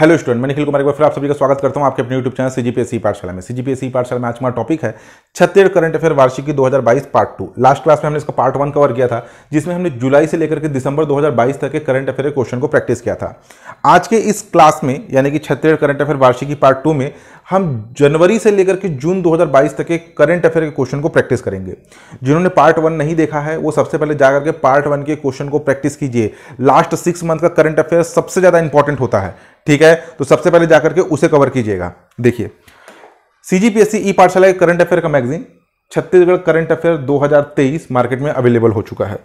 hello student मैं निखिल कुमार एक बार फिर आप सभी का स्वागत करता हूं आपके अपने यूट्यूब चैनल सीजीपीएससी e पाठशाला में सीजीपीएससी e पाठशाला में आज हमारा टॉपिक है छत्तीसगढ़ करंट अफेयर वार्षिक की 2022 पार्ट टू लास्ट क्लास में हमने इसका पार्ट वन कवर किया था जिसमें हमने जुलाई से लेकर के दिसंबर 2022 तक के करंट अफेयर क्वेश्चन को प्रैक्टिस किया था आज के इस क्लास में यानी कि छत्तीसगढ़ करंट अफेयर की पार्ट टू में हम जनवरी से लेकर के जून 2022 तक के करंट अफेयर के क्वेश्चन को प्रैक्टिस करेंगे जिन्होंने पार्ट वन नहीं देखा है वो सबसे पहले जाकर के पार्ट वन के क्वेश्चन को प्रैक्टिस कीजिए लास्ट सिक्स मंथ का करंट अफेयर सबसे ज़्यादा इंपॉर्टेंट होता है ठीक है तो सबसे पहले जाकर के उसे कवर कीजिएगा देखिए C E Pathshala current affair का magazine Chhattisgarh current affair 2023 market में अवेलेबल हो चुका है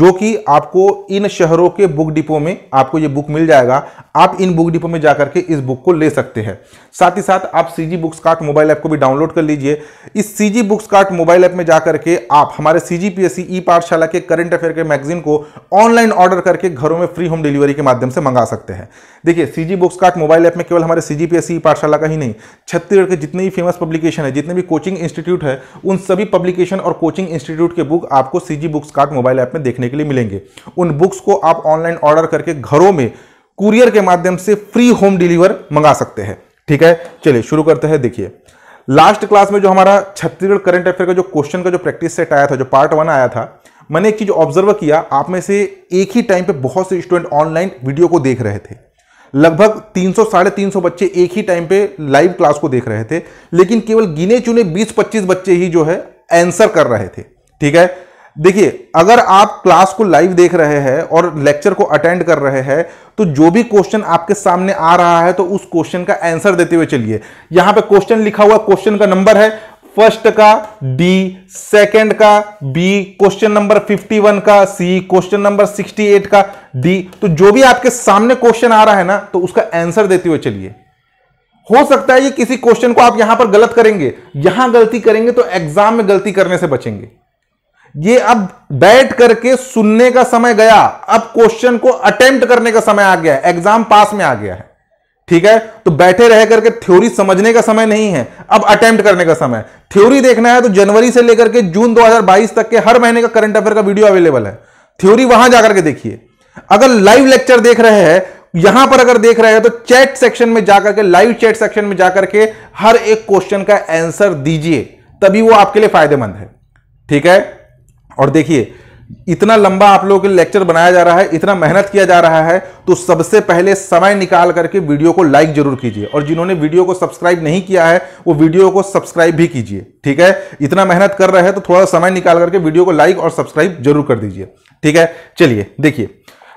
जो कि आपको इन शहरों के बुक डिपो में आपको ये बुक मिल जाएगा आप इन बुक डिपो में जाकर के इस बुक को ले सकते हैं साथ ही साथ आप C G books cart mobile app को भी डाउनलोड कर लीजिए इस C G books cart mobile app में जाकर के आप हमारे सी G P S C E Pathshala के करंट अफेयर के मैगजीन को ऑनलाइन ऑर्डर करके घरों में फ्री होम डिलीवरी के माध्यम से मंगा सकते हैं देखिए C G books cart mobile app में केवल हमारे सी G P S C E पाठशाला का ही नहीं छत्तीसगढ़ के जितने भी फेमस पब्लिकेशन है जितने भी कोचिंग इंस्टीट्यूट है उन सभी पब्लिकेशन और कोचिंग इंस्टीट्यूट के बुक आपको C G books card mobile app में देखने के लिए मिलेंगे उन बुक्स को आप ऑनलाइन ऑर्डर करके घरों में कुरियर के माध्यम से फ्री होम डिलीवर मंगा सकते हैं ठीक है चलिए शुरू करते हैं देखिए लास्ट क्लास में जो हमारा छत्तीसगढ़ करंट अफेयर का जो क्वेश्चन का जो प्रैक्टिस सेट आया था जो पार्ट वन आया था मैंने एक चीज़ ऑब्जर्व किया आप में से एक ही टाइम पे बहुत से स्टूडेंट ऑनलाइन वीडियो को देख रहे थे लगभग 300 साढ़े तीन बच्चे एक ही टाइम पे लाइव क्लास को देख रहे थे लेकिन केवल गिने चुने 20-25 बच्चे ही जो है आंसर कर रहे थे ठीक है देखिए अगर आप क्लास को लाइव देख रहे हैं और लेक्चर को अटेंड कर रहे हैं तो जो भी क्वेश्चन आपके सामने आ रहा है तो उस क्वेश्चन का आंसर देते हुए चलिए यहां पे क्वेश्चन लिखा हुआ क्वेश्चन का नंबर है फर्स्ट का डी सेकंड का बी क्वेश्चन नंबर 51 का सी क्वेश्चन नंबर 68 का डी तो जो भी आपके सामने क्वेश्चन आ रहा है ना तो उसका आंसर देते हुए चलिए हो सकता है ये किसी क्वेश्चन को आप यहां पर गलत करेंगे यहां गलती करेंगे तो एग्जाम में गलती करने से बचेंगे ये अब बैठ करके सुनने का समय गया अब क्वेश्चन को अटेम्प्ट करने का समय आ गया है एग्जाम पास में आ गया है ठीक है तो बैठे रह करके थ्योरी समझने का समय नहीं है अब अटेम्प्ट करने का समय थ्योरी देखना है तो जनवरी से लेकर के जून 2022 तक के हर महीने का करंट अफेयर का वीडियो अवेलेबल है थ्योरी वहां जाकर के देखिए अगर लाइव लेक्चर देख रहे हैं यहां पर अगर देख रहे हैं तो चैट सेक्शन में जाकर के लाइव चैट सेक्शन में जाकर के हर एक क्वेश्चन का आंसर दीजिए तभी वो आपके लिए फायदेमंद है ठीक है और देखिए इतना लंबा आप लोगों के लेक्चर बनाया जा रहा है इतना मेहनत किया जा रहा है तो सबसे पहले समय निकाल करके वीडियो को लाइक जरूर कीजिए और जिन्होंने वीडियो को सब्सक्राइब नहीं किया है वो वीडियो को सब्सक्राइब भी कीजिए ठीक है इतना मेहनत कर रहे हैं तो थोड़ा समय निकाल करके वीडियो को लाइक और सब्सक्राइब जरूर कर दीजिए ठीक है चलिए देखिए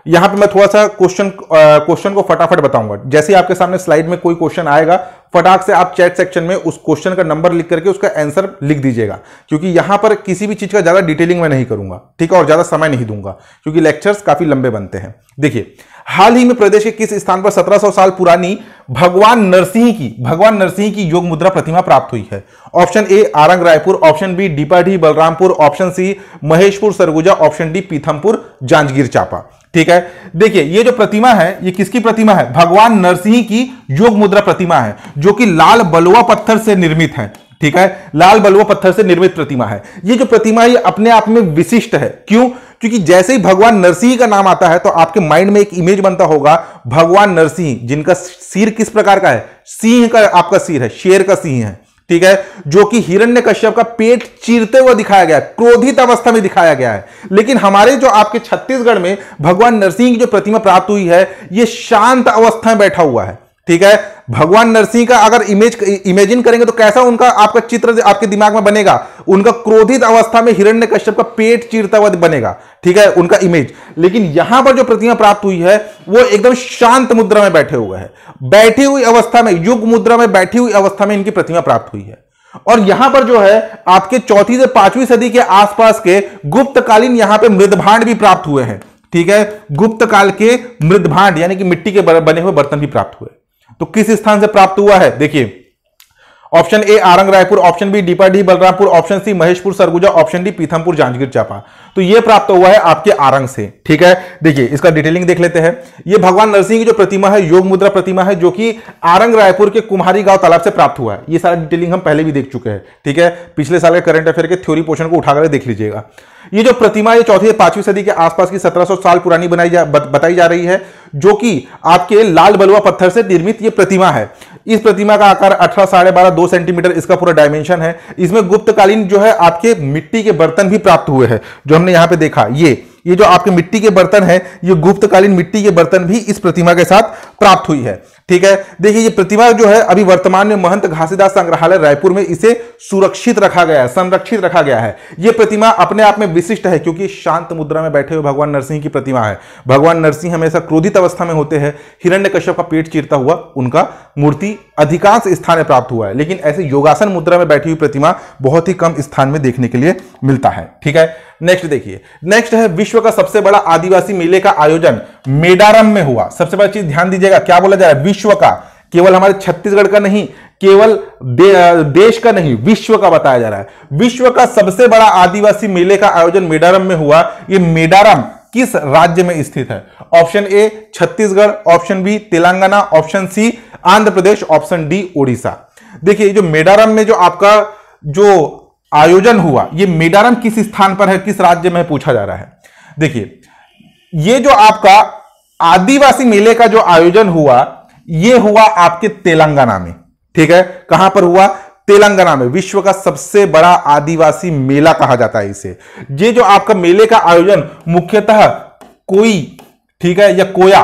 यहां पे मैं थोड़ा सा क्वेश्चन क्वेश्चन को फटाफट बताऊंगा जैसे आपके सामने स्लाइड में कोई क्वेश्चन आएगा फटाक से आप चैट सेक्शन में उस क्वेश्चन का नंबर लिख करके उसका आंसर लिख दीजिएगा क्योंकि यहां पर किसी भी चीज का ज्यादा डिटेलिंग में नहीं करूंगा ठीक है और ज्यादा समय नहीं दूंगा क्योंकि लेक्चर्स काफी लंबे बनते हैं देखिए हाल ही में प्रदेश के किस स्थान पर सत्रह साल पुरानी भगवान नरसिंह की भगवान नरसिंह की योग मुद्रा प्रतिमा प्राप्त हुई है option A Arang Raipur option B Dipadih Balrampur option C Maheshpur Surguja option D Pithampur Janjgir Champa ठीक है देखिए ये जो प्रतिमा है ये किसकी प्रतिमा है भगवान नरसिंह की योग मुद्रा प्रतिमा है जो कि लाल बलुआ पत्थर से निर्मित है ठीक है लाल बलुआ पत्थर से निर्मित प्रतिमा है ये जो प्रतिमा है अपने आप में विशिष्ट है क्यों क्योंकि जैसे ही भगवान नरसिंह का नाम आता है तो आपके माइंड में एक इमेज बनता होगा भगवान नरसिंह जिनका सिर किस प्रकार का है सिंह का आपका सिर है शेर का सिंह है ठीक है जो कि हिरण्य कश्यप का पेट चीरते हुए दिखाया गया है क्रोधित अवस्था में दिखाया गया है लेकिन हमारे जो आपके छत्तीसगढ़ में भगवान नरसिंह की जो प्रतिमा प्राप्त हुई है ये शांत अवस्था में बैठा हुआ है ठीक है भगवान नरसिंह का अगर इमेज इमेजिन करेंगे तो कैसा उनका आपका चित्र आपके दिमाग में बनेगा उनका क्रोधित अवस्था में हिरण्य कश्यप का पेट चीरता हुआ बनेगा ठीक है उनका इमेज लेकिन यहां पर जो प्रतिमा प्राप्त हुई है वो एकदम शांत मुद्रा में बैठे हुए है बैठी हुई अवस्था में युग मुद्रा में बैठी हुई अवस्था में इनकी प्रतिमा प्राप्त हुई है और यहां पर जो है आपके चौथी से पांचवी सदी के आसपास के गुप्तकालीन यहां पर मृदभांड भी प्राप्त हुए हैं ठीक है गुप्त काल के मृदभांड यानी कि मिट्टी के बने हुए बर्तन भी प्राप्त हुए तो किस स्थान से प्राप्त हुआ है देखिए option A Arang Raipur option B Dipadih Balrampur option C Maheshpur Surguja option D Pithampur Janjgir Champa तो ये प्राप्त हुआ है आपके आरंग से ठीक है देखिए इसका डिटेलिंग देख लेते हैं ये भगवान नरसिंह की जो प्रतिमा है योग मुद्रा प्रतिमा है जो कि आरंग रायपुर के कुम्हारी गांव तालाब से प्राप्त हुआ है ये सारा डिटेलिंग हम पहले भी देख चुके हैं ठीक है पिछले साल के करंट अफेयर के थ्योरी पोर्शन को उठाकर देख लीजिएगा ये जो प्रतिमा ये चौथी पांचवीं सदी के आसपास की 1700 साल पुरानी बनाई जा बताई जा रही है जो कि आपके लाल बलुआ पत्थर से निर्मित ये प्रतिमा है इस प्रतिमा का आकार अठारह साढ़े बारह दो सेंटीमीटर इसका पूरा डायमेंशन है इसमें गुप्तकालीन जो है आपके मिट्टी के बर्तन भी प्राप्त हुए हैं जो हमने यहाँ पे देखा ये ये जो आपके मिट्टी के बर्तन है ये गुप्तकालीन मिट्टी के बर्तन भी इस प्रतिमा के साथ प्राप्त हुई है ठीक है देखिए ये प्रतिमा जो है अभी वर्तमान में महंत घासीदास संग्रहालय रायपुर में इसे सुरक्षित रखा गया है संरक्षित रखा गया है ये प्रतिमा अपने आप में विशिष्ट है क्योंकि शांत मुद्रा में बैठे हुए भगवान नरसिंह की प्रतिमा है भगवान नरसिंह हमेशा क्रोधित अवस्था में होते हैं हिरण्य कश्यप का पेट चीरता हुआ उनका मूर्ति अधिकांश स्थान में प्राप्त हुआ है लेकिन ऐसे योगासन मुद्रा में बैठी हुई प्रतिमा बहुत ही कम स्थान में देखने के लिए मिलता है ठीक है नेक्स्ट देखिए नेक्स्ट है विश्व का सबसे बड़ा आदिवासी मेले का आयोजन मेडारम में हुआ सबसे बड़ा चीज ध्यान दीजिएगा क्या बोला जा रहा है विश्व का केवल हमारे छत्तीसगढ़ का नहीं केवल दे, देश का नहीं विश्व का बताया जा रहा है विश्व का सबसे बड़ा आदिवासी मेले का आयोजन मेडारम में हुआ यह मेडारम किस राज्य में स्थित है option A Chhattisgarh option B Telangana option C Andhra Pradesh option D Odisha देखिए जो मेडारम में जो आपका जो आयोजन हुआ ये मेडारम किस स्थान पर है किस राज्य में पूछा जा रहा है देखिए ये जो आपका आदिवासी मेले का जो आयोजन हुआ ये हुआ आपके तेलंगाना में ठीक है कहां पर हुआ तेलंगाना में विश्व का सबसे बड़ा आदिवासी मेला कहा जाता है इसे ये जो आपका मेले का आयोजन मुख्यतः कोई ठीक है या कोया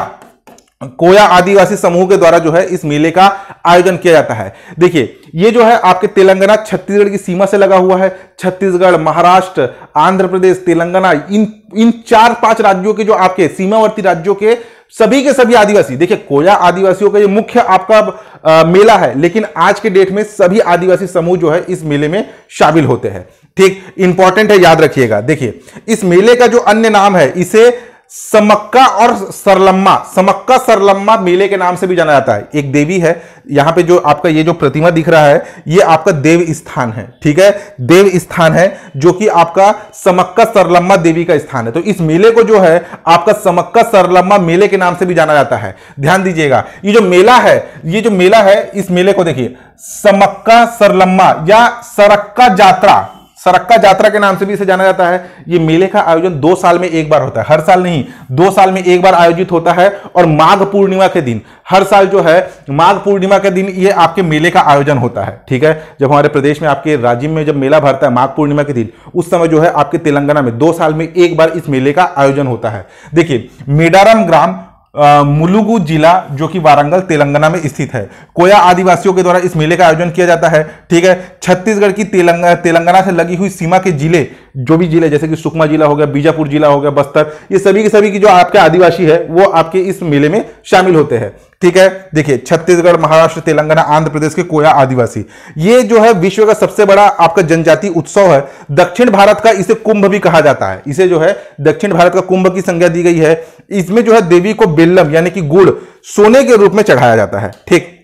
कोया आदिवासी समूह के द्वारा जो है इस मेले का आयोजन किया जाता है देखिए ये जो है आपके तेलंगाना छत्तीसगढ़ की सीमा से लगा हुआ है छत्तीसगढ़ महाराष्ट्र आंध्र प्रदेश तेलंगाना इन इन चार पांच राज्यों के जो आपके सीमावर्ती राज्यों के सभी के सभी आदिवासी देखिए कोया आदिवासियों का ये मुख्य आपका आ, मेला है लेकिन आज के डेट में सभी आदिवासी समूह जो है इस मेले में शामिल होते हैं ठीक इंपॉर्टेंट है याद रखिएगा देखिए इस मेले का जो अन्य नाम है इसे समक्का और सरलम्मा समक्का सरलम्मा मेले के नाम से भी जाना जाता है एक देवी है यहां पे जो आपका ये जो प्रतिमा दिख रहा है ये आपका देव स्थान है ठीक है देव स्थान है जो कि आपका समक्का सरलम्मा देवी का स्थान है तो इस मेले को जो है आपका समक्का सरलम्मा मेले के नाम से भी जाना जाता है ध्यान दीजिएगा ये जो मेला है ये जो मेला है इस मेले को देखिए समक्का सरलम्मा या सरक्का जात्रा सरक्का यात्रा के नाम से भी इसे जाना जाता है ये मेले का आयोजन दो साल में एक बार होता है हर साल नहीं दो साल में एक बार आयोजित होता है और माघ पूर्णिमा के दिन हर साल जो है माघ पूर्णिमा के दिन ये आपके मेले का आयोजन होता है ठीक है जब हमारे प्रदेश में आपके राज्य में जब मेला भरता है माघ पूर्णिमा के दिन उस समय जो है आपके तेलंगाना में दो साल में एक बार इस मेले का आयोजन होता है देखिए मेडारम ग्राम मुलुगु जिला जो कि वारंगल तेलंगाना में स्थित है कोया आदिवासियों के द्वारा इस मेले का आयोजन किया जाता है ठीक है छत्तीसगढ़ की तेलंगा तेलंगाना से लगी हुई सीमा के जिले जो भी जिले जैसे कि सुकमा जिला हो गया बीजापुर जिला हो गया बस्तर ये सभी के सभी की जो आपके आदिवासी है वो आपके इस मेले में शामिल होते हैं ठीक है देखिए छत्तीसगढ़ महाराष्ट्र तेलंगाना आंध्र प्रदेश के कोया आदिवासी ये जो है विश्व का सबसे बड़ा आपका जनजाति उत्सव है दक्षिण भारत का इसे कुंभ भी कहा जाता है इसे जो है दक्षिण भारत का कुंभ की संज्ञा दी गई है इसमें जो है देवी को बेल्लम यानी कि गुड़ सोने के रूप में चढ़ाया जाता है ठीक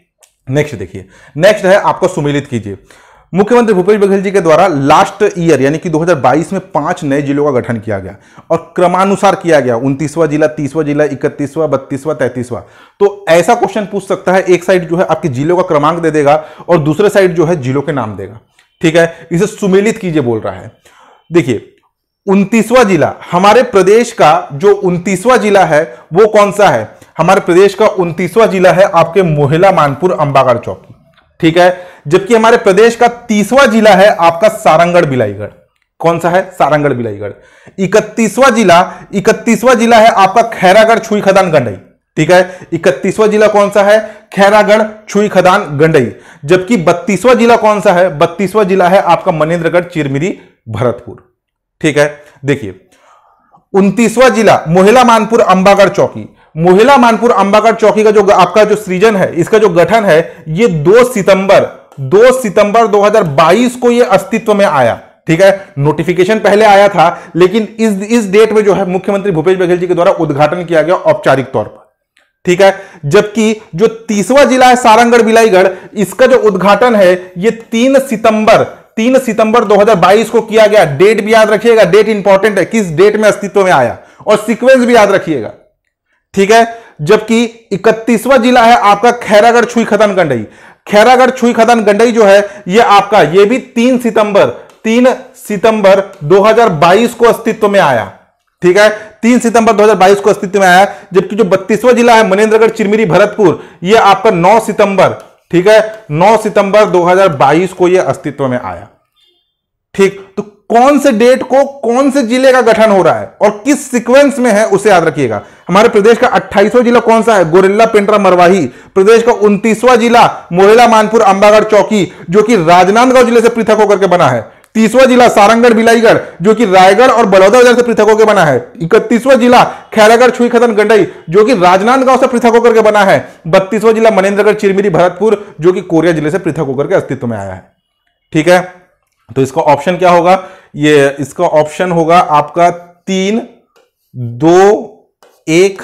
नेक्स्ट देखिए नेक्स्ट है आपको सुमिलित कीजिए मुख्यमंत्री भूपेश बघेल जी के द्वारा लास्ट ईयर यानी कि 2022 में पांच नए जिलों का गठन किया गया और क्रमानुसार किया गया उनतीसवां जिला तीसवां जिला इकतीसवां बत्तीसवां तैतीसवां तो ऐसा क्वेश्चन पूछ सकता है एक साइड जो है आपके जिलों का क्रमांक दे देगा और दूसरे साइड जो है जिलों के नाम देगा ठीक है इसे सुमेलित कीजिए बोल रहा है देखिए उनतीसवां जिला हमारे प्रदेश का जो उनतीसवां जिला है वो कौन सा है हमारे प्रदेश का उनतीसवां जिला है आपके मोहिला मानपुर अंबागढ़ चौकी ठीक है जबकि हमारे प्रदेश का तीसवा जिला है आपका सारंगढ़ बिलाईगढ़ कौन सा है सारंगढ़ बिलाईगढ़ इकतीसवा जिला इकतीसवा जिला है आपका खैरागढ़ छुई खदान गंडई ठीक है इकतीसवा जिला कौन सा है खैरागढ़ छुई खदान गंडई जबकि बत्तीसवा जिला कौन सा है बत्तीसवा जिला है आपका मनेन्द्रगढ़ चिरमिरी भरतपुर ठीक है देखिए उन्तीसवा जिला मोहिला मानपुर अंबागढ़ चौकी मोहिला मानपुर अंबागढ़ चौकी का जो आपका जो सृजन है इसका जो गठन है ये दो सितंबर दो सितंबर 2022 को ये अस्तित्व में आया ठीक है नोटिफिकेशन पहले आया था लेकिन इस इस डेट में जो है मुख्यमंत्री भूपेश बघेल जी के द्वारा उद्घाटन किया गया औपचारिक तौर पर ठीक है जबकि जो तीसवा जिला है सारंगढ़ बिलाईगढ़ इसका जो उद्घाटन है ये तीन सितंबर तीन सितंबर 2022 को किया गया डेट भी याद रखिएगा डेट इंपॉर्टेंट है किस डेट में अस्तित्व में आया और सीक्वेंस भी याद रखिएगा ठीक है जबकि इकतीसवां जिला है आपका खैरागढ़ छुई खदान गंडई खैरागढ़ छुई खदान गंडई जो है यह आपका यह भी तीन सितंबर तीन सितंबर 2022 को अस्तित्व में आया ठीक है तीन सितंबर 2022 को अस्तित्व में आया जबकि जो बत्तीसवां जिला है मनेन्द्रगढ़ चिरमिरी भरतपुर यह आपका नौ सितंबर ठीक है नौ सितंबर दो को यह अस्तित्व में आया ठीक तो कौन से डेट को कौन से जिले का गठन हो रहा है और किस सीक्वेंस में है उसे याद रखिएगा हमारे प्रदेश का अट्ठाईसवा जिला कौन सा है गोरिल्ला पेंड्रा मरवाही प्रदेश का उन्तीसवा जिला मोहिला मानपुर अंबागढ़ चौकी जो कि राजनांदगांव जिले से पृथक होकर के बना है तीसवा जिला सारंगढ़ बिलाईगढ़ जो कि रायगढ़ और बलौदाबाजार से पृथक होकर बना है इकतीसवा जिला खैरागढ़ छुई खदन गंडई जो कि राजनांदगांव से पृथक होकर के बना है बत्तीसवा जिला मनेन्द्रगढ़ चिरमिरी भरतपुर जो कि कोरिया जिले से पृथक होकर के अस्तित्व में आया है ठीक है तो इसका ऑप्शन क्या होगा ये इसका ऑप्शन होगा आपका तीन दो एक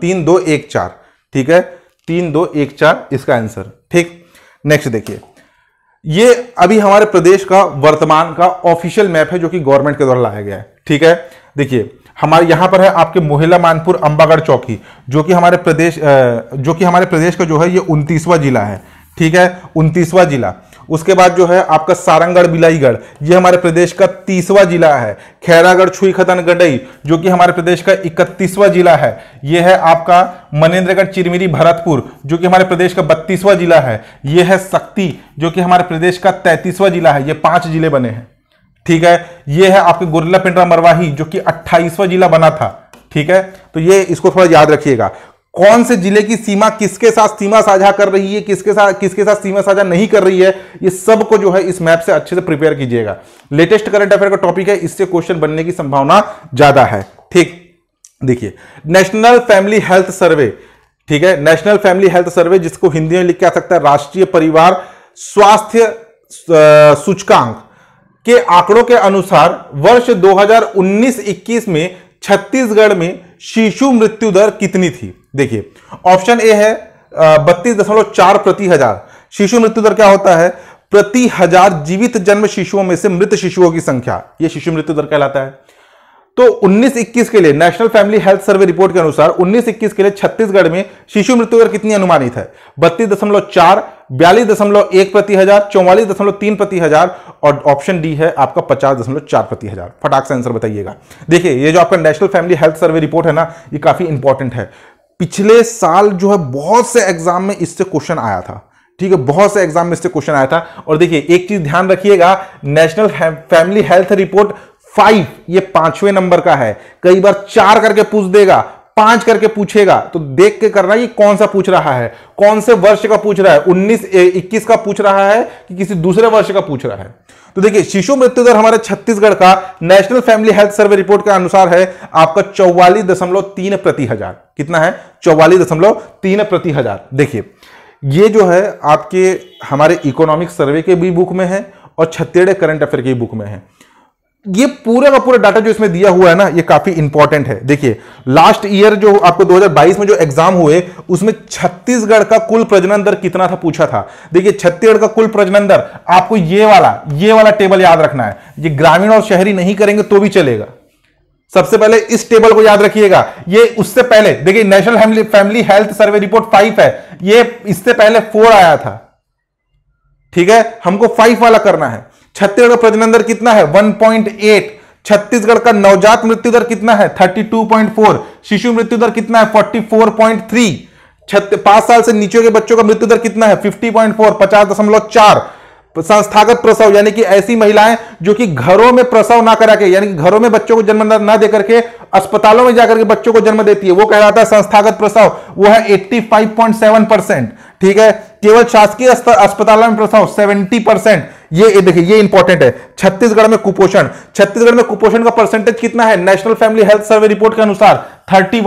तीन दो एक चार ठीक है तीन दो एक चार इसका आंसर ठीक नेक्स्ट देखिए ये अभी हमारे प्रदेश का वर्तमान का ऑफिशियल मैप है जो कि गवर्नमेंट के द्वारा लाया गया है ठीक है देखिए हमारे यहां पर है आपके मोहिला मानपुर अंबागढ़ चौकी जो कि हमारे प्रदेश जो कि हमारे प्रदेश का जो है ये उनतीसवां जिला है ठीक है उनतीसवां जिला उसके बाद जो है आपका सारंगढ़ बिलाईगढ़ ये हमारे प्रदेश का तीसवा जिला है खैरागढ़ छुई खतन गडई जो कि हमारे प्रदेश का इकतीसवां जिला है ये है आपका मनेन्द्रगढ़ चिरमिरी भरतपुर जो कि हमारे प्रदेश का बत्तीसवां जिला है ये है शक्ति जो कि हमारे प्रदेश का तैतीसवां जिला है ये पांच जिले बने हैं ठीक है ये है आपके गुरला पिंडरा मरवाही जो कि अट्ठाईसवां जिला बना था ठीक है तो ये इसको थोड़ा याद रखिएगा कौन से जिले की सीमा किसके साथ सीमा साझा कर रही है किसके साथ किसके साथ सीमा साझा नहीं कर रही है ये सब को जो है इस मैप से अच्छे से प्रिपेयर कीजिएगा लेटेस्ट करंट अफेयर का टॉपिक है इससे क्वेश्चन बनने की संभावना ज्यादा है ठीक देखिए नेशनल फैमिली हेल्थ सर्वे ठीक है नेशनल फैमिली हेल्थ सर्वे जिसको हिंदी में लिख के आ सकता है राष्ट्रीय परिवार स्वास्थ्य सूचकांक के आंकड़ों के अनुसार वर्ष दो हजार में छत्तीसगढ़ में शिशु मृत्यु दर कितनी थी देखिए ऑप्शन ए है बत्तीस दशमलव चार प्रति हजार शिशु मृत्यु दर क्या होता है प्रति हजार जीवित जन्म शिशुओं में से मृत शिशुओं की संख्या यह शिशु मृत्यु दर कहलाता है तो 1921 के लिए national family health survey report के अनुसार 1921 के लिए छत्तीसगढ़ में शिशु मृत्यु दर कितनी अनुमानित है बत्तीस दशमलव चार बयालीस दशमलव एक प्रति हजार चौवालीस दशमलव तीन प्रति हजार और ऑप्शन डी है आपका पचास दशमलव चार प्रति हजार फटाक से आंसर बताइएगा देखिए ये जो आपका national family health survey report है ना ये काफी इंपॉर्टेंट है पिछले साल जो है बहुत से एग्जाम में इससे क्वेश्चन आया था ठीक है बहुत से एग्जाम में इससे क्वेश्चन आया था और देखिए एक चीज ध्यान रखिएगा national family health report five ये पांचवें नंबर का है कई बार चार करके पूछ देगा पांच करके पूछेगा तो देख के करना ये कौन सा पूछ रहा है कौन से वर्ष का पूछ रहा है उन्नीस इक्कीस का पूछ रहा है कि किसी दूसरे वर्ष का पूछ रहा है तो देखिए शिशु मृत्यु दर हमारे छत्तीसगढ़ का national family health survey report के अनुसार है आपका चौवालीस दशमलव तीन प्रति हजार कितना है चौवालीस दशमलव तीन प्रति हजार देखिए ये जो है आपके हमारे इकोनॉमिक सर्वे के भी बुक में है और छत्तीसगढ़ करंट अफेयर की बुक में है ये पूरा का पूरा डाटा जो इसमें दिया हुआ है ना ये काफी इंपॉर्टेंट है देखिए लास्ट ईयर जो आपको 2022 में जो एग्जाम हुए उसमें छत्तीसगढ़ का कुल प्रजनन दर कितना था पूछा था देखिए छत्तीसगढ़ का कुल प्रजनन दर आपको ये वाला ये वाला टेबल याद रखना है ये ग्रामीण और शहरी नहीं करेंगे तो भी चलेगा सबसे पहले इस टेबल को याद रखिएगा ये उससे पहले देखिए national family health survey report five है ये इससे पहले फोर आया था ठीक है हमको फाइव वाला करना है छत्तीसगढ़ प्रजनन दर कितना है 1.8 छत्तीसगढ़ का नवजात मृत्यु दर कितना है 32.4 शिशु मृत्यु दर कितना है 44.3 पांच साल से नीचे के बच्चों का मृत्यु दर कितना है 50.4 50.4 संस्थागत प्रसव यानी कि ऐसी महिलाएं जो कि घरों में प्रसव ना करा के यानी कि घरों में बच्चों को जन्म ना देकर के अस्पतालों में जाकर के बच्चों को जन्म देती है वो कहलाता है संस्थागत प्रसव वो है 85.7 परसेंट ठीक है केवल शासकीय अस्पतालों में प्रसव 70 परसेंट ये देखिए ये इंपॉर्टेंट है छत्तीसगढ़ में कुपोषण छत्तीसगढ़ में कुपोषण का परसेंटेज कितना है national family health survey report के अनुसार थर्टी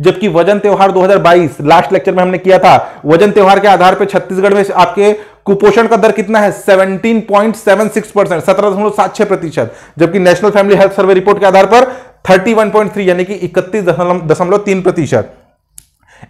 जबकि वजन त्यौहार 2022 लास्ट लेक्चर में हमने किया था वजन त्यौहार के आधार पर छत्तीसगढ़ में आपके कुपोषण का दर कितना है 17.76 परसेंट सत्रह दशमलव सात छह प्रतिशत जबकि national family health survey report के आधार पर 31.3 यानी कि इकतीस दशमलव तीन प्रतिशत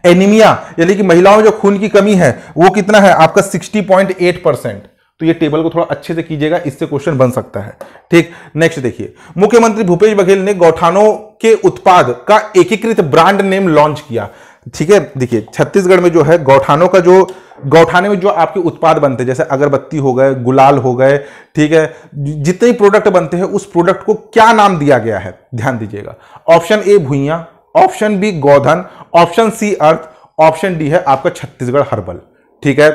एनीमिया यानी कि महिलाओं में जो खून की कमी है वो कितना है आपका सिक्सटी परसेंट तो ये टेबल को थोड़ा अच्छे से कीजिएगा इससे क्वेश्चन बन सकता है ठीक नेक्स्ट देखिए मुख्यमंत्री भूपेश बघेल ने गौठानों के उत्पाद का एकीकृत ब्रांड नेम लॉन्च किया ठीक है देखिए छत्तीसगढ़ में जो है गौठानों का जो गौठाने में जो आपके उत्पाद बनते हैं जैसे अगरबत्ती हो गए गुलाल हो गए ठीक है जितने प्रोडक्ट बनते हैं उस प्रोडक्ट को क्या नाम दिया गया है ध्यान दीजिएगा option A Bhuiyan option B Godhan option C Arth option D है आपका छत्तीसगढ़ हर्बल ठीक है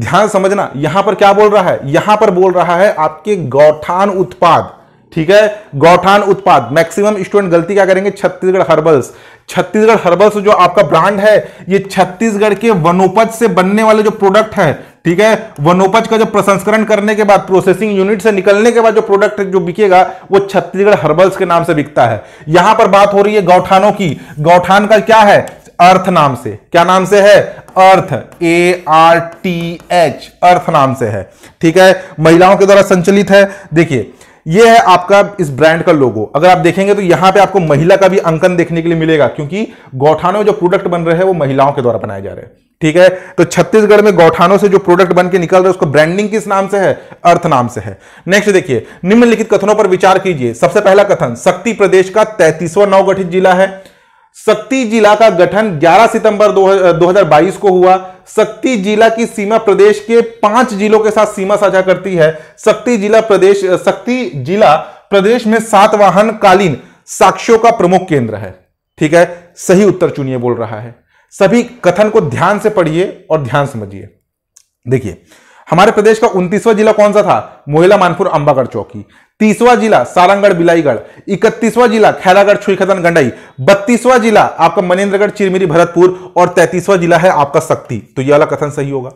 ध्यान समझना यहां पर क्या बोल रहा है यहां पर बोल रहा है आपके गौठान उत्पाद ठीक है गौठान उत्पाद मैक्सिमम स्टूडेंट गलती क्या करेंगे छत्तीसगढ़ हर्बल्स छत्तीसगढ़ हर्बल्स जो आपका ब्रांड है ये छत्तीसगढ़ के वनोपज से बनने वाले जो प्रोडक्ट है ठीक है वनोपज का जो प्रसंस्करण करने के बाद प्रोसेसिंग यूनिट से निकलने के बाद जो प्रोडक्ट जो बिकेगा वो छत्तीसगढ़ हर्बल्स के नाम से बिकता है यहां पर बात हो रही है गौठानों की गौठान का क्या है अर्थ नाम से क्या नाम से है Arth A R T H Arth नाम से है ठीक है महिलाओं के द्वारा संचालित है देखिए यह है आपका इस ब्रांड का लोगो अगर आप देखेंगे तो यहां पे आपको महिला का भी अंकन देखने के लिए मिलेगा क्योंकि गौठानों में जो प्रोडक्ट बन रहे हैं वो महिलाओं के द्वारा बनाए जा रहे हैं ठीक है तो छत्तीसगढ़ में गौठानों से जो प्रोडक्ट बन के निकल रहा है उसको ब्रांडिंग किस नाम से है अर्थ नाम से है नेक्स्ट देखिए निम्नलिखित कथनों पर विचार कीजिए सबसे पहला कथन शक्ति प्रदेश का तैतीसवा नवगठित जिला है शक्ति जिला का गठन 11 सितंबर 2022 को हुआ शक्ति जिला की सीमा प्रदेश के पांच जिलों के साथ सीमा साझा करती है शक्ति जिला प्रदेश शक्ति जिला प्रदेश में सातवाहन कालीन साक्ष्यों का प्रमुख केंद्र है ठीक है सही उत्तर चुनिए बोल रहा है सभी कथन को ध्यान से पढ़िए और ध्यान समझिए देखिए हमारे प्रदेश का उन्तीसवा जिला कौन सा था मोहिला मानपुर अंबागढ़ चौकी तीसवा जिला सारंगढ़ बिलाईगढ़ इकतीसवा जिला खैरागढ़ छुईखदन गंडई बत्तीसवा जिला आपका मनेन्द्रगढ़ चिरमिरी भरतपुर और तैतीसवा जिला है आपका शक्ति तो यह वाला कथन सही होगा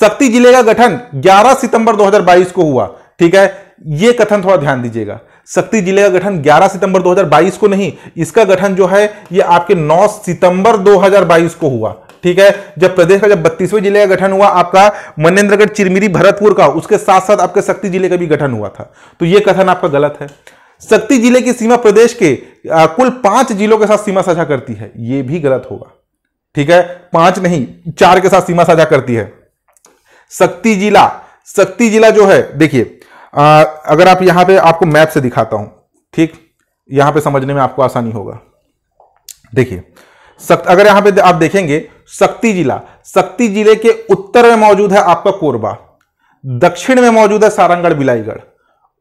शक्ति जिले का गठन 11 सितंबर 2022 को हुआ ठीक है यह कथन थोड़ा ध्यान दीजिएगा शक्ति जिले का गठन 11 सितंबर 2022 को नहीं इसका गठन जो है यह आपके 9 सितंबर 2022 को हुआ ठीक है जब प्रदेश का जब बत्तीसवें जिले का गठन हुआ आपका मनेन्द्रगढ़ चिरमिरी भरतपुर का उसके साथ साथ आपके शक्ति जिले का भी गठन हुआ था तो यह कथन आपका गलत है शक्ति जिले की सीमा प्रदेश के आ, कुल पांच जिलों के साथ सीमा साझा करती है यह भी गलत होगा ठीक है पांच नहीं चार के साथ सीमा साझा करती है शक्ति जिला शक्ति जिला जो है देखिए अगर आप यहां पे आपको मैप से दिखाता हूं ठीक यहां पे समझने में आपको आसानी होगा देखिए सक्त अगर यहां पे आप देखेंगे शक्ति जिला शक्ति जिले के उत्तर में मौजूद है आपका कोरबा दक्षिण में मौजूद है सारंगढ़ बिलाईगढ़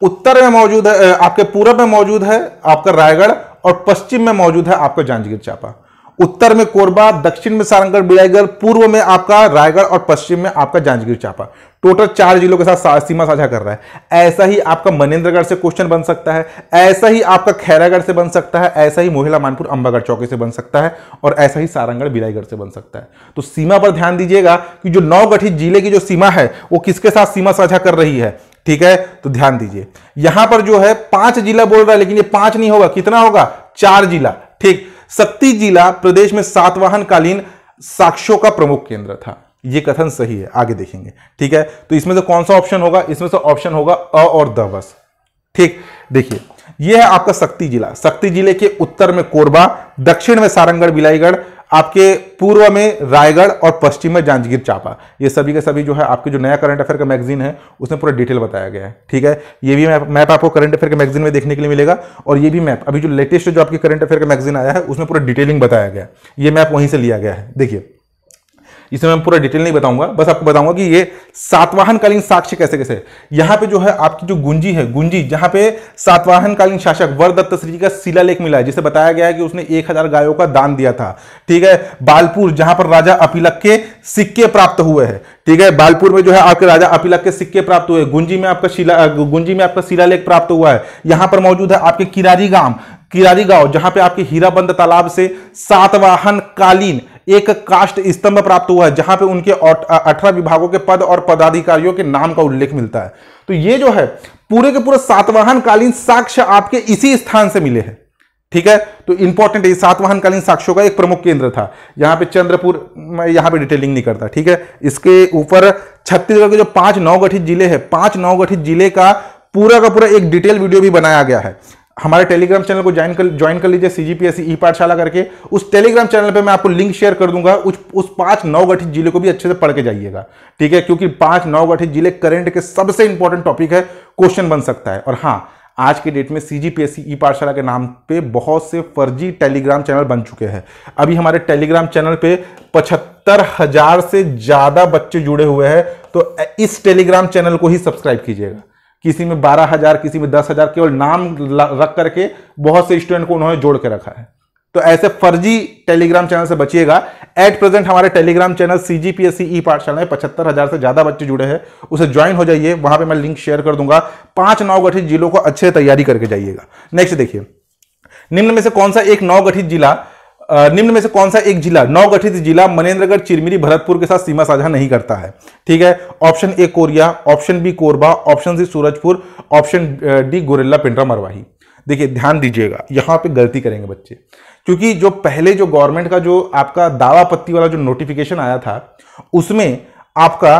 उत्तर में मौजूद है आपके पूरब में मौजूद है आपका रायगढ़ और पश्चिम में मौजूद है आपका जांजगीर चांपा उत्तर में कोरबा दक्षिण में सारंगढ़ बिलाईगढ़ पूर्व में आपका रायगढ़ और पश्चिम में आपका जांजगीर चापा टोटल चार जिलों के साथ सीमा साझा कर रहा है ऐसा ही आपका मनेन्द्रगढ़ से क्वेश्चन बन सकता है ऐसा ही आपका खैरागढ़ से बन सकता है ऐसा ही मोहिला मानपुर अंबागढ़ चौकी से बन सकता है और ऐसा ही सारंगढ़ बिलाईगढ़ से बन सकता है तो सीमा पर ध्यान दीजिएगा कि जो नवगठित जिले की जो सीमा है वो किसके साथ सीमा साझा कर रही है ठीक है तो ध्यान दीजिए यहां पर जो है पांच जिला बोल रहा है लेकिन ये पांच नहीं होगा कितना होगा चार जिला ठीक सत्ती जिला प्रदेश में सातवाहन कालीन साक्ष्यों का प्रमुख केंद्र था ये कथन सही है आगे देखेंगे ठीक है तो इसमें से कौन सा ऑप्शन होगा इसमें से ऑप्शन होगा अ और द बस ठीक देखिए यह है आपका शक्ति जिला शक्ति जिले के उत्तर में कोरबा दक्षिण में सारंगढ़ बिलाईगढ़ आपके पूर्व में रायगढ़ और पश्चिम में जांजगीर चांपा ये सभी के सभी जो है आपके जो नया करंट अफेयर का मैगजीन है उसमें पूरा डिटेल बताया गया है ठीक है ये भी मैप मैप आपको करंट अफेयर के मैगजीन में देखने के लिए मिलेगा और ये भी मैप अभी जो लेटेस्ट जो आपके करंट अफेयर का मैगजीन आया है उसमें पूरा डिटेलिंग बताया गया है ये मैप वहीं से लिया गया है देखिए इसमें मैं पूरा डिटेल नहीं बताऊंगा बस आपको बताऊंगा कि ये सातवाहनकालीन साक्ष्य कैसे कैसे यहां पे जो है आपकी जो गुंजी है गुंजी जहां पे सातवाहनकालीन शासक वरदत्त श्री का शिलालेख मिला है जिसे बताया गया है कि उसने एक हजार गायों का दान दिया था ठीक है बालपुर जहां पर राजा अपिलक के सिक्के प्राप्त हुए हैं ठीक है बालपुर में जो है आपके राजा अपिलक के सिक्के प्राप्त हुए गुंजी में आपका शिला गुंजी में आपका शिलालेख प्राप्त हुआ है यहां पर मौजूद है आपके किरारी गांव किरारी गांव जहां पे आपके हीराबंद तालाब से सातवाहन कालीन एक कास्ट स्तंभ प्राप्त हुआ है जहां पे उनके अठारह विभागों के पद और पदाधिकारियों के नाम का उल्लेख मिलता है तो ये जो है पूरे के पूरे सातवाहन कालीन साक्ष्य आपके इसी स्थान से मिले हैं ठीक है तो इंपॉर्टेंट है सातवाहन कालीन साक्ष्यों का एक प्रमुख केंद्र था यहां पे चंद्रपुर मैं यहां पे डिटेलिंग नहीं करता ठीक है इसके ऊपर छत्तीसगढ़ के जो पांच नवगठित जिले हैं पांच नवगठित जिले का पूरा का पूरा एक डिटेल वीडियो भी बनाया गया है हमारे टेलीग्राम चैनल को ज्वाइन कर ज्वाइन कर लीजिए सी जी पी एस ई पाठशाला करके उस टेलीग्राम चैनल पे मैं आपको लिंक शेयर कर दूंगा उस उस पांच नवगठित जिले को भी अच्छे से पढ़ के जाइएगा ठीक है क्योंकि पांच नवगठित जिले करंट के सबसे इंपॉर्टेंट टॉपिक है क्वेश्चन बन सकता है और हाँ आज के डेट में सी G P S E Pathshala के नाम पर बहुत से फर्जी टेलीग्राम चैनल बन चुके हैं अभी हमारे टेलीग्राम चैनल पर पचहत्तर हजार से ज़्यादा बच्चे जुड़े हुए हैं तो इस टेलीग्राम चैनल को ही सब्सक्राइब कीजिएगा किसी में बारह हजार किसी में दस हजार केवल नाम रख करके बहुत से स्टूडेंट को उन्होंने जोड़ के रखा है तो ऐसे फर्जी टेलीग्राम चैनल से बचिएगा एट प्रेजेंट हमारे Telegram channel C G P S C E Pathshala में पचहत्तर हजार से ज्यादा बच्चे जुड़े हैं उसे ज्वाइन हो जाइए वहां पे मैं लिंक शेयर कर दूंगा पांच नवगठित जिलों को अच्छे तैयारी करके जाइएगा नेक्स्ट देखिए निम्न में से कौन सा एक नवगठित जिला निम्न में से कौन सा एक जिला नवगठित जिला मनेन्द्रगढ़ चिरमिरी भरतपुर के साथ सीमा साझा नहीं करता है ठीक है option A Koriya option B Korba option C Surajpur option D Gaurela Pendra Marwahi देखिए ध्यान दीजिएगा यहाँ पे गलती करेंगे बच्चे क्योंकि जो पहले जो गवर्नमेंट का जो आपका दावा पत्ती वाला जो नोटिफिकेशन आया था उसमें आपका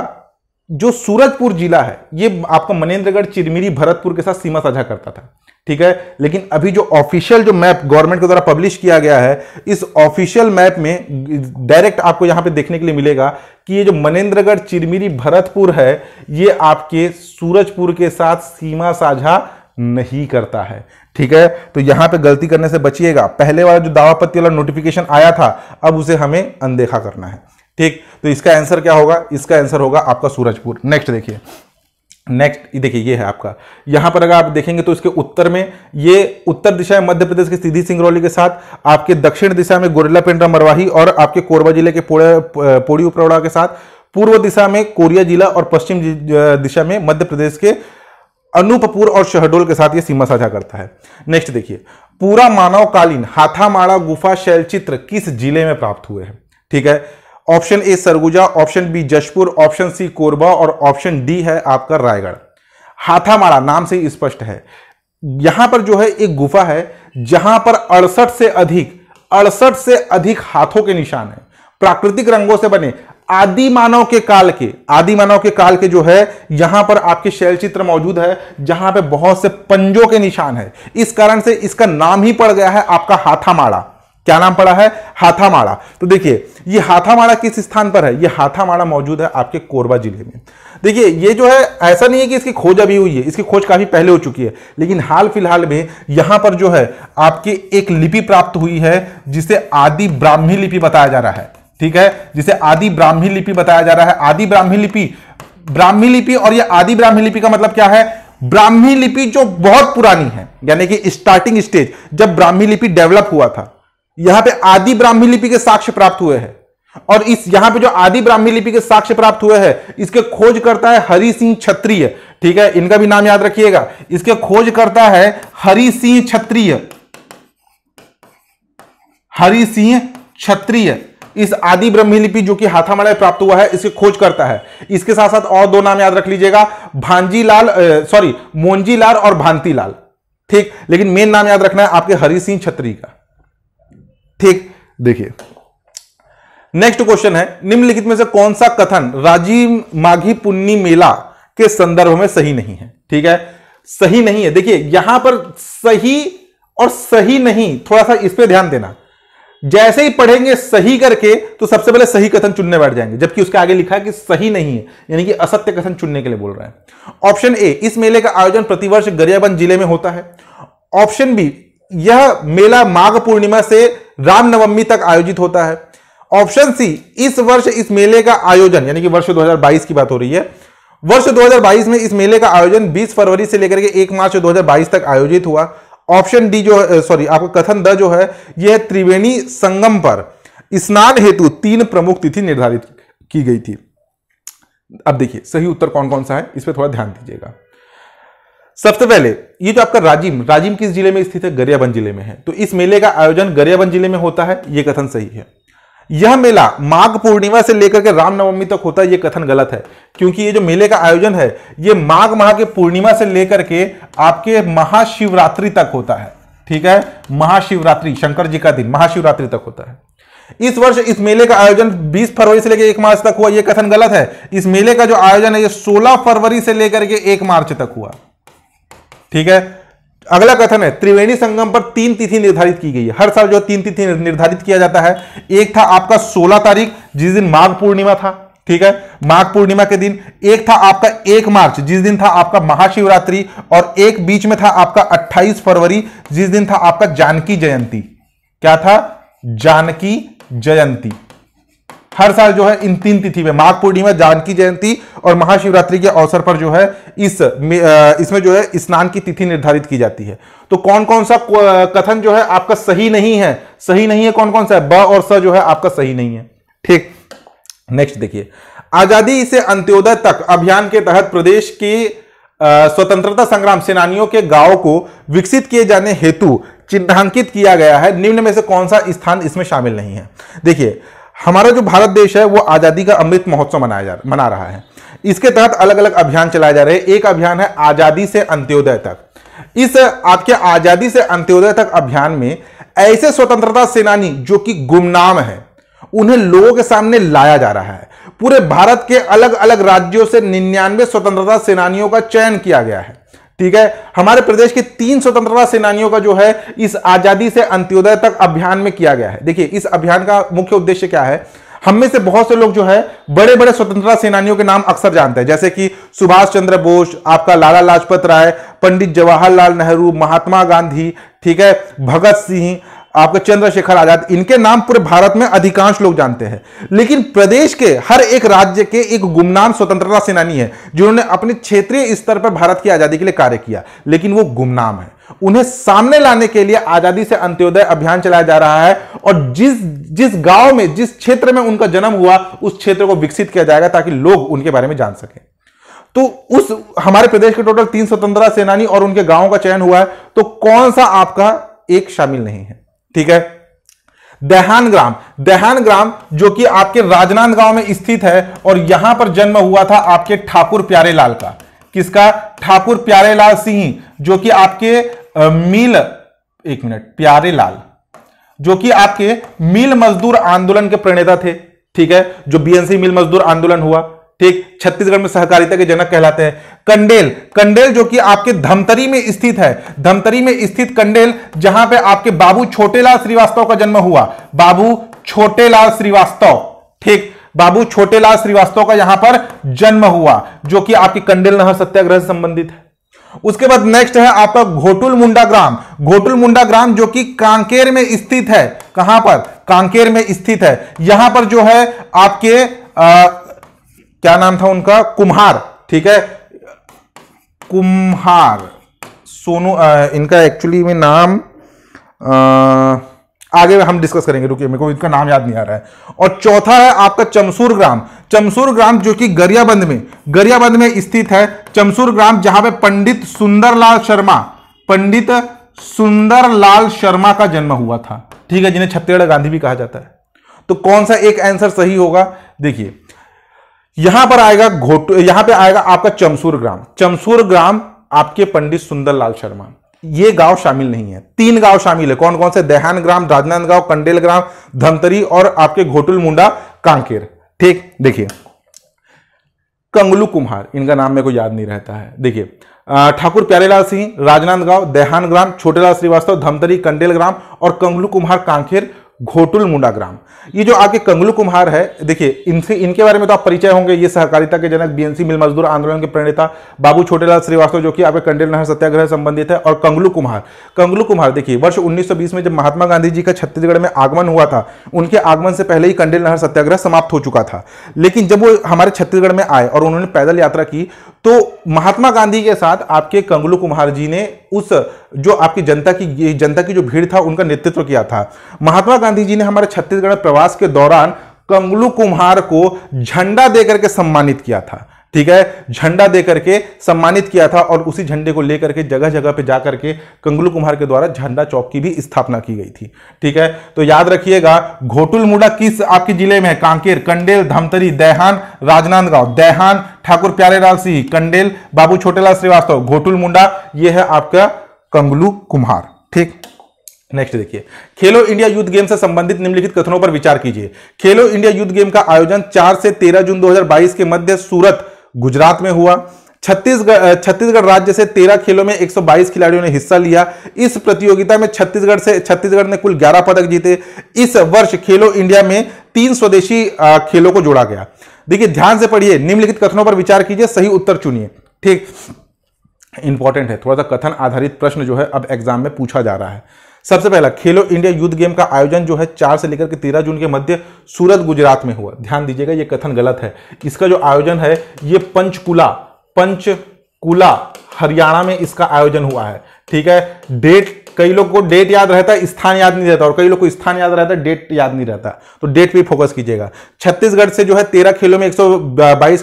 जो सूरजपुर जिला है ये आपका मनेन्द्रगढ़ चिरमिरी भरतपुर के साथ सीमा साझा करता था ठीक है लेकिन अभी जो ऑफिशियल जो मैप गवर्नमेंट के द्वारा पब्लिश किया गया है इस ऑफिशियल मैप में डायरेक्ट आपको यहां पे देखने के लिए मिलेगा कि ये जो मनेन्द्रगढ़ चिरमिरी भरतपुर है ये आपके सूरजपुर के साथ सीमा साझा नहीं करता है ठीक है तो यहां पे गलती करने से बचिएगा पहले वाला जो दावापत्ती वाला नोटिफिकेशन आया था अब उसे हमें अनदेखा करना है ठीक तो इसका आंसर क्या होगा इसका आंसर होगा आपका सूरजपुर नेक्स्ट देखिए नेक्स्ट देखिए ये है आपका यहाँ पर अगर आप देखेंगे तो इसके उत्तर में ये उत्तर दिशा है मध्य प्रदेश के सीधी सिंगरौली के साथ आपके दक्षिण दिशा में गोरिल्ला पेंड्रा मरवाही और आपके कोरबा जिले के पोड़ी उपरौड़ा के साथ पूर्व दिशा में कोरिया जिला और पश्चिम दिशा में मध्य प्रदेश के अनूपपुर और शहडोल के साथ ये सीमा साझा करता है नेक्स्ट देखिए पूरा मानवकालीन हाथामाड़ा गुफा शैलचित्र किस जिले में प्राप्त हुए हैं ठीक है option A Surguja option B Jashpur option C Korba और ऑप्शन डी है आपका रायगढ़ हाथामाड़ा नाम से स्पष्ट है यहां पर जो है एक गुफा है जहां पर अड़सठ से अधिक अड़सठ से अधिक हाथों के निशान है प्राकृतिक रंगों से बने आदि मानव के काल के आदि मानव के काल के जो है यहां पर आपके शैल चित्र मौजूद है जहां पे बहुत से पंजों के निशान है इस कारण से इसका नाम ही पड़ गया है आपका हाथामाड़ा क्या नाम पड़ा है हाथामाड़ा तो देखिए ये हाथामाड़ा किस स्थान पर है ये हाथामाड़ा मौजूद है आपके कोरबा जिले में देखिए ये जो है ऐसा नहीं है कि इसकी खोज अभी हुई है इसकी खोज काफ़ी पहले हो चुकी है लेकिन हाल फिलहाल में यहां पर जो है आपकी एक लिपि प्राप्त हुई है जिसे आदि ब्राह्मी लिपि बताया जा रहा है ठीक है जिसे आदि ब्राह्मी लिपि बताया जा रहा है आदि ब्राह्मी लिपि ब्राह्मी लिपि और यह आदि ब्राह्मी लिपि का मतलब क्या है ब्राह्मी लिपि जो बहुत पुरानी है यानी कि स्टार्टिंग स्टेज जब ब्राह्मी लिपि डेवलप हुआ था यहां पे आदि ब्राह्मी लिपि के साक्ष्य प्राप्त हुए हैं और इस यहां पे जो आदि ब्राह्मी लिपि के साक्ष्य प्राप्त हुए हैं इसके खोज करता है हरि सिंह क्षत्रिय ठीक है इनका भी नाम याद रखिएगा इसके खोज करता है हरि सिंह क्षत्रिय हरि सिंह क्षत्रिय इस आदि ब्रह्मी लिपि जो कि हाथामाला में प्राप्त हुआ है इसकी खोज करता है इसके साथ साथ और दो नाम याद रख लीजिएगा भांजीलाल सॉरी मोनजीलाल और भांतीलाल ठीक लेकिन मेन नाम याद रखना है आपके हरि सिंह छत्री का ठीक देखिए नेक्स्ट क्वेश्चन है निम्नलिखित में से कौन सा कथन राजीव माघी पुन्नी मेला के संदर्भ में सही नहीं है ठीक है सही नहीं है देखिए यहां पर सही और सही नहीं थोड़ा सा इस पर ध्यान देना जैसे ही पढ़ेंगे सही करके तो सबसे पहले सही कथन चुनने बैठ जाएंगे जबकि उसके आगे लिखा है कि सही नहीं है यानी कि असत्य कथन चुनने के लिए बोल रहा है ऑप्शन ए इस मेले का आयोजन प्रतिवर्ष गरियाबंद जिले में होता है ऑप्शन बी यह मेला माघ पूर्णिमा से रामनवमी तक आयोजित होता है ऑप्शन सी इस वर्ष इस मेले का आयोजन यानी कि वर्ष 2022 की बात हो रही है वर्ष 2022 में इस मेले का आयोजन 20 फरवरी से लेकर के 1 मार्च 2022 तक आयोजित हुआ ऑप्शन डी जो है सॉरी आपका कथन द जो है यह त्रिवेणी संगम पर स्नान हेतु तीन प्रमुख तिथि निर्धारित की गई थी अब देखिए सही उत्तर कौन कौन सा है इस पर थोड़ा ध्यान दीजिएगा सबसे पहले ये जो आपका राजिम राजिम किस जिले में स्थित है गरियाबंद जिले में है तो इस मेले का आयोजन गरियाबंद जिले में होता है ये कथन सही है यह मेला माघ पूर्णिमा से लेकर के रामनवमी तक होता है यह कथन गलत है क्योंकि ये जो मेले का आयोजन है ये माघ माह के पूर्णिमा से लेकर के आपके महाशिवरात्रि तक होता है ठीक है महाशिवरात्रि शंकर जी का दिन महाशिवरात्रि तक होता है इस वर्ष इस मेले का आयोजन 20 फरवरी से लेकर एक मार्च तक हुआ यह कथन गलत है इस मेले का जो आयोजन है यह 16 फरवरी से लेकर के एक मार्च तक हुआ ठीक है अगला कथन है त्रिवेणी संगम पर तीन तिथि निर्धारित की गई है हर साल जो तीन तिथि निर्धारित किया जाता है एक था आपका 16 तारीख जिस दिन माघ पूर्णिमा था ठीक है माघ पूर्णिमा के दिन एक था आपका एक मार्च जिस दिन था आपका महाशिवरात्रि और एक बीच में था आपका 28 फरवरी जिस दिन था आपका जानकी जयंती क्या था जानकी जयंती हर साल जो है इन तीन तिथि में माघ पूर्णिमा जानकी जयंती और महाशिवरात्रि के अवसर पर जो है इस इसमें जो है स्नान की तिथि निर्धारित की जाती है तो कौन कौन सा कथन जो है आपका सही नहीं है सही नहीं है कौन कौन सा है ब और स जो है आपका सही नहीं है ठीक नेक्स्ट देखिए आजादी से अंत्योदय तक अभियान के तहत प्रदेश की स्वतंत्रता संग्राम सेनानियों के गांव को विकसित किए जाने हेतु चिन्हांकित किया गया है निम्न में से कौन सा स्थान इसमें शामिल नहीं है देखिए हमारा जो भारत देश है वो आज़ादी का अमृत महोत्सव मनाया जा मना रहा है इसके तहत अलग अलग अभियान चलाए जा रहे हैं एक अभियान है आज़ादी से अंत्योदय तक इस आपके आज़ादी से अंत्योदय तक अभियान में ऐसे स्वतंत्रता सेनानी जो कि गुमनाम है उन्हें लोगों के सामने लाया जा रहा है पूरे भारत के अलग अलग राज्यों से निन्यानवे स्वतंत्रता सेनानियों का चयन किया गया है ठीक है हमारे प्रदेश के तीन स्वतंत्रता सेनानियों का जो है इस आजादी से अंत्योदय तक अभियान में किया गया है देखिए इस अभियान का मुख्य उद्देश्य क्या है हम में से बहुत से लोग जो है बड़े बड़े स्वतंत्रता सेनानियों के नाम अक्सर जानते हैं जैसे कि सुभाष चंद्र बोस आपका लाला लाजपत राय पंडित जवाहरलाल नेहरू महात्मा गांधी ठीक है भगत सिंह आपका चंद्रशेखर आजाद इनके नाम पूरे भारत में अधिकांश लोग जानते हैं लेकिन प्रदेश के हर एक राज्य के एक गुमनाम स्वतंत्रता सेनानी है जिन्होंने अपने क्षेत्रीय स्तर पर भारत की आजादी के लिए कार्य किया लेकिन वो गुमनाम है उन्हें सामने लाने के लिए आजादी से अंत्योदय अभियान चलाया जा रहा है और जिस जिस गांव में जिस क्षेत्र में उनका जन्म हुआ उस क्षेत्र को विकसित किया जाएगा ताकि लोग उनके बारे में जान सकें तो उस हमारे प्रदेश के टोटल तीन स्वतंत्रता सेनानी और उनके गांवों का चयन हुआ है तो कौन सा आपका एक शामिल नहीं है ठीक है देहान ग्राम देहान ग्राम जो कि आपके राजनांदगांव में स्थित है और यहां पर जन्म हुआ था आपके ठाकुर प्यारेलाल का किसका ठाकुर प्यारेलाल सिंह जो कि आपके मिल एक मिनट प्यारेलाल जो कि आपके मिल मजदूर आंदोलन के प्रणेता थे ठीक है जो बीएनसी मिल मजदूर आंदोलन हुआ ठीक छत्तीसगढ़ में सहकारिता के जनक कहलाते हैं कंडेल कंडेल जो कि आपके धमतरी में स्थित है धमतरी में स्थित कंडेल जहां पे आपके बाबू छोटेलाल श्रीवास्तव का जन्म हुआ बाबू छोटेलाल श्रीवास्तव ठीक बाबू छोटेलाल श्रीवास्तव का यहां पर जन्म हुआ जो कि आपकी कंडेल नहर सत्याग्रह से संबंधित है उसके बाद नेक्स्ट है आपका घोटुल मुंडा ग्राम घोटुल मुंडा ग्राम जो कि कांकेर में स्थित है कहां पर कांकेर में स्थित है यहां पर जो है आपके क्या नाम था उनका कुम्हार ठीक है कुम्हार सोनू इनका एक्चुअली में नाम आ, आगे हम डिस्कस करेंगे रुकिए मेरे को इनका नाम याद नहीं आ रहा है और चौथा है आपका चमसूर ग्राम चमसूर ग्राम जो कि गरियाबंद में गरियाबंद में स्थित है चमसूर ग्राम जहां पे पंडित सुंदरलाल शर्मा पंडित सुंदरलाल शर्मा का जन्म हुआ था ठीक है जिन्हें छत्तीसगढ़ गांधी भी कहा जाता है तो कौन सा एक आंसर सही होगा देखिए यहां पर आएगा घोट यहां पे आएगा आपका चमसूर ग्राम चमसूर ग्राम आपके पंडित सुंदरलाल शर्मा ये गांव शामिल नहीं है तीन गांव शामिल है कौन कौन से देहान ग्राम राजनांद गांव कंडेल ग्राम धमतरी और आपके घोटुल मुंडा कांकेर ठीक देखिए कंगलू कुमार इनका नाम मेरे को याद नहीं रहता है देखिए ठाकुर प्यारेलाल सिंह राजनांद गांव देहान ग्राम छोटेलाल श्रीवास्तव धमतरी कंडेल ग्राम और कंगलू कुमार कांखेर घोटुल मुंडा ग्राम ये जो आपके कंगलू कुम्हार है देखिए इनसे इनके बारे में तो आप परिचय होंगे ये सहकारिता के जनक बीएनसी मिल मजदूर आंदोलन के प्रणेता बाबू छोटेलाल श्रीवास्तव जो कि आपके कंडेल नहर सत्याग्रह संबंधित है और कंगलू कुम्हार कंगलू कुम्हार देखिए वर्ष 1920 में जब महात्मा गांधी जी का छत्तीसगढ़ में आगमन हुआ था उनके आगमन से पहले ही कंडेल नहर सत्याग्रह समाप्त हो चुका था लेकिन जब वो हमारे छत्तीसगढ़ में आए और उन्होंने पैदल यात्रा की तो महात्मा गांधी के साथ आपके कंगलू कुम्हार जी ने उस जो आपकी जनता की जनता की जो भीड़ था उनका नेतृत्व किया था महात्मा गांधी जी ने हमारे छत्तीसगढ़ प्रवास के दौरान कंगलू कुम्हार को झंडा देकर के सम्मानित किया था ठीक है झंडा देकर के सम्मानित किया था और उसी झंडे को लेकर के जगह जगह पे जाकर के कंगलू कुमार के द्वारा झंडा चौक की भी स्थापना की गई थी ठीक है तो याद रखिएगा घोटुल मुंडा किस आपके जिले में है कांकेर कंडेल धमतरी देहान राजनांदगांव देहान ठाकुर प्यारेलाल सिंह कंडेल बाबू छोटेलाल श्रीवास्तव घोटुल मुंडा ये है आपका कंगलू कुम्हार ठीक नेक्स्ट देखिए खेलो इंडिया यूथ गेम से संबंधित निम्नलिखित कथनों पर विचार कीजिए खेलो इंडिया यूथ गेम का आयोजन 4 से 13 जून 2022 के मध्य सूरत गुजरात में हुआ छत्तीसगढ़ छत्तीसगढ़ राज्य से 13 खेलों में 122 खिलाड़ियों ने हिस्सा लिया इस प्रतियोगिता में छत्तीसगढ़ से छत्तीसगढ़ ने कुल 11 पदक जीते इस वर्ष खेलो इंडिया में तीन स्वदेशी खेलों को जोड़ा गया देखिए ध्यान से पढ़िए निम्नलिखित कथनों पर विचार कीजिए सही उत्तर चुनिए ठीक इंपॉर्टेंट है थोड़ा सा कथन आधारित प्रश्न जो है अब एग्जाम में पूछा जा रहा है सबसे पहला खेलो इंडिया यूथ गेम का आयोजन जो है चार से लेकर के तेरह जून के मध्य सूरत गुजरात में हुआ ध्यान दीजिएगा ये कथन गलत है इसका जो आयोजन है ये पंचकूला पंचकूला हरियाणा में इसका आयोजन हुआ है ठीक है डेट कई लोग को डेट याद रहता है स्थान याद नहीं रहता और कई लोग को स्थान याद रहता है डेट याद नहीं रहता तो डेट पे फोकस कीजिएगा छत्तीसगढ़ से जो है तेरह खेलों में एक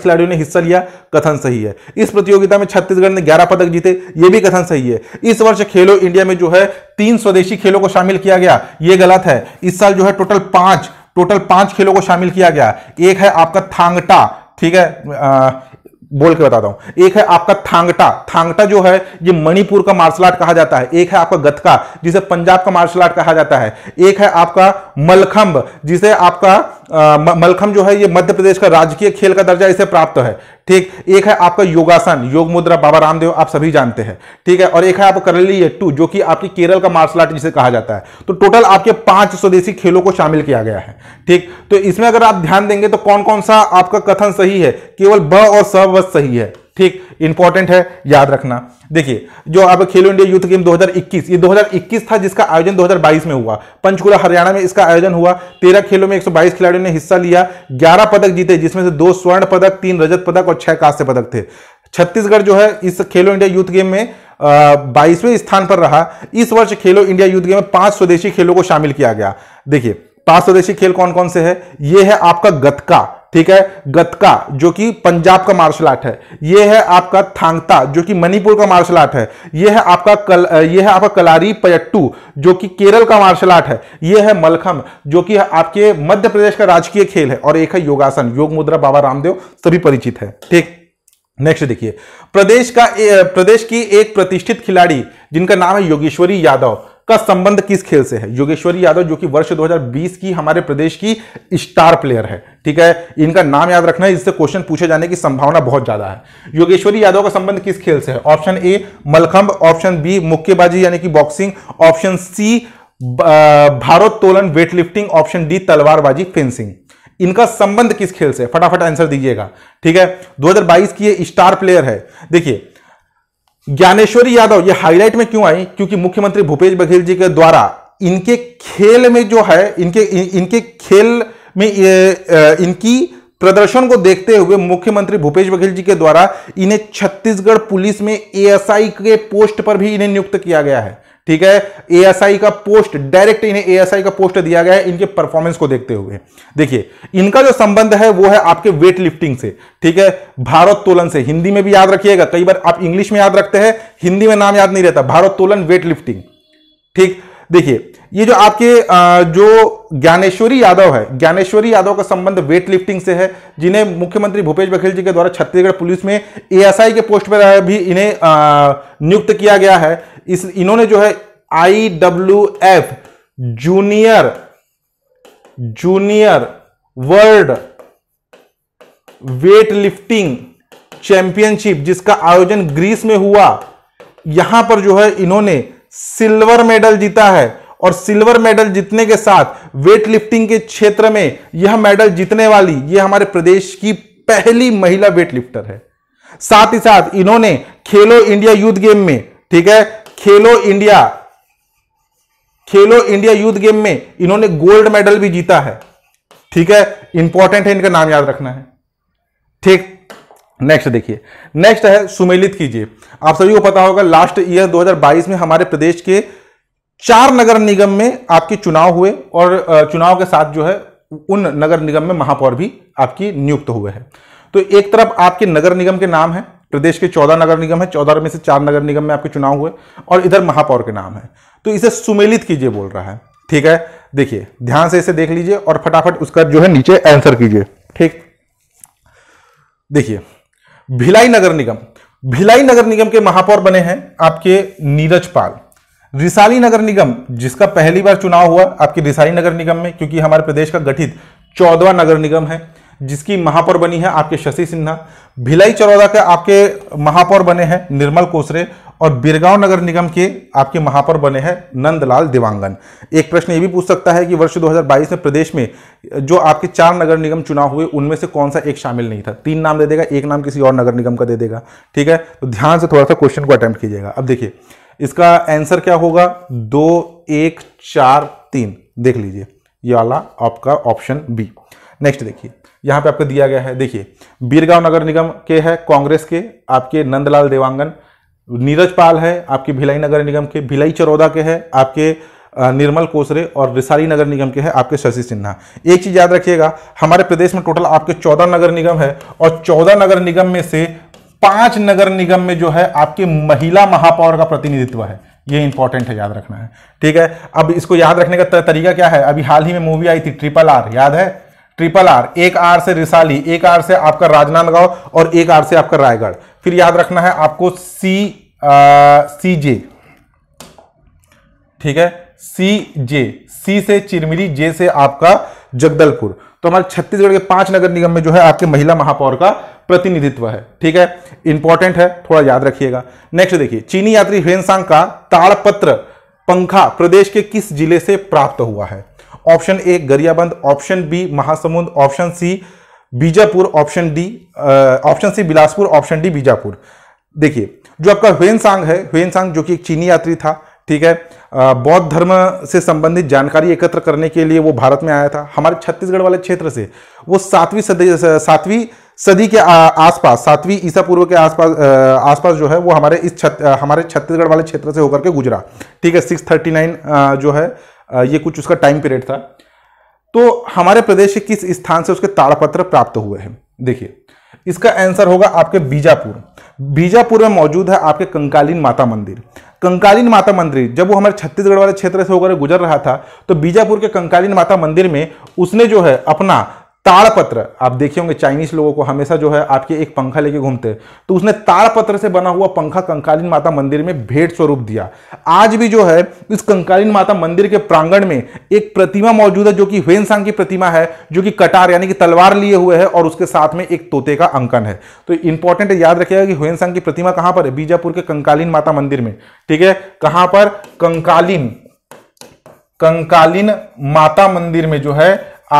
खिलाड़ियों ने हिस्सा लिया कथन सही है इस प्रतियोगिता में छत्तीसगढ़ ने ग्यारह पदक जीते ये भी कथन सही है इस वर्ष खेलो इंडिया में जो है तीन स्वदेशी खेलों को शामिल किया गया ये गलत है इस साल जो है टोटल पांच टोटल पांच खेलों को शामिल किया गया एक है आपका थांगटा ठीक है बोल के बताता हूं एक है आपका थांगटा थांगटा जो है ये मणिपुर का मार्शल आर्ट कहा जाता है एक है आपका गतका जिसे पंजाब का मार्शल आर्ट कहा जाता है एक है आपका मलखंब जिसे आपका मलखम जो है ये मध्य प्रदेश का राजकीय खेल का दर्जा इसे प्राप्त है ठीक एक है आपका योगासन योग मुद्रा बाबा रामदेव आप सभी जानते हैं ठीक है और एक है आपका करली टू जो कि आपकी केरल का मार्शल आर्ट जिसे कहा जाता है तो टोटल आपके पांच स्वदेशी खेलों को शामिल किया गया है ठीक तो इसमें अगर आप ध्यान देंगे तो कौन कौन सा आपका कथन सही है केवल ब और स सही है ठीक इंपॉर्टेंट है याद रखना देखिए जो अब खेलो इंडिया यूथ गेम 2021 ये 2021 था जिसका आयोजन 2022 में हुआ पंचकुला हरियाणा में इसका आयोजन हुआ तेरह खेलों में 122 खिलाड़ियों ने हिस्सा लिया 11 पदक जीते जिसमें से दो स्वर्ण पदक तीन रजत पदक और छह कांस्य पदक थे छत्तीसगढ़ जो है इस खेलो इंडिया यूथ गेम में बाईसवें स्थान पर रहा इस वर्ष खेलो इंडिया यूथ गेम में पांच स्वदेशी खेलों को शामिल किया गया देखिए पांच स्वदेशी खेल कौन कौन से है ये है आपका गतका ठीक है गतका जो कि पंजाब का मार्शल आर्ट है यह है आपका थांगता जो कि मणिपुर का मार्शल आर्ट है यह है आपका कल यह है आपका कलारी पयट्टू जो कि केरल का मार्शल आर्ट है यह है मलखम जो कि आपके मध्य प्रदेश का राजकीय खेल है और एक है योगासन योग मुद्रा बाबा रामदेव सभी परिचित है ठीक नेक्स्ट देखिए प्रदेश का प्रदेश की एक प्रतिष्ठित खिलाड़ी जिनका नाम है योगेश्वरी यादव का संबंध किस खेल से है योगेश्वरी यादव जो कि वर्ष 2020 की हमारे प्रदेश की स्टार प्लेयर है ठीक है इनका नाम याद रखना है इससे क्वेश्चन पूछे जाने की संभावना बहुत ज्यादा है योगेश्वरी यादव का संबंध किस खेल से है option A Mallakhamb option B मुक्केबाजी यानी कि बॉक्सिंग ऑप्शन सी भारोत्तोलन वेटलिफ्टिंग ऑप्शन डी तलवारबाजी फेंसिंग इनका संबंध किस खेल से फटाफट आंसर दीजिएगा ठीक है 2022 की ये स्टार प्लेयर है देखिए ज्ञानेश्वरी यादव ये हाईलाइट में क्यों आई क्योंकि मुख्यमंत्री भूपेश बघेल जी के द्वारा इनके खेल में जो है इनके इन, इनके खेल में ए, इनकी प्रदर्शन को देखते हुए मुख्यमंत्री भूपेश बघेल जी के द्वारा इन्हें छत्तीसगढ़ पुलिस में एएसआई के पोस्ट पर भी इन्हें नियुक्त किया गया है ठीक है एएसआई का पोस्ट डायरेक्ट इन्हें एएसआई का पोस्ट दिया गया है इनके परफॉर्मेंस को देखते हुए देखिए इनका जो संबंध है वो है आपके वेट लिफ्टिंग से ठीक है भारोत्तोलन से हिंदी में भी याद रखिएगा कई बार आप इंग्लिश में याद रखते हैं हिंदी में नाम याद नहीं रहता भारोत्तोलन वेट लिफ्टिंग ठीक देखिए ये जो आपके जो ज्ञानेश्वरी यादव है ज्ञानेश्वरी यादव का संबंध वेट लिफ्टिंग से है जिन्हें मुख्यमंत्री भूपेश बघेल जी के द्वारा छत्तीसगढ़ पुलिस में एएसआई के पोस्ट पर भी इन्हें नियुक्त किया गया है इस इन्होंने जो है I W F junior junior world weightlifting championship जिसका आयोजन ग्रीस में हुआ यहां पर जो है इन्होंने सिल्वर मेडल जीता है और सिल्वर मेडल जीतने के साथ वेट लिफ्टिंग के क्षेत्र में यह मेडल जीतने वाली यह हमारे प्रदेश की पहली महिला वेट लिफ्टर है साथ ही साथ इन्होंने खेलो इंडिया यूथ गेम में ठीक है खेलो इंडिया खेलो इंडिया यूथ गेम में इन्होंने गोल्ड मेडल भी जीता है ठीक है इंपॉर्टेंट है इनका नाम याद रखना है ठीक नेक्स्ट देखिए नेक्स्ट है सुमेलित कीजिए आप सभी को पता होगा लास्ट ईयर 2022 में हमारे प्रदेश के चार नगर निगम में आपके चुनाव हुए और चुनाव के साथ जो है उन नगर निगम में महापौर भी आपकी नियुक्त हुए हैं तो एक तरफ आपके नगर निगम के नाम है प्रदेश के चौदह नगर निगम है चौदह में से चार नगर निगम में आपके चुनाव हुए और इधर महापौर के नाम है तो इसे सुमेलित कीजिए बोल रहा है ठीक है देखिए ध्यान से इसे देख लीजिए और फटाफट उसका जो है नीचे आंसर कीजिए ठीक देखिए भिलाई नगर निगम भिलाई नगर निगम के महापौर बने हैं आपके नीरज पाल रिसाली नगर निगम जिसका पहली बार चुनाव हुआ आपके रिसाली नगर निगम में क्योंकि हमारे प्रदेश का गठित चौदवा नगर निगम है जिसकी महापौर बनी है आपके शशि सिन्हा भिलाई चरौदा के आपके महापौर बने हैं निर्मल कोसरे और बिरगांव नगर निगम के आपके महापौर बने हैं नंदलाल देवांगन एक प्रश्न ये भी पूछ सकता है कि वर्ष 2022 में प्रदेश में जो आपके चार नगर निगम चुनाव हुए उनमें से कौन सा एक शामिल नहीं था तीन नाम दे देगा एक नाम किसी और नगर निगम का दे देगा ठीक है तो ध्यान से थोड़ा सा क्वेश्चन को अटैम्प्ट कीजिएगा अब देखिए इसका आंसर क्या होगा दो एक चार तीन देख लीजिए ये वाला आपका ऑप्शन बी नेक्स्ट देखिए यहाँ पे आपको दिया गया है देखिए बीरगांव नगर निगम के है कांग्रेस के आपके नंदलाल देवांगन नीरज पाल है आपके भिलाई नगर निगम के भिलाई चरौदा के है आपके निर्मल कोसरे और रिसारी नगर निगम के हैं आपके शशि सिन्हा एक चीज़ याद रखिएगा हमारे प्रदेश में टोटल आपके चौदह नगर निगम है और चौदह नगर निगम में से पांच नगर निगम में जो है आपके महिला महापौर का प्रतिनिधित्व है ये इंपॉर्टेंट है याद रखना है ठीक है अब इसको याद रखने का तरीका क्या है अभी हाल ही में मूवी आई थी ट्रिपल आर याद है ट्रिपल आर एक आर से रिसाली एक आर से आपका राजनांदगांव और एक आर से आपका रायगढ़ फिर याद रखना है आपको सी सी जे ठीक है सी जे सी से चिरमिरी जे से आपका जगदलपुर तो हमारे छत्तीसगढ़ के पांच नगर निगम में जो है आपके महिला महापौर का प्रतिनिधित्व है ठीक है इंपॉर्टेंट है थोड़ा याद रखिएगा नेक्स्ट देखिए चीनी यात्री हेनसांग का ताड़पत्र पंखा प्रदेश के किस जिले से प्राप्त हुआ है option A Gariaband option B Mahasamund option C Bijapur option D option C Bilaspur option D Bijapur देखिए जो आपका ह्वेन सांग है ह्वेन सांग जो कि एक चीनी यात्री था ठीक है बौद्ध धर्म से संबंधित जानकारी एकत्र करने के लिए वो भारत में आया था हमारे छत्तीसगढ़ वाले क्षेत्र से वो सातवीं सदी सातवीं सदी के आसपास सातवीं ईसा पूर्व के आसपास आसपास जो है वो हमारे इस छत हमारे छत्तीसगढ़ वाले क्षेत्र से होकर के गुजरा ठीक है सिक्स थर्टी नाइन जो है ये कुछ उसका टाइम पीरियड था तो हमारे प्रदेश के किस स्थान से उसके ताड़पत्र प्राप्त हुए हैं देखिए इसका आंसर होगा आपके बीजापुर बीजापुर में मौजूद है आपके कंकालीन माता मंदिर कंकालीन माता मंदिर जब वो हमारे छत्तीसगढ़ वाले क्षेत्र से होकर गुजर रहा था तो बीजापुर के कंकालीन माता मंदिर में उसने जो है अपना ताड़पत्र आप देखे होंगे चाइनीज लोगों को हमेशा जो है आपके एक पंखा लेके घूमते हैं तो उसने ताड़पत्र से बना हुआ पंखा कंकालीन माता मंदिर में भेंट स्वरूप दिया आज भी जो है इस कंकालीन माता मंदिर के प्रांगण में एक प्रतिमा मौजूद है जो कि हुएनसांग की प्रतिमा है जो कि कटार यानी कि तलवार लिए हुए है और उसके साथ में एक तोते का अंकन है तो इंपॉर्टेंट याद रखेगा कि हुएनसांग की प्रतिमा कहां पर है बीजापुर के कंकालीन माता मंदिर में ठीक है कहां पर कंकालीन कंकालीन माता मंदिर में जो है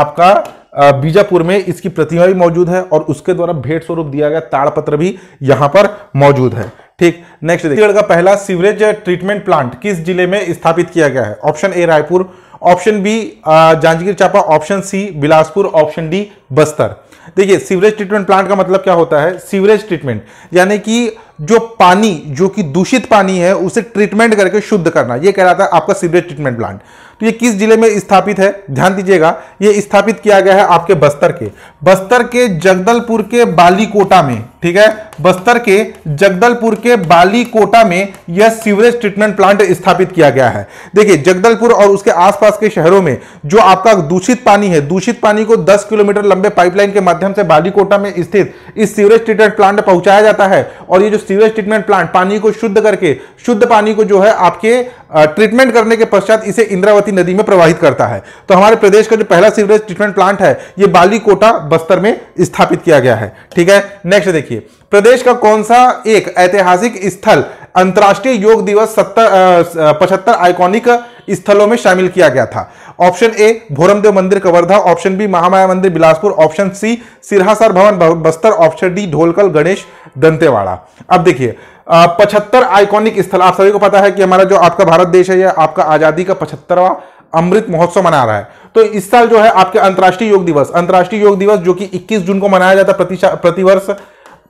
आपका बीजापुर में इसकी प्रतिमा भी मौजूद है और उसके द्वारा भेंट स्वरूप दिया गया ताड़पत्र भी यहां पर मौजूद है ठीक नेक्स्ट छत्तीसगढ़ का पहला सीवरेज ट्रीटमेंट प्लांट किस जिले में स्थापित किया गया है option A Raipur option B Janjgir Champa option C Bilaspur option D Bastar देखिए सीवरेज ट्रीटमेंट प्लांट का मतलब क्या होता है सीवरेज ट्रीटमेंट यानी कि जो पानी जो कि दूषित पानी है उसे ट्रीटमेंट करके शुद्ध करना यह कहलाता है आपका सीवरेज ट्रीटमेंट प्लांट तो ये किस जिले में स्थापित है ध्यान दीजिएगा ये स्थापित किया गया है आपके बस्तर के बस्तर के जगदलपुर के बालीकोटा में ठीक है बस्तर के जगदलपुर के बालीकोटा में यह सीवरेज ट्रीटमेंट प्लांट स्थापित किया गया है देखिए जगदलपुर और उसके आसपास के शहरों में जो आपका दूषित पानी है दूषित पानी को 10 किलोमीटर लंबे पाइपलाइन के माध्यम से बालीकोटा में स्थित इस सीवरेज ट्रीटमेंट प्लांट पहुंचाया जाता है और ये जो सीवरेज ट्रीटमेंट प्लांट पानी को शुद्ध करके शुद्ध पानी को जो है आपके ट्रीटमेंट करने के पश्चात इसे इंद्रावती नदी में प्रवाहित करता है तो हमारे प्रदेश का जो पहला सीवरेज ट्रीटमेंट प्लांट है ये बालीकोटा बस्तर में स्थापित किया गया है ठीक है नेक्स्ट देखिए प्रदेश का कौन सा एक ऐतिहासिक स्थल अंतर्राष्ट्रीय योग दिवस सत्तर पचहत्तर आइकॉनिक स्थलों में शामिल किया गया था ऑप्शन ए भोरमदेव मंदिर कवर्धा ऑप्शन बी महामाया मंदिर Bilaspur option C Sirhasar Bhavan Bastar option D Dholkal Ganesh Dantewada अब देखिए पचहत्तर आइकॉनिक स्थल आप सभी को पता है कि हमारा जो आपका भारत देश है यह आपका आज़ादी का पचहत्तरवा अमृत महोत्सव मना रहा है तो इस साल जो है आपके अंतर्राष्ट्रीय योग दिवस अंतर्राष्ट्रीय योग दिवस जो कि 21 जून को मनाया जाता है प्रतिवर्ष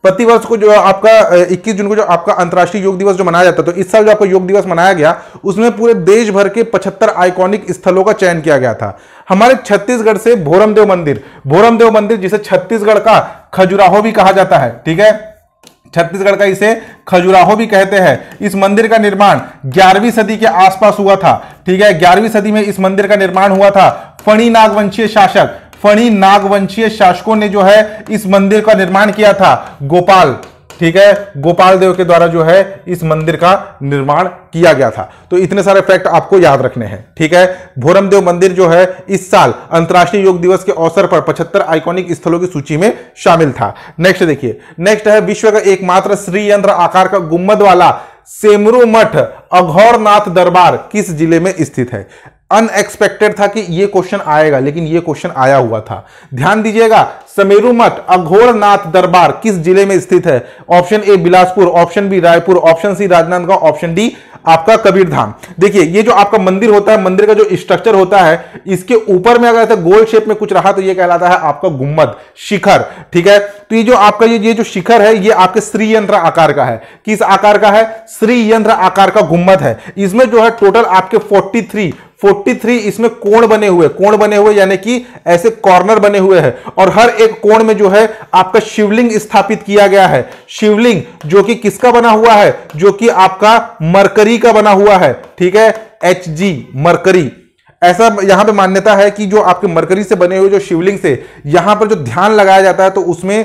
प्रतिवर्ष को जो आपका 21 जून को जो आपका अंतर्राष्ट्रीय योग दिवस जो मनाया जाता है तो इस साल जो आपका योग दिवस मनाया गया उसमें पूरे देश भर के 75 आइकॉनिक स्थलों का चयन किया गया था हमारे छत्तीसगढ़ से भोरमदेव मंदिर भोरमदेव मंदिर जिसे छत्तीसगढ़ का खजुराहो भी कहा जाता है ठीक है छत्तीसगढ़ का इसे खजुराहो भी कहते हैं इस मंदिर का निर्माण 11वीं सदी के आसपास हुआ था ठीक है 11वीं सदी में इस मंदिर का निर्माण हुआ था फणी नागवंशीय शासक फणी नागवंशीय शासकों ने जो है इस मंदिर का निर्माण किया था गोपाल ठीक है गोपाल देव के द्वारा जो है इस मंदिर का निर्माण किया गया था तो इतने सारे फैक्ट आपको याद रखने हैं ठीक है भोरमदेव मंदिर जो है इस साल अंतर्राष्ट्रीय योग दिवस के अवसर पर पचहत्तर आइकॉनिक स्थलों की सूची में शामिल था नेक्स्ट देखिए नेक्स्ट है विश्व का एकमात्र श्रीयंत्र आकार का गुम्बद वाला सेमरू मठ अघौरनाथ दरबार किस जिले में स्थित है अनएक्सपेक्टेड था कि यह क्वेश्चन आएगा लेकिन यह क्वेश्चन आया हुआ था ध्यान दीजिएगा समेरू मठ अघोरनाथ दरबार किस जिले में स्थित है option A Bilaspur option B Raipur option C Rajnandgaon option D आपका कबीरधाम देखिए ये जो आपका मंदिर होता है मंदिर का जो स्ट्रक्चर होता है इसके ऊपर में अगर गोल शेप में कुछ रहा तो ये कहलाता है आपका गुम्मद शिखर ठीक है तो ये जो आपका ये ये जो शिखर है ये आपके श्रीयंत्र आकार का है किस आकार का है श्रीयंत्र आकार का गुम्मद है इसमें जो है टोटल आपके फोर्टी 43 इसमें कोण बने हुए कोण बने हुए यानी कि ऐसे कॉर्नर बने हुए हैं और हर एक कोण में जो है आपका शिवलिंग स्थापित किया गया है शिवलिंग जो कि किसका बना हुआ है जो कि आपका मरकरी का बना हुआ है ठीक है एच जी मरकरी ऐसा यहां पे मान्यता है कि जो आपके मरकरी से बने हुए जो शिवलिंग से यहां पर जो ध्यान लगाया जाता है तो उसमें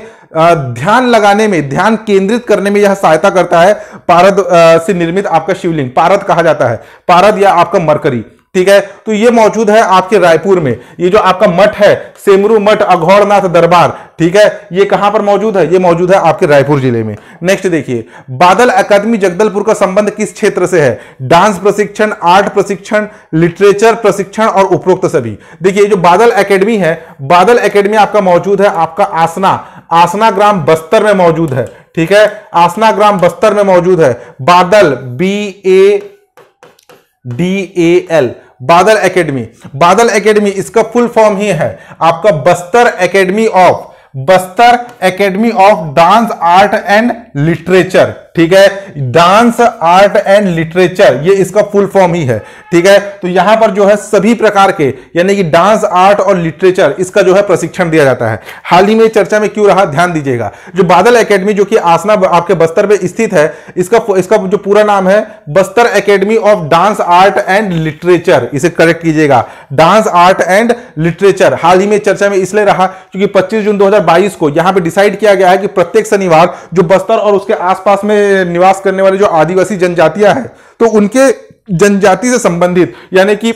ध्यान लगाने में ध्यान केंद्रित करने में यह सहायता करता है पारद से निर्मित आपका शिवलिंग पारद कहा जाता है पारद या आपका मरकरी ठीक है तो ये मौजूद है आपके रायपुर में ये जो आपका मठ है सेमरू मठ अघोरनाथ दरबार ठीक है ये कहां पर मौजूद है ये मौजूद है आपके रायपुर जिले में नेक्स्ट देखिए बादल अकादमी जगदलपुर का संबंध किस क्षेत्र से है डांस प्रशिक्षण आर्ट प्रशिक्षण लिटरेचर प्रशिक्षण और उपरोक्त सभी देखिए जो बादल अकेडमी है बादल अकेडमी आपका मौजूद है आपका आसना आसना ग्राम बस्तर में मौजूद है ठीक है आसना ग्राम बस्तर में मौजूद है Badal B A D A L Badal academy Badal academy इसका फुल फॉर्म ही है आपका Bastar academy of Bastar academy of dance art and literature ठीक है डांस आर्ट एंड लिटरेचर ये इसका फुल फॉर्म ही है ठीक है तो यहां पर जो है सभी प्रकार के यानी कि डांस आर्ट और लिटरेचर इसका जो है प्रशिक्षण दिया जाता है हाल ही में चर्चा में क्यों रहा ध्यान दीजिएगा जो बादल एकेडमी जो कि आसना आपके बस्तर में स्थित है इसका इसका जो पूरा नाम है Bastar academy of dance art and literature इसे करेक्ट कीजिएगा डांस आर्ट एंड लिटरेचर हाल ही में चर्चा में इसलिए रहा क्योंकि पच्चीस जून दो को यहां पर डिसाइड किया गया है कि प्रत्येक शनिवार जो बस्तर और उसके आसपास में निवास करने वाले जो आदिवासी जनजातियां हैं तो उनके जनजाति से संबंधित यानी कि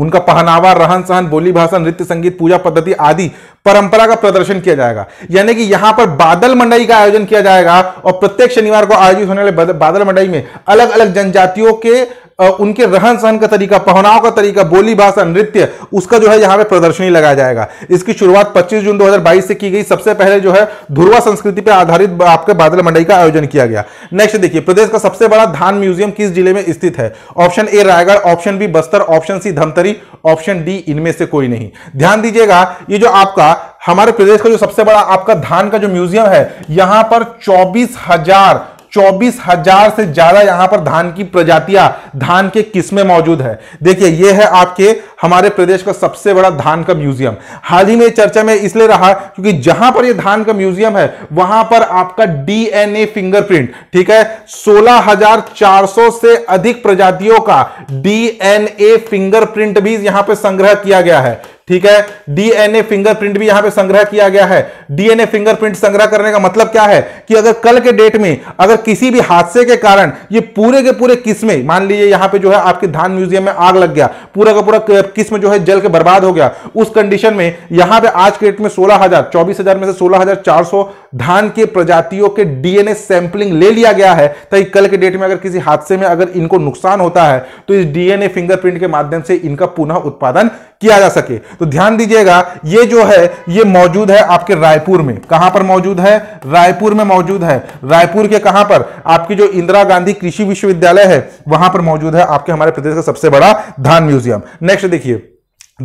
उनका पहनावा रहन सहन बोली भाषा नृत्य संगीत पूजा पद्धति आदि परंपरा का प्रदर्शन किया जाएगा यानी कि यहां पर बादल मंडई का आयोजन किया जाएगा और प्रत्येक शनिवार को आयोजित होने वाले बादल मंडई में अलग अलग जनजातियों के उनके रहन सहन का तरीका पहनाव का तरीका बोली भाषा नृत्य उसका जो है यहां पे प्रदर्शनी लगाया जाएगा इसकी शुरुआत 25 जून 2022 से की गई सबसे पहले जो है ध्रुवा संस्कृति पर आधारित आपके बादल मंडई का आयोजन किया गया नेक्स्ट देखिए प्रदेश का सबसे बड़ा धान म्यूजियम किस जिले में स्थित है option A Raigarh option B Bastar option C Dhamtari option D इनमें से कोई नहीं ध्यान दीजिएगा ये जो आपका हमारे प्रदेश का जो सबसे बड़ा आपका धान का जो म्यूजियम है यहां पर चौबीस हजार चौबीस हजार से ज्यादा यहां पर धान की प्रजातियां धान के किस्में मौजूद है देखिए ये है आपके हमारे प्रदेश का सबसे बड़ा धान का म्यूजियम हाल ही में चर्चा में इसलिए रहा क्योंकि जहां पर ये धान का म्यूजियम है वहां पर आपका डीएनए फिंगरप्रिंट ठीक है 16,400 से अधिक प्रजातियों का डीएनए फिंगरप्रिंट भी यहां पर संग्रह किया गया है ठीक है डीएनए फिंगरप्रिंट भी यहां पे संग्रह किया गया है डीएनए फिंगरप्रिंट संग्रह करने का मतलब क्या है कि अगर कल के डेट में अगर किसी भी हादसे के कारण ये पूरे के पूरे किस्में मान लीजिए यहां पे जो है आपके धान म्यूजियम में आग लग गया पूरा का पूरा किस्म जो है जल के बर्बाद हो गया उस कंडीशन में यहां पर आज के डेट में सोलह हजार चौबीस हजार में से सोलह हजार चार सौ धान के प्रजातियों के डीएनए सैंपलिंग ले लिया गया है ताकि तो कल के डेट में अगर किसी हादसे में अगर इनको नुकसान होता है तो इस डीएनए फिंगरप्रिंट के माध्यम से इनका पुनः उत्पादन किया जा सके तो ध्यान दीजिएगा ये जो है ये मौजूद है आपके रायपुर में कहां पर मौजूद है रायपुर में मौजूद है रायपुर के कहां पर आपकी जो इंदिरा गांधी कृषि विश्वविद्यालय है वहां पर मौजूद है आपके हमारे प्रदेश का सबसे बड़ा धान म्यूजियम नेक्स्ट देखिए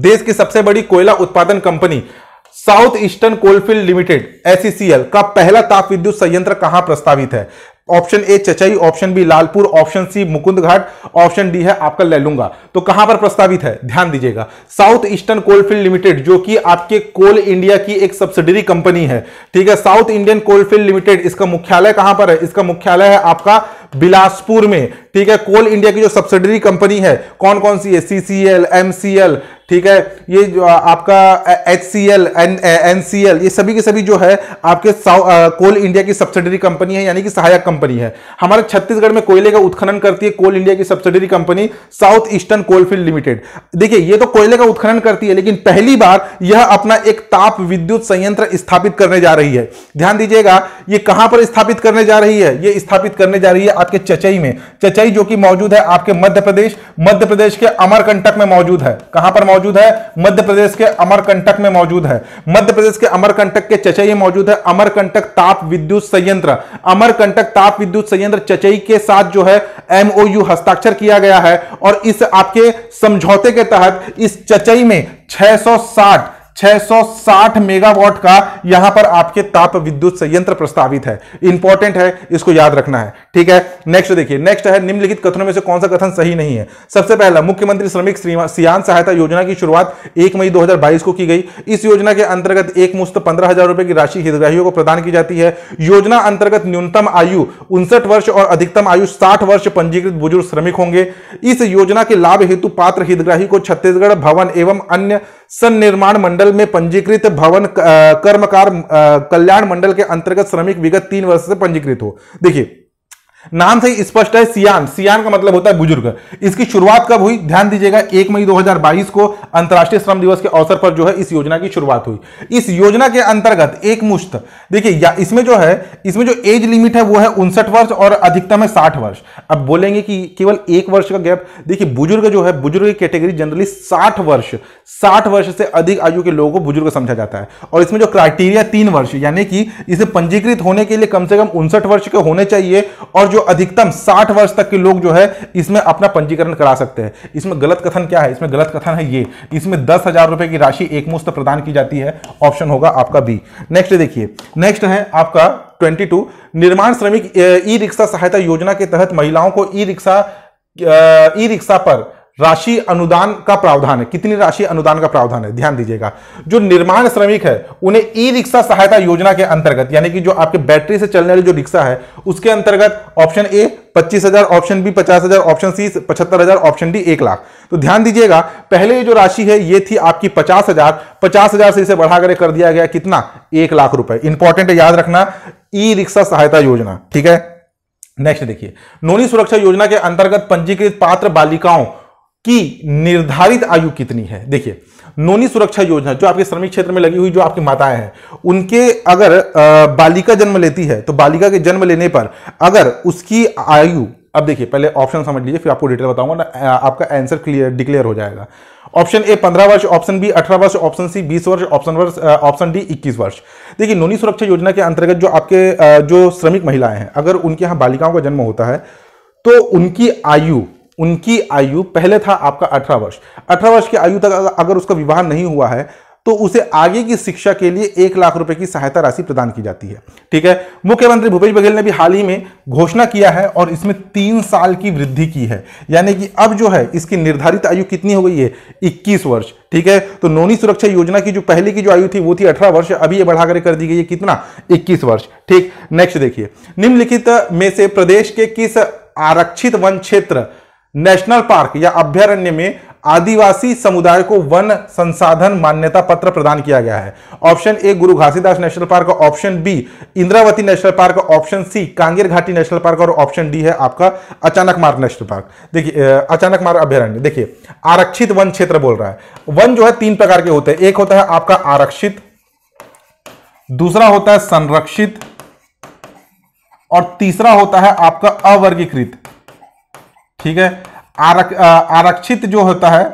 देश की सबसे बड़ी कोयला उत्पादन company south eastern coalfield limited SECL e का पहला ताप विद्युत संयंत्र कहां प्रस्तावित है option A Chachai option B Lalpur option C Mukund Ghat option D है आपका लेलुंगा तो कहां पर प्रस्तावित है ध्यान दीजिएगा साउथ ईस्टर्न कोलफील्ड लिमिटेड जो कि आपके कोल इंडिया की एक सब्सिडरी कंपनी है ठीक है साउथ इंडियन कोलफील्ड लिमिटेड इसका मुख्यालय कहां पर है इसका मुख्यालय है आपका बिलासपुर में ठीक है कोल इंडिया की जो सब्सिडरी कंपनी है कौन कौन सी है सीसीएल एमसीएल ठीक है ये जो आपका H C L N N C L ये सभी के सभी जो है आपके कोल इंडिया की सब्सिडरी कंपनी है यानी कि सहायक कंपनी कंपनी है हमारे छत्तीसगढ़ में कोयले का उत्खनन करती है कोल इंडिया की subsidiary company south eastern coalfield limited देखिए ये तो कोयले का उत्खनन करती है लेकिन पहली बार यह अपना एक ताप विद्युत संयंत्र स्थापित करने जा रही है ध्यान दीजिएगा ये कहां पर स्थापित करने जा रही है ये स्थापित करने जा रही है आपके चचई में चचई जो कि मौजूद है आपके मध्य प्रदेश मध्य प्रदेश के अमरकंटक में मौजूद है कहां पर मौजूद है मध्य प्रदेश के अमरकंटक में मौजूद है मध्य प्रदेश के अमरकंटक के चचई में मौजूद है अमरकंटक ताप विद्युत संयंत्र अमरकंटक ताप ताप विद्युत संयंत्र चचई के साथ जो है एमओयू हस्ताक्षर किया गया है और इस आपके समझौते के तहत इस चचई में 660 660 मेगावाट का यहां पर आपके ताप विद्युत संयंत्र प्रस्तावित है इंपॉर्टेंट है इसको याद रखना है ठीक है नेक्स्ट देखिए नेक्स्ट है निम्नलिखित कथनों में से कौन सा कथन सही नहीं है सबसे पहला मुख्यमंत्री श्रमिक सियान सहायता योजना की शुरुआत एक मई 2022 को की गई इस योजना के अंतर्गत एक मुश्त पंद्रह हजार रुपए की राशि हितग्राहियों को प्रदान की जाती है योजना अंतर्गत न्यूनतम आयु उनसठ वर्ष और अधिकतम आयु साठ वर्ष पंजीकृत बुजुर्ग श्रमिक होंगे इस योजना के लाभ हेतु पात्र हितग्राही को छत्तीसगढ़ भवन एवं अन्य सन निर्माण मंडल में पंजीकृत भवन कर्मकार कल्याण मंडल के अंतर्गत श्रमिक विगत तीन वर्ष से पंजीकृत हो देखिए नाम से स्पष्ट है सियान सियान का मतलब होता है बुजुर्ग इसकी शुरुआत कब हुई ध्यान दीजिएगा एक मई 2022 को अंतर्राष्ट्रीय श्रम दिवस के अवसर पर जो है इस योजना की शुरुआत हुई इस योजना के अंतर्गत एक मुश्त देखिए इसमें जो है इसमें जो एज लिमिट है वो है उनसठ वर्ष और अधिकतम है साठ वर्ष अब बोलेंगे कि केवल एक वर्ष का गैप देखिए बुजुर्ग जो है बुजुर्ग की कैटेगरी जनरली साठ वर्ष साठ वर्ष से अधिक आयु के लोगों को बुजुर्ग समझा जाता है और इसमें जो क्राइटेरिया तीन वर्ष यानी कि इसे पंजीकृत होने के लिए कम से कम उनसठ वर्ष के होने चाहिए और जो अधिकतम 60 वर्ष तक के लोग जो है इसमें अपना पंजीकरण करा सकते हैं इसमें गलत कथन क्या है इसमें गलत कथन है ये इसमें दस हजार रुपए की राशि एकमुश्त प्रदान की जाती है ऑप्शन होगा आपका बी नेक्स्ट देखिए नेक्स्ट है आपका 22 निर्माण श्रमिक ई रिक्शा सहायता योजना के तहत महिलाओं को ई रिक्शा ई रिक्शा पर राशि अनुदान का प्रावधान है कितनी राशि अनुदान का प्रावधान है ध्यान दीजिएगा जो निर्माण श्रमिक है उन्हें ई रिक्शा सहायता योजना के अंतर्गत यानी कि जो आपके बैटरी से चलने वाली जो रिक्शा है उसके अंतर्गत ऑप्शन ए पच्चीस हजार ऑप्शन बी पचास हजार ऑप्शन सी पचहत्तर हजार ऑप्शन डी एक लाख तो ध्यान दीजिएगा पहले जो राशि है ये थी आपकी पचास हजार पचास हजार से इसे बढ़ाकर कर दिया गया कितना एक लाख रुपए इंपॉर्टेंट है याद रखना ई रिक्शा सहायता योजना ठीक है नेक्स्ट देखिए नोनी सुरक्षा योजना के अंतर्गत पंजीकृत पात्र बालिकाओं कि निर्धारित आयु कितनी है देखिए नोनी सुरक्षा योजना जो आपके श्रमिक क्षेत्र में लगी हुई जो आपकी माताएं हैं उनके अगर बालिका जन्म लेती है तो बालिका के जन्म लेने पर अगर उसकी आयु अब देखिए पहले ऑप्शन समझ लीजिए फिर आपको डिटेल बताऊंगा ना आपका आंसर क्लियर डिक्लेयर हो जाएगा ऑप्शन ए पंद्रह वर्ष ऑप्शन बी अठारह वर्ष ऑप्शन सी बीस वर्ष ऑप्शन वर्ष ऑप्शन डी इक्कीस वर्ष देखिए नोनी सुरक्षा योजना के अंतर्गत जो आपके जो श्रमिक महिलाएं हैं अगर उनके यहाँ बालिकाओं का जन्म होता है तो उनकी आयु उनकी आयु पहले था आपका अठारह वर्ष अठारह वर्ष की आयु तक अगर उसका विवाह नहीं हुआ है तो उसे आगे की शिक्षा के लिए एक लाख रुपए की सहायता राशि प्रदान की जाती है ठीक है मुख्यमंत्री भूपेश बघेल ने भी हाल ही में घोषणा किया है और इसमें तीन साल की वृद्धि की है यानी कि अब जो है इसकी निर्धारित आयु कितनी हो गई है 21 वर्ष ठीक है तो नोनी सुरक्षा योजना की जो पहले की जो आयु थी वो थी अठारह वर्ष अभी ये बढ़ाकर कर दी गई है कितना इक्कीस वर्ष ठीक नेक्स्ट देखिए निम्नलिखित में से प्रदेश के किस आरक्षित वन क्षेत्र नेशनल पार्क या अभ्यारण्य में आदिवासी समुदाय को वन संसाधन मान्यता पत्र प्रदान किया गया है option A Guru Ghasidas national park option B Indravati national park option C Kanger Ghati national park और ऑप्शन डी है आपका अचानक मार्ग नेशनल पार्क देखिए अचानक मार्ग अभ्यारण्य देखिए आरक्षित वन क्षेत्र बोल रहा है वन जो है तीन प्रकार के होते हैं एक होता है आपका आरक्षित दूसरा होता है संरक्षित और तीसरा होता है आपका अवर्गीकृत ठीक है आरक, आरक्षित जो होता है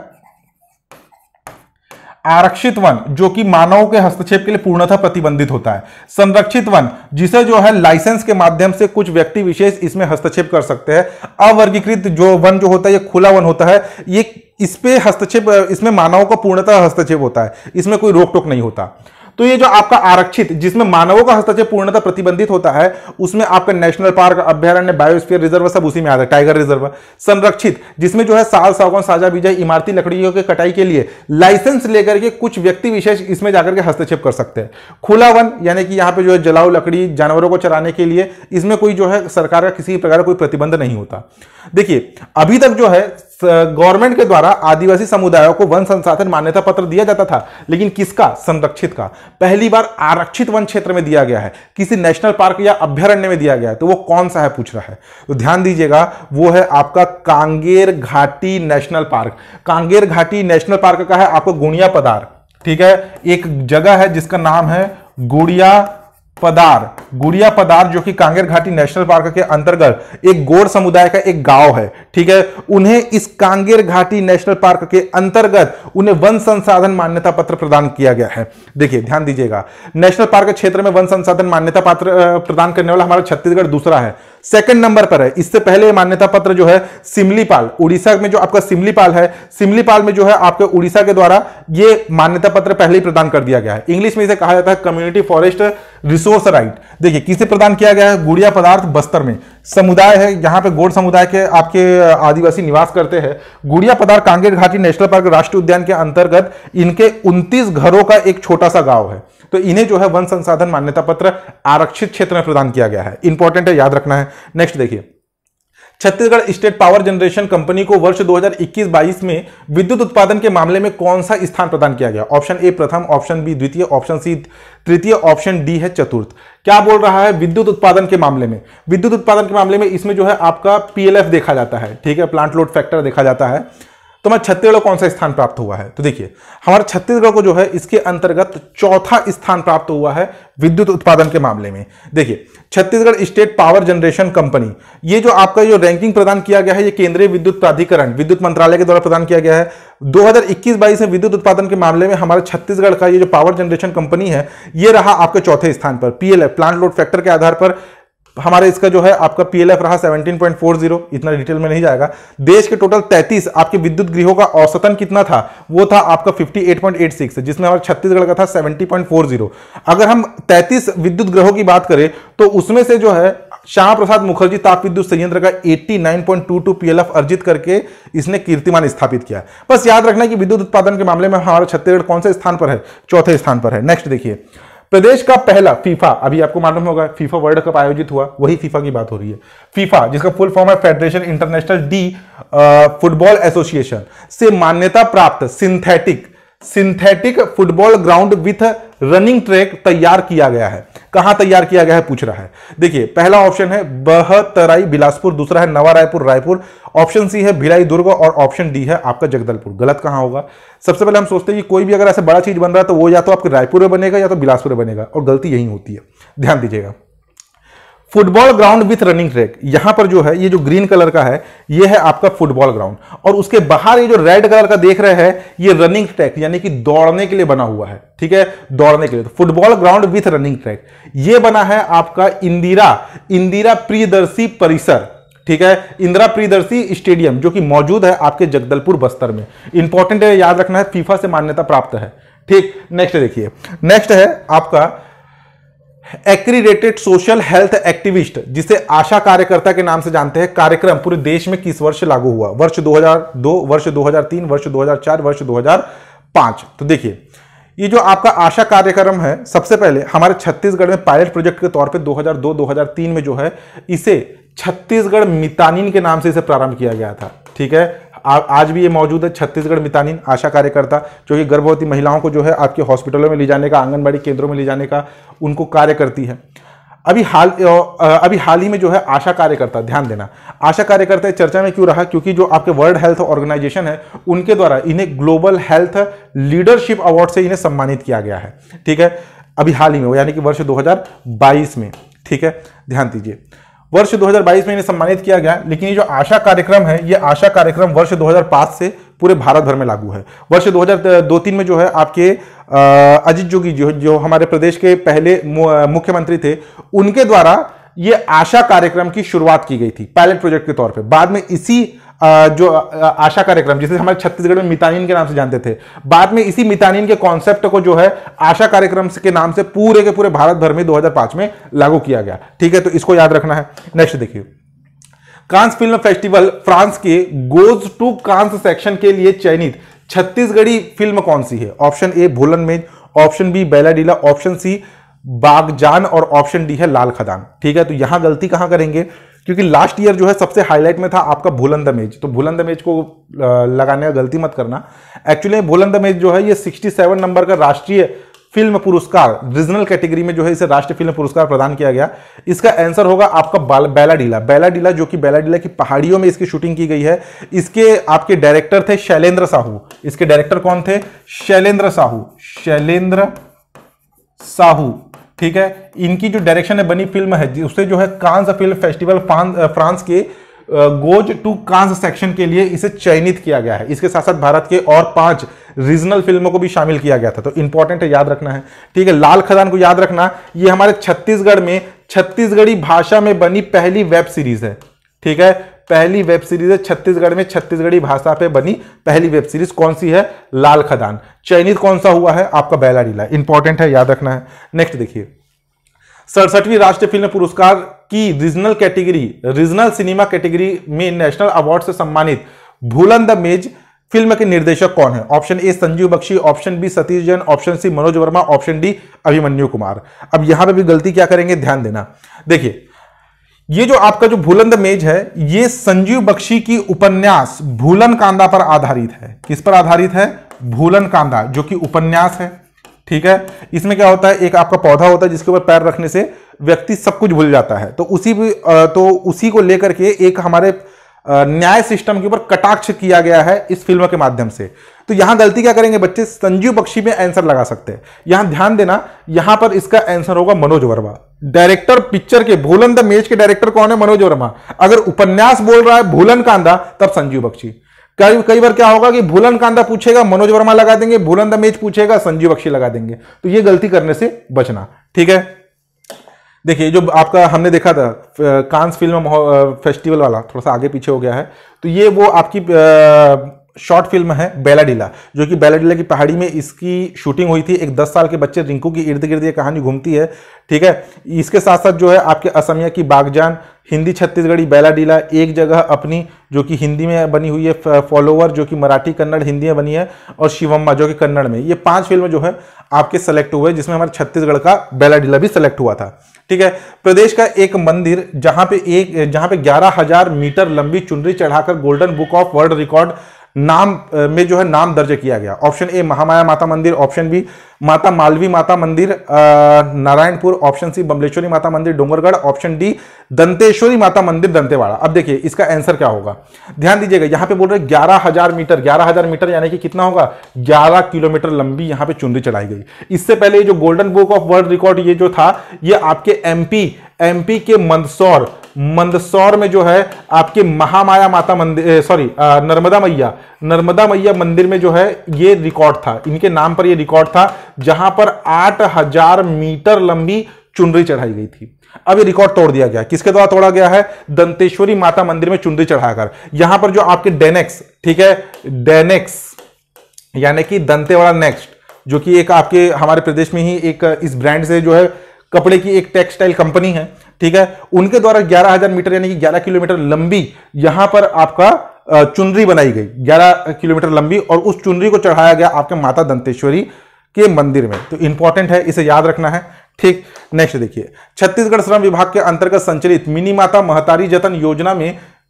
आरक्षित वन जो कि मानव के हस्तक्षेप के लिए पूर्णतः प्रतिबंधित होता है संरक्षित वन जिसे जो है लाइसेंस के माध्यम से कुछ व्यक्ति विशेष इसमें हस्तक्षेप कर सकते हैं अवर्गीकृत जो वन जो होता है ये खुला वन होता है ये इस पे हस्तक्षेप इसमें मानव का पूर्णतः हस्तक्षेप होता है इसमें कोई रोक टोक नहीं होता तो ये जो आपका आरक्षित जिसमें मानवों का हस्तक्षेप पूर्णतः प्रतिबंधित होता है उसमें आपका नेशनल पार्क अभ्यारण्य बायोस्फीयर रिजर्व सब उसी में आता है टाइगर रिजर्व संरक्षित जिसमें जो है साल सागौन साझा बीजा इमारती लकड़ियों की कटाई के लिए लाइसेंस लेकर के कुछ व्यक्ति विशेष इसमें जाकर के हस्तक्षेप कर सकते हैं खुला वन यानी कि यहाँ पे जो है जलाऊ लकड़ी जानवरों को चराने के लिए इसमें कोई जो है सरकार का किसी प्रकार का कोई प्रतिबंध नहीं होता देखिए अभी तक जो है गवर्नमेंट के द्वारा आदिवासी समुदायों को वन संसाधन मान्यता पत्र दिया जाता था लेकिन किसका संरक्षित का पहली बार आरक्षित वन क्षेत्र में दिया गया है किसी नेशनल पार्क या अभ्यारण्य में दिया गया है तो वो कौन सा है पूछ रहा है तो ध्यान दीजिएगा वो है आपका Kanger Ghati national park Kanger Ghati national park का है आपको गुणिया पदार ठीक है एक जगह है जिसका नाम है गुड़िया पदार गुड़िया पदार जो कि कांगेर घाटी नेशनल पार्क के अंतर्गत एक गोर समुदाय का एक गांव है ठीक है उन्हें इस कांगेर घाटी नेशनल पार्क के अंतर्गत उन्हें वन संसाधन मान्यता पत्र प्रदान किया गया है देखिए ध्यान दीजिएगा नेशनल पार्क क्षेत्र में वन संसाधन मान्यता पत्र प्रदान करने वाला हमारा छत्तीसगढ़ दूसरा है सेकंड नंबर पर है इससे पहले मान्यता पत्र जो है सिमलीपाल उड़ीसा में जो आपका सिमलीपाल है सिमलीपाल में जो है आपके उड़ीसा के द्वारा ये मान्यता पत्र पहले ही प्रदान कर दिया गया है इंग्लिश में इसे कहा जाता है कम्युनिटी फॉरेस्ट रिसोर्स राइट देखिए किसे प्रदान किया गया है गुड़िया पदार्थ बस्तर में समुदाय है यहाँ पे गोड़ समुदाय के आपके आदिवासी निवास करते हैं गुड़िया पदार कांगेर घाटी नेशनल पार्क राष्ट्रीय उद्यान के अंतर्गत इनके 29 घरों का एक छोटा सा गांव है तो इन्हें जो है वन संसाधन मान्यता पत्र आरक्षित क्षेत्र में प्रदान किया गया है इंपॉर्टेंट है याद रखना है नेक्स्ट देखिए Chhattisgarh state power generation company को वर्ष 2021-22 में विद्युत उत्पादन के मामले में कौन सा स्थान प्रदान किया गया ऑप्शन ए प्रथम ऑप्शन बी द्वितीय ऑप्शन सी तृतीय ऑप्शन डी है चतुर्थ क्या बोल रहा है विद्युत उत्पादन के मामले में विद्युत उत्पादन के मामले में इसमें जो है आपका पीएलएफ देखा जाता है ठीक है प्लांट लोड फैक्टर देखा जाता है तो हमारे छत्तीसगढ़ कौन सा स्थान प्राप्त हुआ है तो देखिए हमारे छत्तीसगढ़ को जो है इसके अंतर्गत चौथा स्थान प्राप्त हुआ है विद्युत उत्पादन के मामले में देखिए Chhattisgarh state power generation company ये जो आपका जो रैंकिंग प्रदान किया गया है ये केंद्रीय विद्युत प्राधिकरण विद्युत मंत्रालय के द्वारा प्रदान किया गया है 2021 हजार में विद्युत उत्पादन के मामले में हमारे छत्तीसगढ़ का ये जो पावर जनरेशन कंपनी है ये रहा आपके चौथे स्थान पर पीएलएफ प्लांट लोड फैक्टर के आधार पर हमारे इसका जो है आपका पीएलएफ रहा 17.40 इतना डिटेल में नहीं जाएगा देश के टोटल 33 आपके विद्युत गृहों का औसतन कितना था वो था आपका 58.86 जिसमें हमारा छत्तीसगढ़ का था 70.40 अगर हम 33 विद्युत ग्रहों की बात करें तो उसमें से जो है श्यामा प्रसाद मुखर्जी ताप विद्युत संयंत्र का 89.22 पीएलएफ अर्जित करके इसने कीर्तिमान स्थापित किया बस याद रखना कि विद्युत उत्पादन के मामले में हमारा छत्तीसगढ़ कौन से स्थान पर है चौथे स्थान पर है नेक्स्ट देखिए प्रदेश का पहला फीफा अभी आपको मालूम होगा फीफा वर्ल्ड कप आयोजित हुआ वही फीफा की बात हो रही है फीफा जिसका फुल फॉर्म है federation international de football association से मान्यता प्राप्त synthetic synthetic football ground with running track तैयार किया गया है कहां तैयार किया गया है पूछ रहा है देखिए पहला ऑप्शन है बहतराई बिलासपुर दूसरा है नवा रायपुर रायपुर ऑप्शन सी है भिलाई दुर्ग और ऑप्शन डी है आपका जगदलपुर गलत कहां होगा सबसे पहले हम सोचते हैं कि कोई भी अगर ऐसा बड़ा चीज बन रहा है तो वो या तो आपके रायपुर में बनेगा या तो बिलासपुर में बनेगा और गलती यही होती है ध्यान दीजिएगा football ground with running track यहां पर जो है ये जो ग्रीन कलर का है ये है आपका फुटबॉल ग्राउंड और उसके बाहर ये जो रेड कलर का देख रहे हैं ये रनिंग ट्रैक यानी कि दौड़ने के लिए बना हुआ है ठीक है दौड़ने के लिए तो football ground with running track ये बना है आपका इंदिरा इंदिरा प्रियदर्शी परिसर ठीक है इंदिरा प्रियदर्शी स्टेडियम जो कि मौजूद है आपके जगदलपुर बस्तर में इंपॉर्टेंट याद रखना है फीफा से मान्यता प्राप्त है ठीक नेक्स्ट देखिए नेक्स्ट है आपका एक्रीडेटेड सोशल हेल्थ एक्टिविस्ट जिसे आशा कार्यकर्ता के नाम से जानते हैं कार्यक्रम पूरे देश में किस वर्ष लागू हुआ वर्ष 2002 वर्ष 2003 वर्ष 2004 वर्ष 2005 तो देखिए ये जो आपका आशा कार्यक्रम है सबसे पहले हमारे छत्तीसगढ़ में पायलट प्रोजेक्ट के तौर पे 2002-2003 में जो है इसे छत्तीसगढ़ मितानिन के नाम से इसे प्रारंभ किया गया था ठीक है आज भी ये मौजूद है छत्तीसगढ़ मितानिन आशा कार्यकर्ता जो कि गर्भवती महिलाओं को जो है आपके हॉस्पिटलों में ले जाने का आंगनबाड़ी केंद्रों में ले जाने का उनको कार्य करती है अभी हाल अभी हाल ही में जो है आशा कार्यकर्ता ध्यान देना आशा कार्यकर्ता चर्चा में क्यों रहा क्योंकि जो आपके वर्ल्ड हेल्थ ऑर्गेनाइजेशन है उनके द्वारा इन्हें ग्लोबल हेल्थ लीडरशिप अवार्ड से इन्हें सम्मानित किया गया है ठीक है अभी हाल ही में यानी कि वर्ष 2022 में ठीक है ध्यान दीजिए वर्ष 2022 में इन्हें सम्मानित किया गया लेकिन ये जो आशा कार्यक्रम है ये आशा कार्यक्रम वर्ष 2005 से पूरे भारत भर में लागू है वर्ष दो हजार दो तीन में जो है आपके अजीत जोगी जो जो हमारे प्रदेश के पहले मुख्यमंत्री थे उनके द्वारा ये आशा कार्यक्रम की शुरुआत की गई थी पायलट प्रोजेक्ट के तौर पर बाद में इसी जो आशा कार्यक्रम जिसे हमारे छत्तीसगढ़ में मितानिन के नाम से जानते थे बाद में इसी मितानिन के कॉन्सेप्ट को जो है आशा कार्यक्रम के नाम से पूरे के पूरे भारत भर में 2005 में लागू किया गया ठीक है तो इसको याद रखना है नेक्स्ट देखिए कांस फिल्म फेस्टिवल फ्रांस के गोज टू कांस सेक्शन के लिए चयनित छत्तीसगढ़ी फिल्म कौन सी है option A Bhulan maze option B Bailadila option C Bagjan और ऑप्शन डी है लाल खदान ठीक है तो यहां गलती कहां करेंगे क्योंकि लास्ट ईयर जो है सबसे हाईलाइट में था आपका भूलन दमेज तो भूलन दमेज को लगाने का गलती मत करना एक्चुअली भूलन दमेज जो है ये 67 नंबर का राष्ट्रीय फिल्म पुरस्कार रीजनल कैटेगरी में जो है इसे राष्ट्रीय फिल्म पुरस्कार प्रदान किया गया इसका आंसर होगा आपका बैलाडीला बैलाडीला जो कि बैलाडीला की पहाड़ियों में इसकी शूटिंग की गई है इसके आपके डायरेक्टर थे शैलेंद्र साहू इसके डायरेक्टर कौन थे शैलेंद्र साहू शैलेंद्र साहू ठीक है इनकी जो डायरेक्शन है बनी फिल्म है उससे जो है कांस फिल्म फेस्टिवल फ्रांस के गोज टू कांस सेक्शन के लिए इसे चयनित किया गया है इसके साथ साथ भारत के और पांच रीजनल फिल्मों को भी शामिल किया गया था तो इंपॉर्टेंट है याद रखना है ठीक है लाल खदान को याद रखना ये हमारे छत्तीसगढ़ में छत्तीसगढ़ी भाषा में बनी पहली वेब सीरीज है ठीक है पहली वेब सीरीज है छत्तीसगढ़ में छत्तीसगढ़ी भाषा पे बनी पहली वेब सीरीज कौन सी है लाल खदान चयनित कौन सा हुआ है आपका बैला डीला इंपॉर्टेंट है याद रखना है नेक्स्ट देखिए सड़सठवीं राष्ट्रीय फिल्म पुरस्कार की regional category regional cinema category में नेशनल अवार्ड से सम्मानित भूलन द मेज फिल्म के निर्देशक कौन है option A Sanjeev Bakshi option B Satish Jain option C Manoj Verma option D Abhimanyu Kumar अब यहां पे भी गलती क्या करेंगे ध्यान देना देखिए ये जो आपका जो भूलंद मेज है ये संजीव बख्शी की उपन्यास भूलन कांदा पर आधारित है किस पर आधारित है भूलन कांदा जो कि उपन्यास है ठीक है इसमें क्या होता है एक आपका पौधा होता है जिसके ऊपर पैर रखने से व्यक्ति सब कुछ भूल जाता है तो उसी भी तो उसी को लेकर के एक हमारे न्याय सिस्टम के ऊपर कटाक्ष किया गया है इस फिल्म के माध्यम से तो यहां गलती क्या करेंगे बच्चे संजीव बख्शी में आंसर लगा सकते हैं यहां ध्यान देना यहां पर इसका आंसर होगा मनोज वर्मा डायरेक्टर पिक्चर के भूलन द मेज के डायरेक्टर कौन है मनोज वर्मा अगर उपन्यास बोल रहा है भूलन कांदा तब संजीव बख्शी कई कई बार क्या होगा कि भूलन कांदा पूछेगा मनोज वर्मा लगा देंगे भूलन द मेज पूछेगा संजीव बख्शी लगा देंगे तो ये गलती करने से बचना ठीक है देखिए जो आपका हमने देखा था कांस फिल्म फेस्टिवल वाला थोड़ा सा आगे पीछे हो गया है तो ये वो आपकी शॉर्ट फिल्म है बेलाडीला जो कि बेलाडीला की पहाड़ी में इसकी शूटिंग हुई थी एक 10 साल के बच्चे रिंकू की इर्द गिर्द ये कहानी घूमती है ठीक है इसके साथ साथ जो है आपके असमिया की बागजान हिंदी छत्तीसगढ़ी बेलाडीला एक जगह अपनी जो कि हिंदी में बनी हुई है फॉलोवर जो कि मराठी कन्नड़ हिंदी में बनी है और शिवम्मा जो कि कन्नड़ में ये पाँच फिल्म जो है आपके सेलेक्ट हुए जिसमें हमारे छत्तीसगढ़ का बेलाडीला भी सेलेक्ट हुआ था ठीक है प्रदेश का एक मंदिर जहां पे एक जहां पे ग्यारह हजार मीटर लंबी चुनरी चढ़ाकर golden book of world record नाम में जो है नाम दर्ज किया गया ऑप्शन ए महामाया माता मंदिर ऑप्शन बी माता मालवी माता मंदिर नारायणपुर ऑप्शन सी बमलेश्वरी माता मंदिर डोंगरगढ़ ऑप्शन डी दंतेश्वरी माता मंदिर दंतेवाड़ा अब देखिए इसका आंसर क्या होगा ध्यान दीजिएगा यहाँ पे बोल रहे ग्यारह हजार मीटर ग्यारह हजार मीटर यानी कि कितना होगा ग्यारह किलोमीटर लंबी यहाँ पे चुनरी चढ़ाई गई इससे पहले जो golden book of world record ये जो था ये आपके एम एमपी के मंदसौर मंदसौर में जो है आपके महामाया माता मंदिर सॉरी नर्मदा मैया नर्मदा मैया मंदिर में जो है ये रिकॉर्ड था इनके नाम पर ये रिकॉर्ड था जहां पर 8000 मीटर लंबी चुनरी चढ़ाई गई थी अब ये रिकॉर्ड तोड़ दिया गया किसके द्वारा तोड़ा गया है दंतेश्वरी माता मंदिर में चुनरी चढ़ाकर यहां पर जो आपके डेनेक्स ठीक है डेनेक्स यानी कि दंतेवाड़ा नेक्स्ट जो कि एक आपके हमारे प्रदेश में ही एक इस ब्रांड से जो है कपड़े की एक टेक्सटाइल कंपनी है ठीक है उनके द्वारा 11,000 मीटर यानी कि 11 किलोमीटर लंबी यहां पर आपका चुनरी बनाई गई 11 किलोमीटर लंबी और उस चुनरी को चढ़ाया गया आपके माता दंतेश्वरी के मंदिर में तो इंपॉर्टेंट है इसे याद रखना है ठीक नेक्स्ट देखिए छत्तीसगढ़ श्रम विभाग के अंतर्गत संचालित मिनी माता महतारी जतन योजना में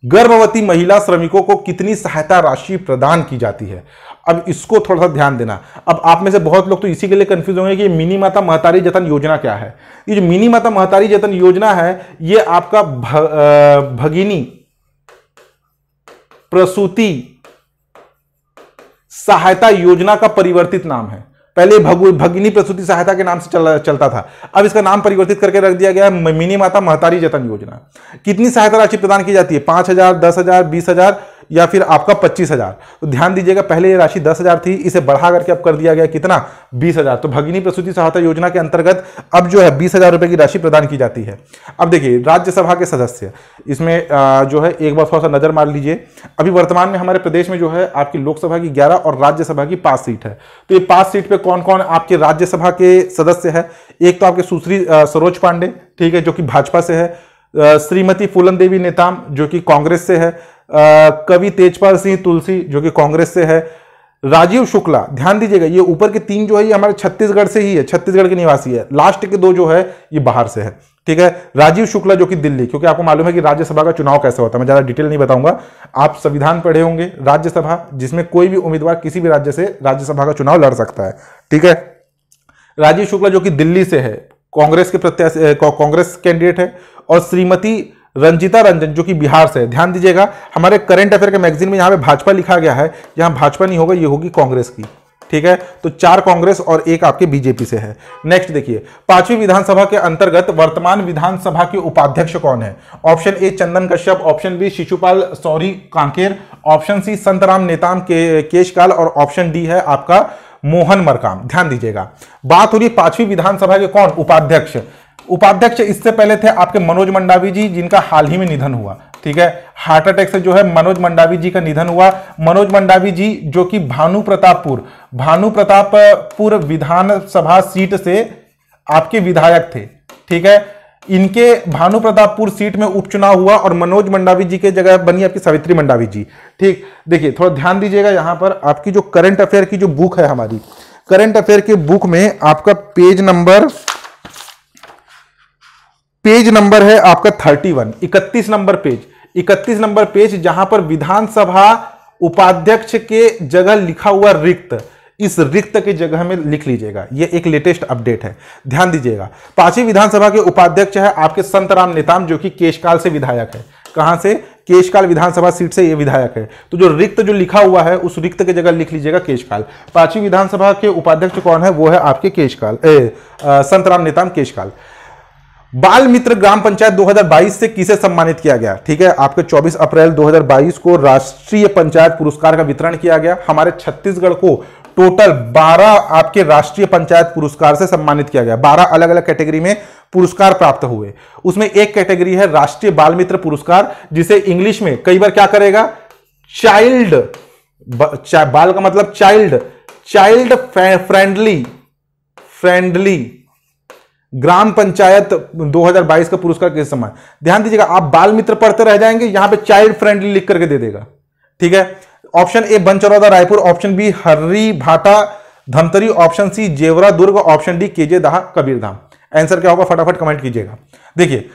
गर्भवती महिला श्रमिकों को कितनी सहायता राशि प्रदान की जाती है अब इसको थोड़ा सा ध्यान देना अब आप में से बहुत लोग तो इसी के लिए कंफ्यूज होंगे कि मिनी माता महतारी जतन योजना क्या है ये जो मिनी माता महतारी जतन योजना है ये आपका भ, भगिनी प्रसूति सहायता योजना का परिवर्तित नाम है पहले भगिनी प्रसूति सहायता के नाम से चल, चलता था अब इसका नाम परिवर्तित करके रख दिया गया मिनी माता महतारी जतन योजना कितनी सहायता राशि प्रदान की जाती है पांच हजार दस हजार बीस हजार या फिर आपका पच्चीस हजार तो ध्यान दीजिएगा पहले ये राशि दस हजार थी इसे बढ़ा करके अब कर दिया गया कितना बीस हजार तो भगिनी प्रसूति सहायता योजना के अंतर्गत अब जो है बीस हजार रुपये की राशि प्रदान की जाती है अब देखिए राज्यसभा के सदस्य इसमें जो है एक बार थोड़ा सा नजर मार लीजिए अभी वर्तमान में हमारे प्रदेश में जो है आपकी लोकसभा की ग्यारह और राज्यसभा की पांच सीट है तो ये पांच सीट पर कौन कौन आपके राज्यसभा के सदस्य है एक तो आपके सुश्री सरोज पांडे ठीक है जो कि भाजपा से है श्रीमती फूलन देवी नेताम जो कि कांग्रेस से है कवि तेजपाल सिंह तुलसी जो कि कांग्रेस से है राजीव शुक्ला ध्यान दीजिएगा ये ऊपर के तीन जो है ये हमारे छत्तीसगढ़ से ही है छत्तीसगढ़ के निवासी है लास्ट के दो जो है ये बाहर से है ठीक है राजीव शुक्ला जो कि दिल्ली क्योंकि आपको मालूम है कि राज्यसभा का चुनाव कैसा होता है मैं ज़्यादा डिटेल नहीं बताऊंगा आप संविधान पढ़े होंगे राज्यसभा जिसमें कोई भी उम्मीदवार किसी भी राज्य से राज्यसभा का चुनाव लड़ सकता है ठीक है राजीव शुक्ला जो कि दिल्ली से है कांग्रेस के प्रत्याशी कांग्रेस कैंडिडेट है और श्रीमती रंजिता रंजन जो कि बिहार से ध्यान दीजिएगा हमारे करंट अफेयर के मैगजीन में यहाँ पे भाजपा लिखा गया है यहाँ भाजपा नहीं होगा ये होगी कांग्रेस की ठीक है तो चार कांग्रेस और एक आपके बीजेपी से है नेक्स्ट देखिए पांचवी विधानसभा के अंतर्गत वर्तमान विधानसभा के उपाध्यक्ष कौन है option A Chandan Kashyap option B Shishupal Sori Kanker option C Santram Netam के केशकाल और ऑप्शन डी है आपका मोहन मरकाम ध्यान दीजिएगा बात हो रही पांचवी विधानसभा के कौन उपाध्यक्ष उपाध्यक्ष इससे पहले थे आपके मनोज मंडावी जी जिनका हाल ही में निधन हुआ ठीक है हार्ट अटैक से जो है मनोज मंडावी जी का निधन हुआ मनोज मंडावी जी जो कि भानु प्रतापपुर भानु प्रतापपुर विधानसभा सीट से आपके विधायक थे ठीक है इनके भानु प्रतापपुर सीट में उपचुनाव हुआ और मनोज मंडावी जी के जगह बनी आपकी सावित्री मंडावी जी ठीक देखिए थोड़ा ध्यान दीजिएगा यहां पर आपकी जो करंट अफेयर की जो बुक है हमारी करंट अफेयर के बुक में आपका पेज नंबर पेज नंबर है आपका थर्टी वन इकतीस नंबर पेज इकतीस नंबर पेज जहां पर विधानसभा उपाध्यक्ष के जगह लिखा हुआ रिक्त इस रिक्त की जगह में लिख लीजिएगा यह एक लेटेस्ट अपडेट है ध्यान दीजिएगा पांचवी विधानसभा के उपाध्यक्ष है आपके संतराम नेताम जो कि केशकाल से विधायक है कहां से केशकाल विधानसभा सीट से ये विधायक है तो जो रिक्त जो लिखा हुआ है उस रिक्त की जगह लिख लीजिएगा केशकाल पांचवी विधानसभा के उपाध्यक्ष कौन है वो है आपके केशकाल संतराम नेताम केशकाल बाल मित्र ग्राम पंचायत 2022 से किसे सम्मानित किया गया ठीक है आपके 24 अप्रैल 2022 को राष्ट्रीय पंचायत पुरस्कार का वितरण किया गया हमारे छत्तीसगढ़ को टोटल 12 आपके राष्ट्रीय पंचायत पुरस्कार से सम्मानित किया गया 12 अलग अलग कैटेगरी में पुरस्कार प्राप्त हुए उसमें एक कैटेगरी है राष्ट्रीय बाल मित्र पुरस्कार जिसे इंग्लिश में कई बार क्या करेगा चाइल्ड बाल का मतलब चाइल्ड चाइल्ड फ्रेंडली फ्रेंडली ग्राम पंचायत 2022 का पुरस्कार किस समय ध्यान दीजिएगा आप बाल मित्र पढ़ते रह जाएंगे यहां पे चाइल्ड फ्रेंडली लिख करके दे देगा ठीक है option A Bancharauda Raipur option B Harri Bhata Dhamtari option C Jevra Durg option D केजे दहा कबीरधाम आंसर क्या होगा फटाफट कमेंट कीजिएगा देखिए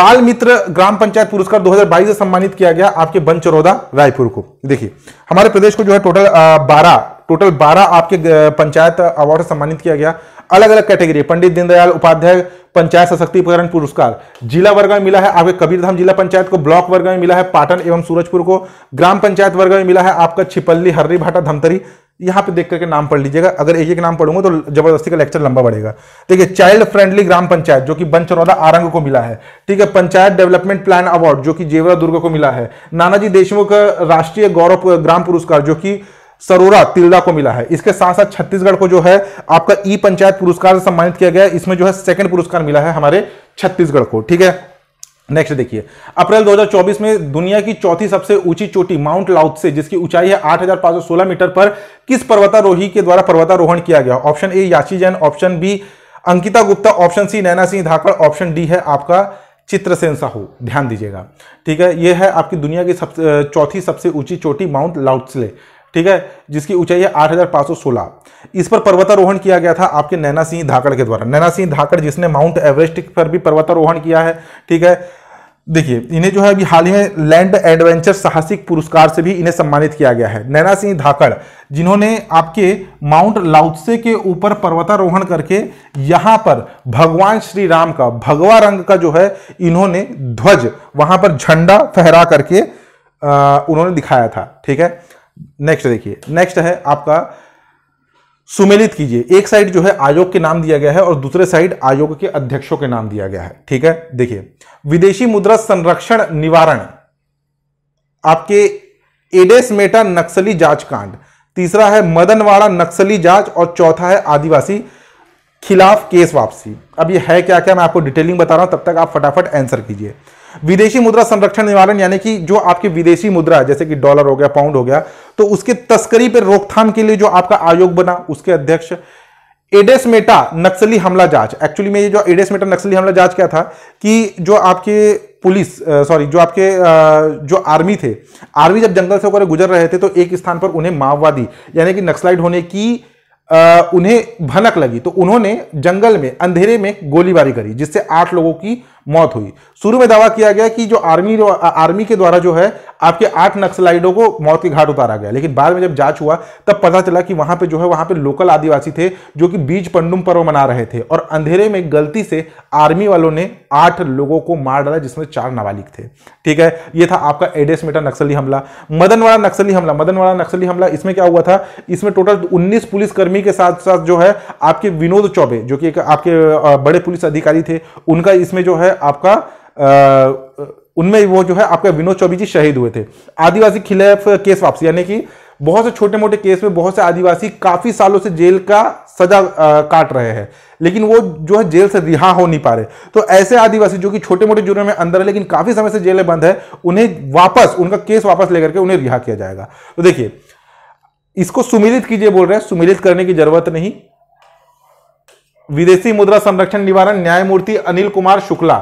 बाल मित्र ग्राम पंचायत पुरस्कार 2022 से सम्मानित किया गया आपके बनचरौदा रायपुर को देखिए हमारे प्रदेश को जो है टोटल बारह टोटल 12 आपके पंचायत अवार्ड सम्मानित किया गया अलग अलग कैटेगरी पंडित दीनदयाल उपाध्याय पंचायत सशक्तिकरण पुरस्कार जिला वर्ग में मिला है आपके कबीरधाम जिला पंचायत को ब्लॉक वर्ग में मिला है पाटन एवं सूरजपुर को ग्राम पंचायत वर्ग में मिला है आपका छिपल्ली हर्री भाटा धमतरी यहाँ पे देख करके नाम पढ़ लीजिएगा अगर एक एक नाम पढ़ूंगा तो जबरदस्ती का लेक्चर लंबा बढ़ेगा देखिए चाइल्ड फ्रेंडली ग्राम पंचायत जो कि बनचरौदा आरंग को मिला है ठीक है पंचायत डेवलपमेंट प्लान अवार्ड जो कि जेवरा दुर्ग को मिला है नानाजी देशमुख राष्ट्रीय गौरव ग्राम पुरस्कार जो कि सरोरा तिलदा को मिला है इसके साथ साथ छत्तीसगढ़ को जो है आपका ई पंचायत पुरस्कार से सम्मानित किया गया इसमें जो है सेकंड पुरस्कार मिला है हमारे छत्तीसगढ़ को ठीक है नेक्स्ट देखिए अप्रैल 2024 में दुनिया की चौथी सबसे ऊंची चोटी माउंट लाउथ से जिसकी ऊंचाई है 8,516 मीटर पर किस पर्वतारोही के द्वारा पर्वतारोहण किया गया option A Yachi Jain option B Ankita Gupta option C Naina Singh Dhakad option D है आपका चित्रसेन साहू ध्यान दीजिएगा ठीक है यह है आपकी दुनिया की सबसे चौथी सबसे ऊंची चोटी माउंट लाउटसले ठीक है जिसकी ऊंचाई है 8516 इस पर पर्वतारोहण किया गया था आपके नैना सिंह धाकड़ के द्वारा नैना सिंह धाकड़ जिसने माउंट एवरेस्ट पर भी पर्वतारोहण किया है ठीक है देखिए इन्हें जो है अभी हाल ही में लैंड एडवेंचर साहसिक पुरस्कार से भी इन्हें सम्मानित किया गया है नैना सिंह धाकड़ जिन्होंने आपके माउंट लाउत्से के ऊपर पर्वतारोहण करके यहाँ पर भगवान श्री राम का भगवा रंग का जो है इन्होंने ध्वज वहाँ पर झंडा फहरा करके आ, उन्होंने दिखाया था ठीक है नेक्स्ट देखिए नेक्स्ट है आपका सुमेलित कीजिए एक साइड जो है आयोग के नाम दिया गया है और दूसरे साइड आयोग के अध्यक्षों के नाम दिया गया है ठीक है देखिए विदेशी मुद्रा संरक्षण निवारण आपके एडेस मेटा नक्सली जांच कांड तीसरा है मदनवाड़ा नक्सली जांच और चौथा है आदिवासी खिलाफ केस वापसी अब ये है क्या क्या मैं आपको डिटेलिंग बता रहा हूं तब तक आप फटाफट आंसर कीजिए विदेशी मुद्रा संरक्षण निवारण यानी कि जो आपकी विदेशी मुद्रा है जैसे कि डॉलर हो गया पाउंड हो गया तो उसके तस्करी पर रोकथाम के लिए जो आपका आयोग बना उसके अध्यक्ष एडेस मेटा नक्सली हमला जांच एक्चुअली में ये जो एडेस मेटा नक्सली हमला जांच क्या था कि जो आपके पुलिस सॉरी जो आपके आ, जो आर्मी थे आर्मी जब जंगल से होकर गुजर रहे थे तो एक स्थान पर उन्हें माओवादी यानी कि नक्सलाइट होने की आ, उन्हें भनक लगी तो उन्होंने जंगल में अंधेरे में गोलीबारी करी जिससे आठ लोगों की मौत हुई शुरू में दावा किया गया कि जो आर्मी आर्मी के द्वारा जो है आपके आठ नक्सलाइडों को मौत के घाट उतारा गया लेकिन बाद में जब जांच हुआ तब पता चला कि वहां पे जो है वहां पे लोकल आदिवासी थे जो कि बीज पंडुम पर्व मना रहे थे और अंधेरे में गलती से आर्मी वालों ने आठ लोगों को मार डाला जिसमें चार नाबालिग थे ठीक है यह था आपका एडेस मेटा नक्सली हमला मदनवाड़ा नक्सली हमला मदनवाड़ा नक्सली हमला इसमें क्या हुआ था इसमें टोटल उन्नीस पुलिसकर्मी के साथ साथ जो है आपके विनोद चौबे जो कि आपके बड़े पुलिस अधिकारी थे उनका इसमें जो है है आपका उनमें वो जो है आपका विनोद चौबे जी शहीद हुए थे आदिवासी खिलाफ केस वापसी यानी कि बहुत से छोटे मोटे केस में बहुत से आदिवासी काफी सालों से जेल का सजा काट रहे हैं लेकिन वो जो है जेल से रिहा हो नहीं पा रहे तो ऐसे आदिवासी जो कि छोटे मोटे जुर्म में अंदर है लेकिन काफी समय से जेलें बंद है उन्हें वापस उनका केस वापस लेकर के उन्हें रिहा किया जाएगा तो देखिए इसको सुमिलित कीजिए बोल रहे हैं सुमिलित करने की जरूरत नहीं विदेशी मुद्रा संरक्षण निवारण न्यायमूर्ति अनिल कुमार शुक्ला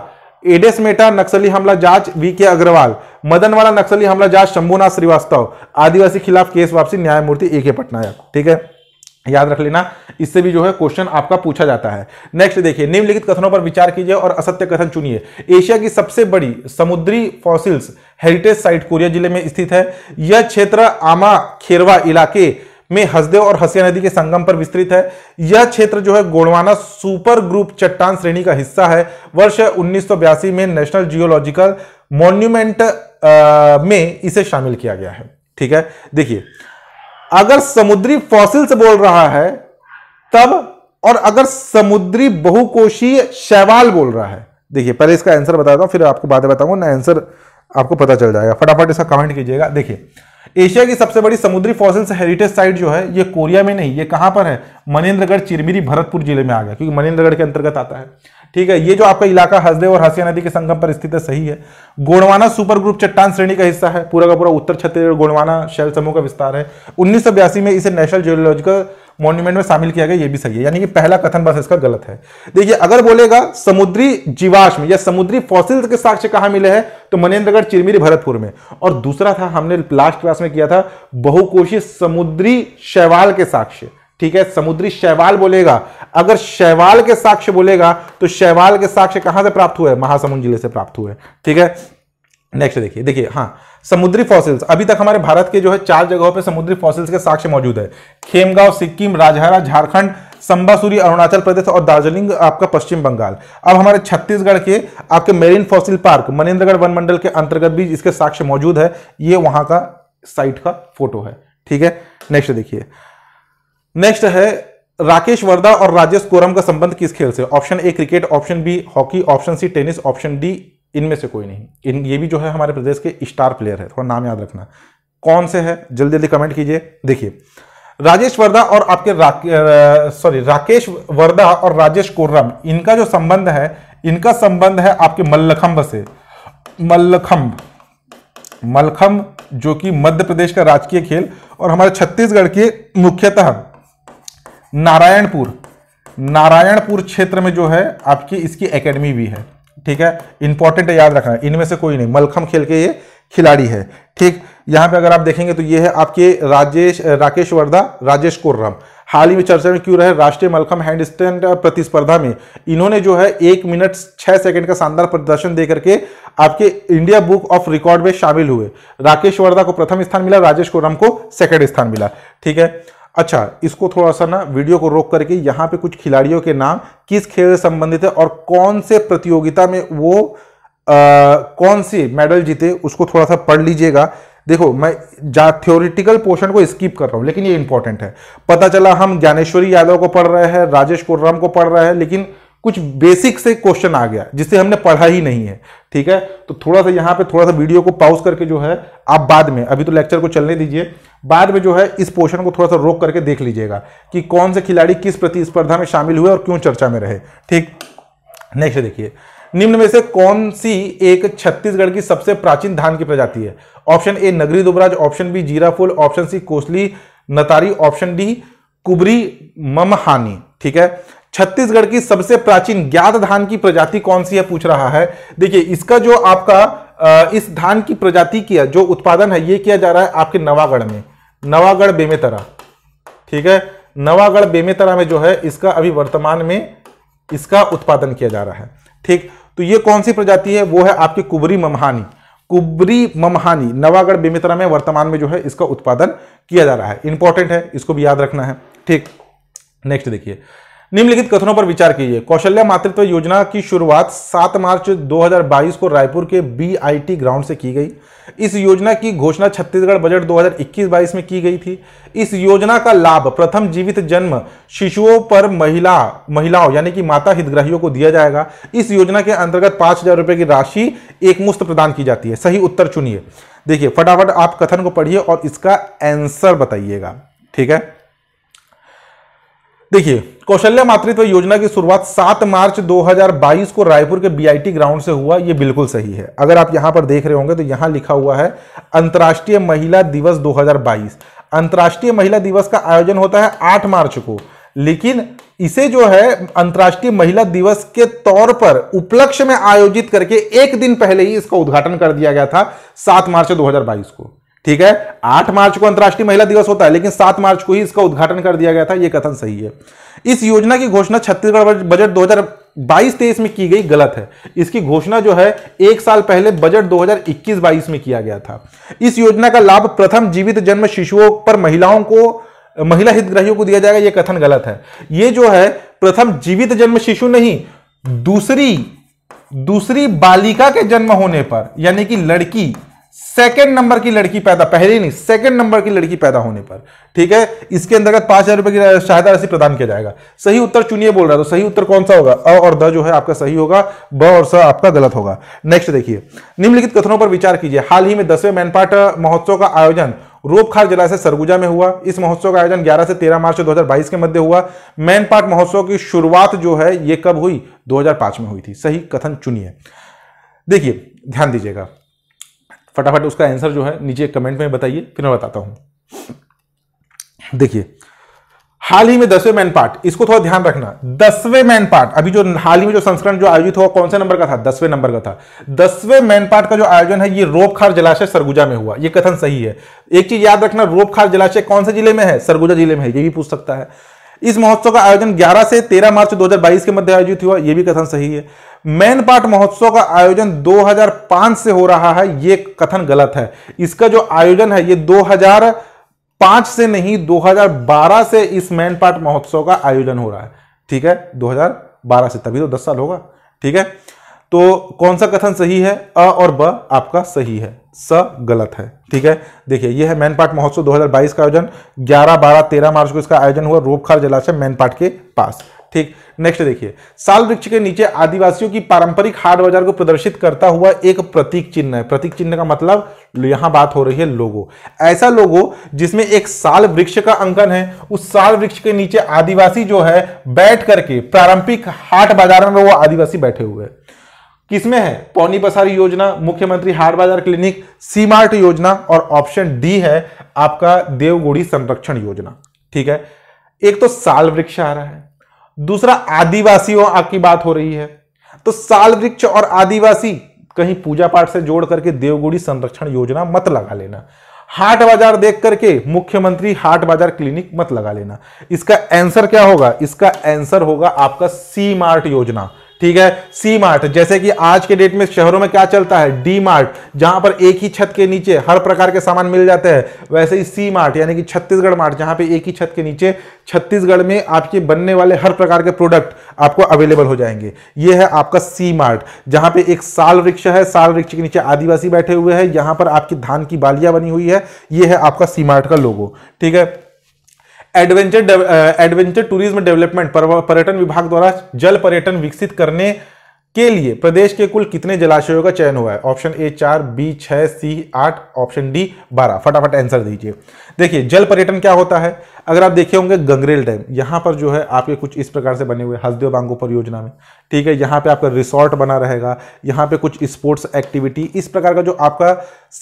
एडेस मेटा नक्सली हमला जांच वी के अग्रवाल मदनवाड़ा नक्सली हमला जांच शंभुनाथ श्रीवास्तव आदिवासी खिलाफ केस वापसी न्यायमूर्ति ए के पटनायक ठीक है याद रख लेना इससे भी जो है क्वेश्चन आपका पूछा जाता है नेक्स्ट देखिए निम्नलिखित कथनों पर विचार कीजिए और असत्य कथन चुनिए एशिया की सबसे बड़ी समुद्री फॉसिल्स हेरिटेज साइट कोरिया जिले में स्थित है यह क्षेत्र आमा खेरवा इलाके में हसदेव और हसिया नदी के संगम पर विस्तृत है यह क्षेत्र जो है गोंडवाना सुपर ग्रुप चट्टान श्रेणी का हिस्सा है वर्ष उन्नीस में नेशनल जियोलॉजिकल मॉन्यूमेंट में इसे शामिल किया गया है ठीक है देखिए अगर समुद्री फॉसिल से बोल रहा है तब और अगर समुद्री बहुकोशीय शैवाल बोल रहा है देखिए पहले इसका आंसर बताता हूं फिर आपको बाद में बताऊंगा ना आंसर आपको पता चल जाएगा फटाफट इसका कमेंट कीजिएगा देखिए एशिया की सबसे बड़ी समुद्री फॉसिल्स हेरिटेज साइट जो है ये कोरिया में नहीं ये कहां पर है मनेन्द्रगढ़ चिरमिरी भरतपुर जिले में आ गया क्योंकि मनेन्द्रगढ़ के अंतर्गत आता है ठीक है ये जो आपका इलाका हसदेव और हसिया नदी के संगम पर स्थित है सही है गोंडवाना सुपर ग्रुप चट्टान श्रेणी का हिस्सा है पूरा का पूरा उत्तर छत्तीसगढ़ गोंडवाना शैल समूह का विस्तार है उन्नीस में इसे नेशनल जियोलॉजिकल मॉन्यूमेंट में शामिल किया गया ये भी सही है यानी कि पहला कथन बस इसका गलत है देखिए अगर बोलेगा समुद्री जीवाश्म या समुद्री फॉसिल्स के साक्ष्य कहाँ मिले हैं तो मनेन्द्रगढ़ चिरमिरी भरतपुर में और दूसरा था हमने लास्ट क्लास में किया था बहुकोशी समुद्री शैवाल के साक्ष्य ठीक है समुद्री शैवाल बोलेगा अगर शैवाल के साक्ष्य बोलेगा तो शैवाल के साक्ष्य कहां से प्राप्त हुए महासमुंद जिले से प्राप्त हुए ठीक है नेक्स्ट देखिए देखिए हाँ समुद्री फॉसिल्स अभी तक हमारे भारत के जो है चार जगहों पे समुद्री फॉसिल्स के साक्ष्य मौजूद है खेमगांव सिक्किम राजहरा झारखंड संबासुरी अरुणाचल प्रदेश और दार्जिलिंग आपका पश्चिम बंगाल अब हमारे छत्तीसगढ़ के आपके मेरीन फॉसिल पार्क मनेन्द्रगढ़ वनमंडल के अंतर्गत भी इसके साक्ष्य मौजूद है ये वहां का साइट का फोटो है ठीक है नेक्स्ट देखिए नेक्स्ट है राकेश वर्दा और राजेश कोरम का संबंध किस खेल से option A cricket option B hockey option C tennis option D इनमें से कोई नहीं इन ये भी जो है हमारे प्रदेश के स्टार प्लेयर है थोड़ा नाम याद रखना कौन से है जल्दी जल्दी कमेंट कीजिए देखिए राजेश वर्धा और आपके राके, सॉरी राकेश वर्धा और राजेश कोर्रम इनका जो संबंध है इनका संबंध है आपके मल्लखम्ब से मल्लखम्ब मलखम जो कि मध्य प्रदेश का राजकीय खेल और हमारे छत्तीसगढ़ के मुख्यतः नारायणपुर नारायणपुर क्षेत्र में जो है आपकी इसकी एकेडमी भी है ठीक है इंपॉर्टेंट याद रखना इनमें से कोई नहीं मलखम खेल के ये खिलाड़ी है ठीक यहां पे अगर आप देखेंगे तो ये है आपके राजेश राकेश वर्धा राजेश कोर्रम हाल ही में चर्चा में क्यों रहे राष्ट्रीय मलखम हैंडस्टैंड प्रतिस्पर्धा में इन्होंने जो है एक मिनट छह सेकंड का शानदार प्रदर्शन दे करके आपके इंडिया बुक ऑफ रिकॉर्ड में शामिल हुए राकेश वर्धा को प्रथम स्थान मिला राजेश कोर्रम को सेकंड स्थान मिला ठीक है अच्छा इसको थोड़ा सा ना वीडियो को रोक करके यहाँ पे कुछ खिलाड़ियों के नाम किस खेल से संबंधित है और कौन से प्रतियोगिता में वो आ, कौन से मेडल जीते उसको थोड़ा सा पढ़ लीजिएगा देखो मैं जा थ्योरिटिकल पोर्शन को स्किप कर रहा हूँ लेकिन ये इंपॉर्टेंट है पता चला हम ज्ञानेश्वरी यादव को पढ़ रहे हैं राजेश कोर्राम को पढ़ रहे हैं लेकिन कुछ बेसिक से क्वेश्चन आ गया जिसे हमने पढ़ा ही नहीं है ठीक है तो थोड़ा सा यहाँ पे थोड़ा सा वीडियो को पॉज करके जो है आप बाद में अभी तो लेक्चर को चलने दीजिए बाद में जो है इस पोर्शन को थोड़ा सा रोक करके देख लीजिएगा कि कौन से खिलाड़ी किस प्रतिस्पर्धा में शामिल हुए और क्यों चर्चा में रहे ठीक नेक्स्ट देखिए निम्न में से कौन सी एक छत्तीसगढ़ की सबसे प्राचीन धान की प्रजाति है option A Nagri Dubraj option B Jeeraphool option C Kosli Natari option D Kubri Mamhani ठीक है छत्तीसगढ़ की सबसे प्राचीन ज्ञात धान की प्रजाति कौन सी है पूछ रहा है देखिए इसका जो आपका इस धान की प्रजाति किया जो उत्पादन है ये किया जा रहा है आपके नवागढ़ में नवागढ़ बेमेतरा ठीक है नवागढ़ बेमेतरा में जो है इसका अभी वर्तमान में इसका उत्पादन किया जा रहा है ठीक तो ये कौन सी प्रजाति है वो है आपकी कुबरी ममहानी कुबरी ममहानी नवागढ़ बेमेतरा में वर्तमान में जो है इसका उत्पादन किया जा रहा है इंपॉर्टेंट है इसको भी याद रखना है ठीक नेक्स्ट देखिए निम्नलिखित कथनों पर विचार कीजिए कौशल्या मातृत्व योजना की शुरुआत 7 मार्च 2022 को रायपुर के बीआईटी ग्राउंड से की गई इस योजना की घोषणा छत्तीसगढ़ बजट 2021-22 में की गई थी इस योजना का लाभ प्रथम जीवित जन्म शिशुओं पर महिला महिलाओं यानी कि माता हितग्राहियों को दिया जाएगा इस योजना के अंतर्गत पांच हजार की राशि एकमुश्त प्रदान की जाती है सही उत्तर चुनिए देखिए फटाफट आप कथन को पढ़िए और इसका एंसर बताइएगा ठीक है देखिए कौशल्या मातृत्व योजना की शुरुआत 7 मार्च 2022 को रायपुर के बीआईटी ग्राउंड से हुआ ये बिल्कुल सही है अगर आप यहां पर देख रहे होंगे तो यहां लिखा हुआ है अंतर्राष्ट्रीय महिला दिवस 2022 अंतर्राष्ट्रीय महिला दिवस का आयोजन होता है 8 मार्च को लेकिन इसे जो है अंतर्राष्ट्रीय महिला दिवस के तौर पर उपलक्ष्य में आयोजित करके एक दिन पहले ही इसका उद्घाटन कर दिया गया था सात मार्च दो को ठीक है आठ मार्च को अंतर्राष्ट्रीय महिला दिवस होता है लेकिन सात मार्च को ही इसका उद्घाटन कर दिया गया था यह कथन सही है इस योजना की घोषणा छत्तीसगढ़ बजट 2022-23 में की गई गलत है इसकी घोषणा जो है एक साल पहले बजट 2021-22 में किया गया था इस योजना का लाभ प्रथम जीवित जन्म शिशुओं पर महिलाओं को महिला हितग्राहियों को दिया जाएगा यह कथन गलत है ये जो है प्रथम जीवित जन्म शिशु नहीं दूसरी दूसरी बालिका के जन्म होने पर यानी कि लड़की सेकेंड नंबर की लड़की पैदा पहले नहीं सेकेंड नंबर की लड़की पैदा होने पर ठीक है इसके अंतर्गत पांच हजार रुपए की सहायता राशि प्रदान किया जाएगा सही उत्तर चुनिए बोल रहा है तो सही उत्तर कौन सा होगा अ और द जो है आपका सही होगा ब और स आपका गलत होगा नेक्स्ट देखिए निम्नलिखित कथनों पर विचार कीजिए हाल ही में दसवें मैनपाट महोत्सव का आयोजन रूपखार जिला से सरगुजा में हुआ इस महोत्सव का आयोजन 11 से 13 मार्च 2022 के मध्य हुआ मैनपाट महोत्सव की शुरुआत जो है यह कब हुई 2005 में हुई थी सही कथन चुनिए देखिए ध्यान दीजिएगा फटाफट उसका आंसर जो है नीचे कमेंट में बताइए फिर मैं बताता हूं देखिए हाल ही में दसवें मैन पार्ट इसको थोड़ा ध्यान रखना दसवें मैन पार्ट अभी जो हाल ही में जो संस्करण जो आयोजित हुआ कौन से नंबर का था दसवें नंबर का था दसवें मैन पार्ट का जो आयोजन है ये रोपखार जलाशय सरगुजा में हुआ ये कथन सही है एक चीज याद रखना रोपखार जलाशय कौन से जिले में है सरगुजा जिले में है ये भी पूछ सकता है इस महोत्सव का आयोजन 11 से 13 मार्च 2022 के मध्य आयोजित हुआ यह भी कथन सही है मैन पार्ट महोत्सव का आयोजन 2005 से हो रहा है यह कथन गलत है इसका जो आयोजन है यह 2005 से नहीं 2012 से इस मैन पार्ट महोत्सव का आयोजन हो रहा है ठीक है 2012 से तभी तो 10 साल होगा ठीक है तो कौन सा कथन सही है अ और ब आपका सही है स गलत है ठीक है देखिए यह है मैनपाट महोत्सव 2022 का आयोजन 11, 12, 13 मार्च को इसका आयोजन हुआ रोपखार जलाशय मैनपाट के पास ठीक नेक्स्ट देखिए साल वृक्ष के नीचे आदिवासियों की पारंपरिक हाट बाजार को प्रदर्शित करता हुआ एक प्रतीक चिन्ह है प्रतीक चिन्ह का मतलब यहां बात हो रही है लोगो ऐसा लोगो जिसमें एक साल वृक्ष का अंकन है उस साल वृक्ष के नीचे आदिवासी जो है बैठ करके पारंपरिक हाट बाजार में वो आदिवासी बैठे हुए हैं किसमें है पौनी पसारी योजना मुख्यमंत्री हाट बाजार क्लिनिक सीमार्ट योजना और ऑप्शन डी है आपका देवगुड़ी संरक्षण योजना ठीक है एक तो साल वृक्ष आ रहा है दूसरा आदिवासियों आपकी बात हो रही है तो साल वृक्ष और आदिवासी कहीं पूजा पाठ से जोड़ करके देवगुड़ी संरक्षण योजना मत लगा लेना हाट बाजार देख करके मुख्यमंत्री हाट बाजार क्लिनिक मत लगा लेना इसका आंसर क्या होगा इसका आंसर होगा आपका सी मार्ट योजना ठीक है सी मार्ट जैसे कि आज के डेट में शहरों में क्या चलता है डी मार्ट जहां पर एक ही छत के नीचे हर प्रकार के सामान मिल जाते हैं वैसे ही सी मार्ट यानी कि छत्तीसगढ़ मार्ट जहां पे एक ही छत के नीचे छत्तीसगढ़ में आपके बनने वाले हर प्रकार के प्रोडक्ट आपको अवेलेबल हो जाएंगे ये है आपका सी मार्ट जहां पे एक साल वृक्ष है साल वृक्ष के नीचे आदिवासी बैठे हुए हैं यहां पर आपकी धान की बालियां बनी हुई है ये है आपका सी मार्ट का लोगो ठीक है एडवेंचर एडवेंचर टूरिज्म डेवलपमेंट पर्यटन विभाग द्वारा जल पर्यटन विकसित करने के लिए प्रदेश के कुल कितने जलाशयों का चयन हुआ है ऑप्शन ए चार बी छः सी आठ ऑप्शन डी बारह फटाफट आंसर दीजिए देखिए जल पर्यटन क्या होता है अगर आप देखे होंगे गंगरेल डैम यहां पर जो है आपके कुछ इस प्रकार से बने हुए हसदेव बांगो परियोजना में ठीक है यहां पे आपका रिसोर्ट बना रहेगा यहां पे कुछ स्पोर्ट्स एक्टिविटी इस प्रकार का जो आपका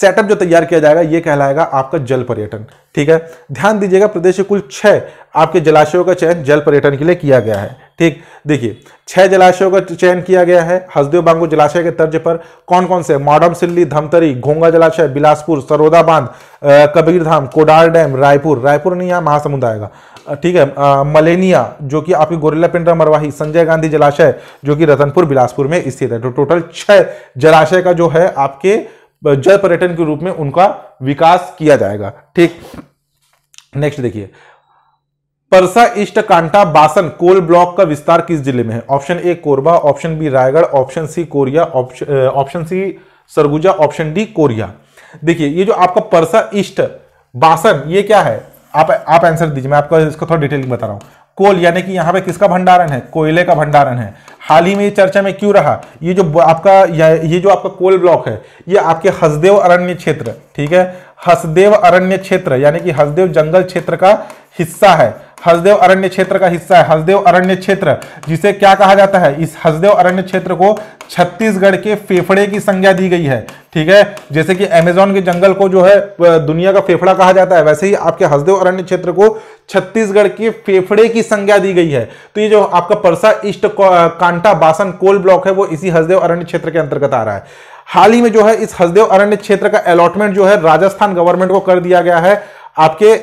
सेटअप जो तैयार किया जाएगा ये कहलाएगा आपका जल पर्यटन ठीक है ध्यान दीजिएगा प्रदेश के कुल छह आपके जलाशयों का चयन जल पर्यटन के लिए किया गया है ठीक देखिए छह जलाशयों का चयन किया गया है हसदेव बांगो जलाशय के तर्ज पर कौन कौन से मॉडर्म सिल्ली धमतरी घोंगा जलाशय बिलासपुर सरोदा बांध कबीर धाम कोडार डैम रायपुर रायपुर नहीं यहाँ महासमुंद आएगा ठीक है आ, मलेनिया जो कि आपकी गोरिल्ला पिंडरा मरवाही संजय गांधी जलाशय जो कि रतनपुर बिलासपुर में स्थित है तो टोटल छह जलाशय का जो है आपके जल पर्यटन के रूप में उनका विकास किया जाएगा ठीक नेक्स्ट देखिए परसा ईस्ट कांटा बासन कोल ब्लॉक का विस्तार किस जिले में है option A Korba option B Raigarh option C Koriya option C Surguja option D Koriya देखिए ये जो आपका परसा ईस्ट बासन ये क्या है आप आप आंसर दीजिए मैं आपको इसको थोड़ा डिटेलिंग बता रहा हूँ कोल यानी कि यहाँ पे किसका भंडारण है कोयले का भंडारण है हाल ही में ये चर्चा में क्यों रहा ये जो आपका ये जो आपका कोल ब्लॉक है ये आपके हसदेव अरण्य क्षेत्र ठीक है हसदेव अरण्य क्षेत्र यानी कि हसदेव जंगल क्षेत्र का हिस्सा है हसदेव अरण्य क्षेत्र का हिस्सा है हसदेव अरण्य क्षेत्र जिसे क्या कहा जाता है इस हसदेव अरण्य क्षेत्र को छत्तीसगढ़ के फेफड़े की संज्ञा दी गई है ठीक है जैसे कि अमेजोन के जंगल को जो है दुनिया का फेफड़ा कहा जाता है वैसे ही आपके हसदेव अरण्य क्षेत्र को छत्तीसगढ़ के फेफड़े की संज्ञा दी गई है तो ये जो आपका परसा ईस्ट कांटा बासन कोल ब्लॉक है वो इसी हसदेव अरण्य क्षेत्र के अंतर्गत आ रहा है हाल ही में जो है इस हसदेव अरण्य क्षेत्र का अलॉटमेंट जो है राजस्थान गवर्नमेंट को कर दिया गया है आपके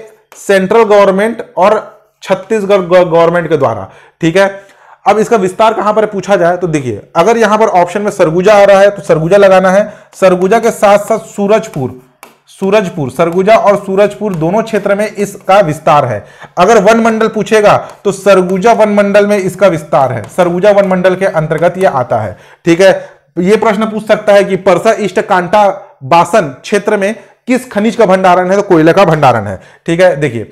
सेंट्रल गवर्नमेंट और छत्तीसगढ़ गवर्नमेंट के द्वारा ठीक है अब इसका विस्तार कहां पर पूछा जाए तो देखिए अगर यहां पर ऑप्शन में सरगुजा आ रहा है तो सरगुजा लगाना है सरगुजा के साथ साथ सूरजपुर सूरजपुर सरगुजा और सूरजपुर दोनों क्षेत्र में इसका विस्तार है अगर वन मंडल पूछेगा तो सरगुजा वन मंडल में इसका विस्तार है सरगुजा वन मंडल के अंतर्गत यह आता है ठीक है यह प्रश्न पूछ सकता है कि परसा इष्ट कांटा बासन क्षेत्र में किस खनिज का भंडारण है तो कोयला का भंडारण है ठीक है देखिए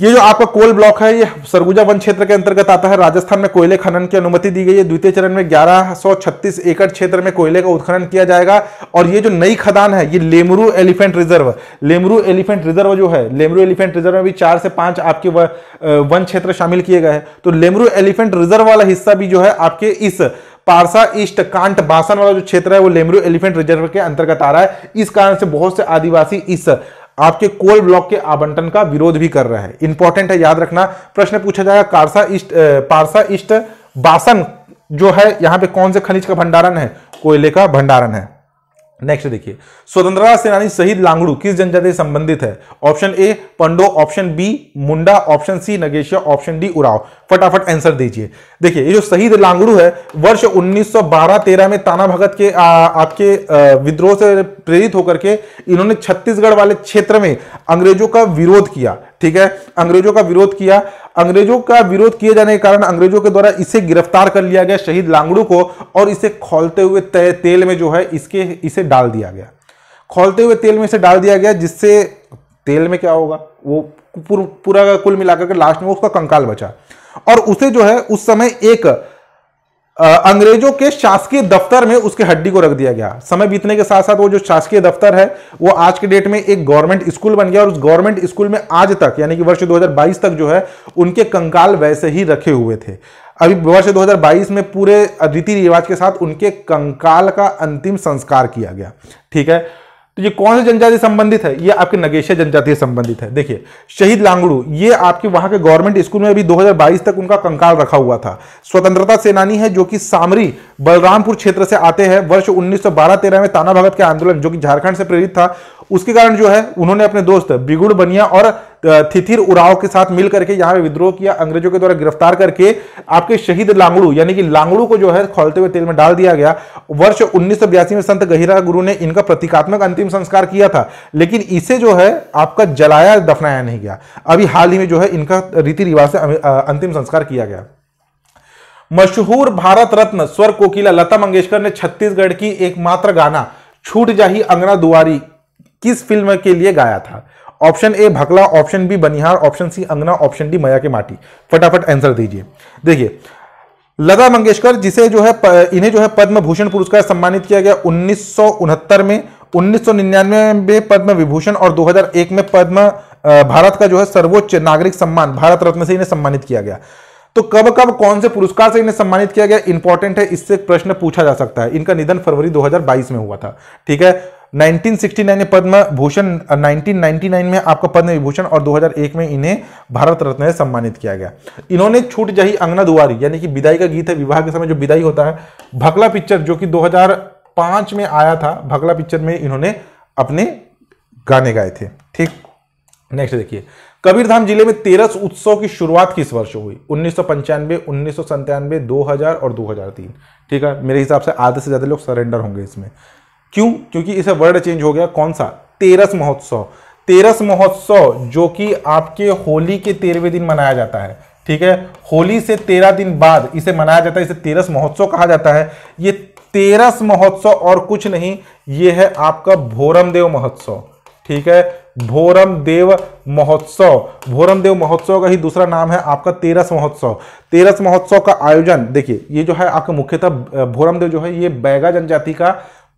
ये जो आपका कोल ब्लॉक है ये सरगुजा वन क्षेत्र के अंतर्गत आता है राजस्थान में कोयले खनन की अनुमति दी गई है द्वितीय चरण में 1136 एकड़ क्षेत्र में कोयले का उत्खनन किया जाएगा और ये जो नई खदान है ये Lemru elephant reserve Lemru elephant reserve जो है लेमरू एलिफेंट रिजर्व में भी चार से पांच आपके वन क्षेत्र शामिल किए गए हैं तो लेमरू एलिफेंट रिजर्व वाला हिस्सा भी जो है आपके इस पारसा ईस्ट कांट बासन वाला जो क्षेत्र है वो लेमरू एलिफेंट रिजर्व के अंतर्गत आ रहा है इस कारण से बहुत से आदिवासी इस आपके कोल ब्लॉक के आवंटन का विरोध भी कर रहा है इंपॉर्टेंट है याद रखना प्रश्न पूछा जाएगा कारसा इष्ट पारसा इष्ट बासन जो है यहां पे कौन से खनिज का भंडारण है कोयले का भंडारण है नेक्स्ट देखिए स्वतंत्रता सेनानी शहीद लांगड़ू किस जनजाति से संबंधित है option A Pando option B Munda option C Nagesia option D Oraon फटाफट आंसर दीजिए देखिए ये जो शहीद लांगड़ू है वर्ष 1912-13 में ताना भगत के आ, आपके विद्रोह से प्रेरित होकर के इन्होंने छत्तीसगढ़ वाले क्षेत्र में अंग्रेजों का विरोध किया ठीक है अंग्रेजों का विरोध किया अंग्रेजों का विरोध किए जाने के कारण अंग्रेजों के द्वारा इसे गिरफ्तार कर लिया गया शहीद लांगड़ू को और इसे खोलते हुए ते, तेल में जो है इसके इसे डाल दिया गया खोलते हुए तेल में इसे डाल दिया गया जिससे तेल में क्या होगा वो पूरा कुल मिलाकर के लास्ट में उसका कंकाल बचा और उसे जो है उस समय एक अंग्रेजों के शासकीय दफ्तर में उसके हड्डी को रख दिया गया समय बीतने के साथ साथ वो जो शासकीय दफ्तर है वो आज के डेट में एक गवर्नमेंट स्कूल बन गया और उस गवर्नमेंट स्कूल में आज तक यानी कि वर्ष 2022 तक जो है उनके कंकाल वैसे ही रखे हुए थे अभी वर्ष 2022 में पूरे रीति रिवाज के साथ उनके कंकाल का अंतिम संस्कार किया गया ठीक है तो ये कौन से जनजाति संबंधित है ये आपके नगेशिया जनजाति संबंधित है देखिए शहीद लांगड़ू ये आपके वहां के गवर्नमेंट स्कूल में अभी 2022 तक उनका कंकाल रखा हुआ था स्वतंत्रता सेनानी है जो कि सामरी बलरामपुर क्षेत्र से आते हैं वर्ष 1912-13 में ताना भगत के आंदोलन जो कि झारखंड से प्रेरित था उसके कारण जो है उन्होंने अपने दोस्त बिगुड़ बनिया और थिथिर उराव के साथ मिल करके यहां पे विद्रोह किया अंग्रेजों के द्वारा गिरफ्तार करके आपके शहीद लांगड़ू यानी कि लांगड़ू को जो है खोलते हुए तेल में डाल दिया गया वर्ष उन्नीस में संत गहिरा गुरु ने इनका प्रतीकात्मक अंतिम संस्कार किया था लेकिन इसे जो है आपका जलाया दफनाया नहीं गया अभी हाल ही में जो है इनका रीति रिवाज से अंतिम संस्कार किया गया मशहूर भारत रत्न स्वर कोकिला लता मंगेशकर ने छत्तीसगढ़ की एकमात्र गाना छूट जाही अंगना दुआरी किस फिल्म के लिए गाया था option A Bhakla option B Banihar option C Angna option D मया के माटी फटाफट आंसर दीजिए देखिए लता मंगेशकर जिसे जो है इन्हें जो है पद्म भूषण पुरस्कार सम्मानित किया गया उन्नीस में 1999 में पद्म विभूषण और 2001 में पद्म भारत का जो है सर्वोच्च नागरिक सम्मान भारत रत्न से इन्हें सम्मानित किया गया तो कब कब कौन से पुरस्कार से इन्हें सम्मानित किया गया इंपॉर्टेंट है इससे प्रश्न पूछा जा सकता है इनका निधन फरवरी 2022 में हुआ था ठीक है 1969 में पद्म भूषण 1999 में आपका पद्म विभूषण और 2001 में इन्हें भारत रत्न से सम्मानित किया गया इन्होंने छूट जाही अंगना दुआरी यानी कि विदाई का गीत है विवाह के समय जो विदाई होता है भगला पिक्चर जो कि 2005 में आया था भगला पिक्चर में इन्होंने अपने गाने गाए थे ठीक नेक्स्ट देखिए कबीरधाम जिले में तेरस उत्सव की शुरुआत किस वर्ष हुई उन्नीस सौ और दो ठीक है मेरे हिसाब से आधे से ज्यादा लोग सरेंडर होंगे इसमें क्यों क्योंकि इसे वर्ड चेंज हो गया कौन सा तेरस महोत्सव तेरस महोत्सव जो कि आपके होली के तेरहवें दिन मनाया जाता है ठीक है होली से तेरह दिन बाद इसे मनाया जाता है इसे तेरस महोत्सव कहा जाता है ये तेरस महोत्सव और कुछ नहीं ये है आपका भोरमदेव महोत्सव ठीक है भोरम देव महोत्सव भोरम देव महोत्सव का ही दूसरा नाम है आपका तेरस महोत्सव तेरस महोत्सव का आयोजन देखिए ये जो है आपका मुख्यतः भोरम देव जो है ये बैगा जनजाति का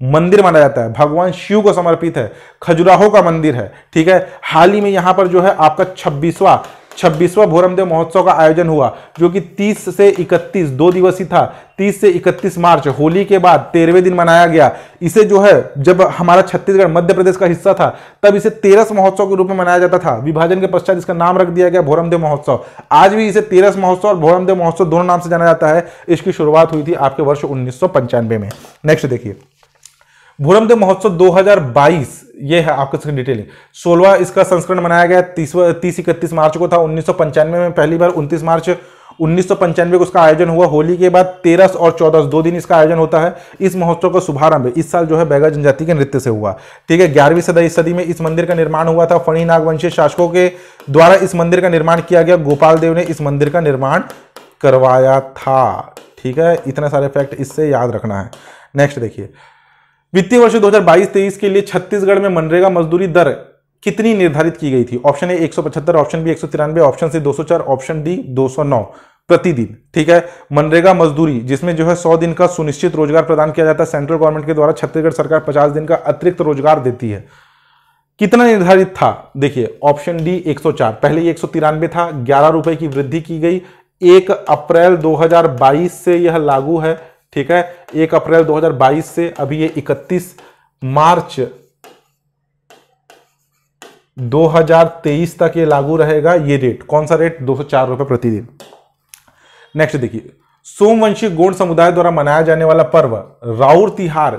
मंदिर माना जाता है भगवान शिव को समर्पित है खजुराहो का मंदिर है ठीक है हाल ही में यहाँ पर जो है आपका छब्बीसवा छब्बीसवा भोरमदेव महोत्सव का आयोजन हुआ जो कि 30 से 31 दो दिवसीय था 30 से 31 मार्च होली के बाद तेरहवें दिन मनाया गया इसे जो है जब हमारा छत्तीसगढ़ मध्य प्रदेश का हिस्सा था तब इसे तेरस महोत्सव के रूप में मनाया जाता था विभाजन के पश्चात इसका नाम रख दिया गया भोरमदेव महोत्सव आज भी इसे तेरस महोत्सव और भोरमदेव महोत्सव दोनों नाम से जाना जाता है इसकी शुरुआत हुई थी आपके वर्ष उन्नीस में नेक्स्ट देखिए भूरमदेव महोत्सव 2022 ये है आपके स्क्रीन डिटेल सोलवा इसका संस्करण मनाया गया तीसवा तीस इकतीस मार्च को था उन्नीस में पहली बार उन्तीस मार्च उन्नीस को उसका आयोजन हुआ होली के बाद तेरस और चौदह दो दिन इसका आयोजन होता है इस महोत्सव का शुभारंभ इस साल जो है बैगा जनजाति के नृत्य से हुआ ठीक है ग्यारहवीं सदी सदी में इस मंदिर का निर्माण हुआ था फणी नागवंशी शासकों के द्वारा इस मंदिर का निर्माण किया गया गोपाल देव ने इस मंदिर का निर्माण करवाया था ठीक है इतने सारे फैक्ट इससे याद रखना है नेक्स्ट देखिए वित्तीय वर्ष 2022-23 के लिए छत्तीसगढ़ में मनरेगा मजदूरी दर कितनी निर्धारित की गई थी ऑप्शन ए एक ऑप्शन बी एक ऑप्शन सी 204 ऑप्शन डी 209 प्रतिदिन ठीक है मनरेगा मजदूरी जिसमें जो है 100 दिन का सुनिश्चित रोजगार प्रदान किया जाता है सेंट्रल गवर्नमेंट के द्वारा छत्तीसगढ़ सरकार पचास दिन का अतिरिक्त रोजगार देती है कितना निर्धारित था देखिए ऑप्शन डी 104 पहले एक सौ था ग्यारह रुपए की वृद्धि की गई एक अप्रैल 2022 से यह लागू है ठीक है एक अप्रैल 2022 से अभी ये 31 मार्च 2023 तक ये लागू रहेगा ये रेट कौन सा रेट दो सौ प्रतिदिन नेक्स्ट देखिए सोमवंशी गोंड समुदाय द्वारा मनाया जाने वाला पर्व राउर तिहार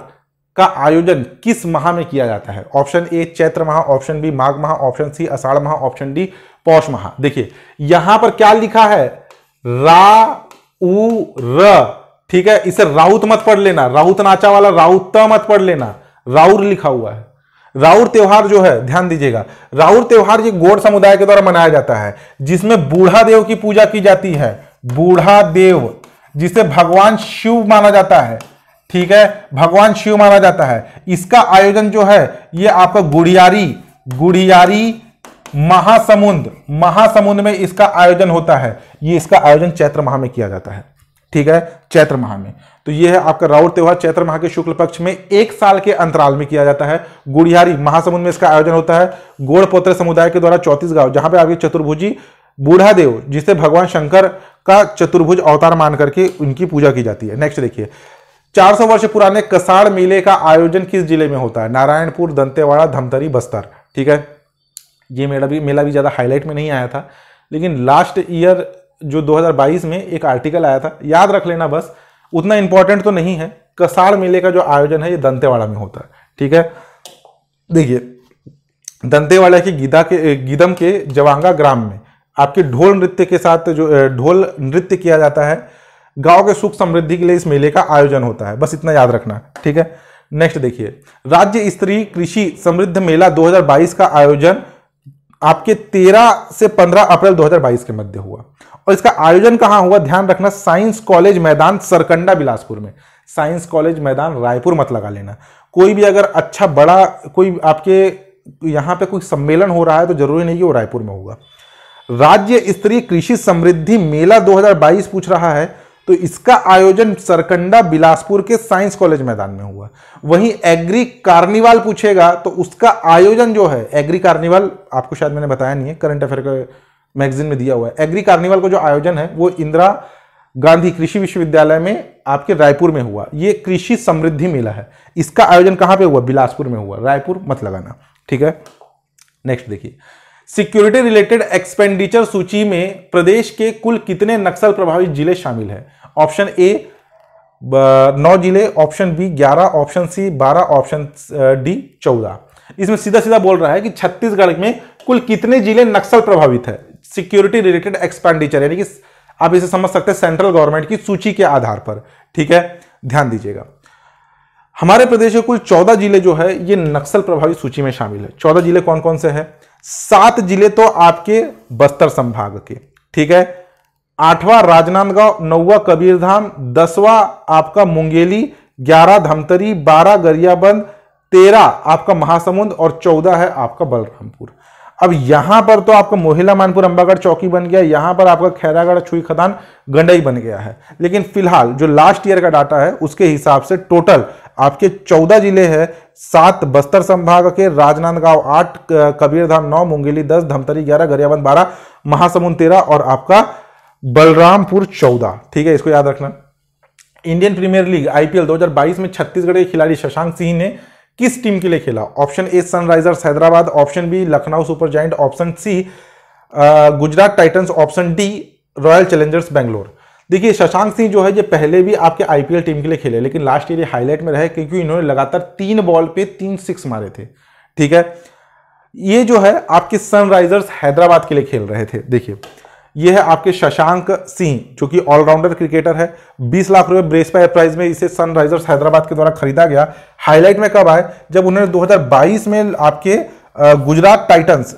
का आयोजन किस माह में किया जाता है ऑप्शन ए चैत्र माह ऑप्शन बी माघ माह ऑप्शन सी अषाढ़ माह ऑप्शन डी पौष माह देखिए यहां पर क्या लिखा है रा उ र ठीक है इसे राउत मत पढ़ लेना राउत नाचा वाला राउत मत पढ़ लेना राउर लिखा हुआ है राउर त्योहार जो है ध्यान दीजिएगा राउर त्योहार ये गोड़ समुदाय के द्वारा मनाया जाता है जिसमें बूढ़ा देव की पूजा की जाती है बूढ़ा देव जिसे भगवान शिव माना जाता है ठीक है भगवान शिव माना जाता है इसका आयोजन जो है ये आपका गुड़ियारी गुड़ियारी महासमुंद महासमुंद में इसका आयोजन होता है ये इसका आयोजन चैत्र माह में किया जाता है ठीक है चैत्र माह में तो ये है आपका राउर त्यौहार चैत्र माह के शुक्ल पक्ष में एक साल के अंतराल में किया जाता है गुड़ियारी महासमुंद में इसका आयोजन होता है गोड़पोत्र समुदाय के द्वारा चौतीस गांव जहां पे आगे चतुर्भुजी बूढ़ा देव जिसे भगवान शंकर का चतुर्भुज अवतार मान करके उनकी पूजा की जाती है नेक्स्ट देखिए 400 वर्ष पुराने कसाड़ मेले का आयोजन किस जिले में होता है नारायणपुर दंतेवाड़ा धमतरी बस्तर ठीक है ये मेला भी मेला भी ज़्यादा हाईलाइट में नहीं आया था लेकिन लास्ट ईयर जो 2022 में एक आर्टिकल आया था याद रख लेना बस उतना इंपॉर्टेंट तो नहीं है कसाड़ मेले का जो आयोजन है ये दंतेवाड़ा में होता है ठीक है देखिए दंतेवाड़ा के गीदा के गीदम के जवांगा ग्राम में आपके ढोल नृत्य के साथ जो ढोल नृत्य किया जाता है गांव के सुख समृद्धि के लिए इस मेले का आयोजन होता है बस इतना याद रखना ठीक है नेक्स्ट देखिए राज्य स्त्री कृषि समृद्ध मेला 2022 का आयोजन आपके 13 से 15 अप्रैल 2022 के मध्य हुआ और इसका आयोजन कहाँ हुआ ध्यान रखना साइंस कॉलेज मैदान सरकंडा बिलासपुर में साइंस कॉलेज मैदान रायपुर मत लगा लेना कोई भी अगर अच्छा बड़ा कोई आपके यहाँ पे कोई सम्मेलन हो रहा है तो जरूरी नहीं कि वो रायपुर में होगा राज्य स्तरीय कृषि समृद्धि मेला 2022 पूछ रहा है तो इसका आयोजन सरकंडा बिलासपुर के साइंस कॉलेज मैदान में हुआ वहीं एग्री कार्निवाल पूछेगा तो उसका आयोजन जो है एग्री कार्निवाल आपको शायद मैंने बताया नहीं है करंट अफेयर का मैगजीन में दिया हुआ है एग्री कार्निवल का जो आयोजन है वो इंदिरा गांधी कृषि विश्वविद्यालय में आपके रायपुर में हुआ ये कृषि समृद्धि मेला है इसका आयोजन कहाँ पे हुआ बिलासपुर में हुआ रायपुर मत लगाना ठीक है नेक्स्ट देखिए सिक्योरिटी रिलेटेड एक्सपेंडिचर सूची में प्रदेश के कुल कितने नक्सल प्रभावित जिले शामिल हैं ऑप्शन ए नौ जिले ऑप्शन बी ग्यारह ऑप्शन सी बारह ऑप्शन डी चौदह इसमें सीधा सीधा बोल रहा है कि छत्तीसगढ़ में कुल कितने जिले नक्सल प्रभावित है सिक्योरिटी रिलेटेड एक्सपेंडिचर यानी कि आप इसे समझ सकते हैं सेंट्रल गवर्नमेंट की सूची के आधार पर ठीक है ध्यान दीजिएगा हमारे प्रदेश के कुल चौदह जिले जो है ये नक्सल प्रभावित सूची में शामिल है चौदह जिले कौन कौन से हैं सात जिले तो आपके बस्तर संभाग के ठीक है आठवां राजनांदगांव नौवा कबीरधाम दसवां आपका मुंगेली ग्यारह धमतरी बारह गरियाबंद तेरह आपका महासमुंद और चौदह है आपका बलरामपुर अब यहां पर तो आपका मोहिला मानपुर अंबागढ़ चौकी बन गया यहां पर आपका खैरागढ़ छुई खदान गंडई बन गया है लेकिन फिलहाल जो लास्ट ईयर का डाटा है उसके हिसाब से टोटल आपके चौदह जिले हैं सात बस्तर संभाग के राजनांदगांव आठ कबीरधाम नौ मुंगेली दस धमतरी ग्यारह गरियाबंद बारह महासमुंद तेरह और आपका बलरामपुर चौदह ठीक है इसको याद रखना इंडियन प्रीमियर लीग आईपीएल 2022 में छत्तीसगढ़ के खिलाड़ी शशांक सिंह ने किस टीम के लिए खेला option A sunrisers Hyderabad option B Lucknow super giant option C Gujarat titans option D royal challengers Bangalore देखिए शशांक सिंह जो है ये पहले भी आपके आईपीएल टीम के लिए खेले लेकिन लास्ट ईयर ये हाईलाइट में रहे क्योंकि इन्होंने लगातार तीन बॉल पे तीन सिक्स मारे थे ठीक है ये जो है आपके सनराइजर्स हैदराबाद के लिए खेल रहे थे देखिए यह है आपके शशांक सिंह जो कि ऑलराउंडर क्रिकेटर है 20 लाख रुपए ब्रेसपा प्राइज में इसे सनराइजर्स हैदराबाद के द्वारा खरीदा गया हाईलाइट में कब आए जब उन्होंने 2022 में आपके गुजरात टाइटंस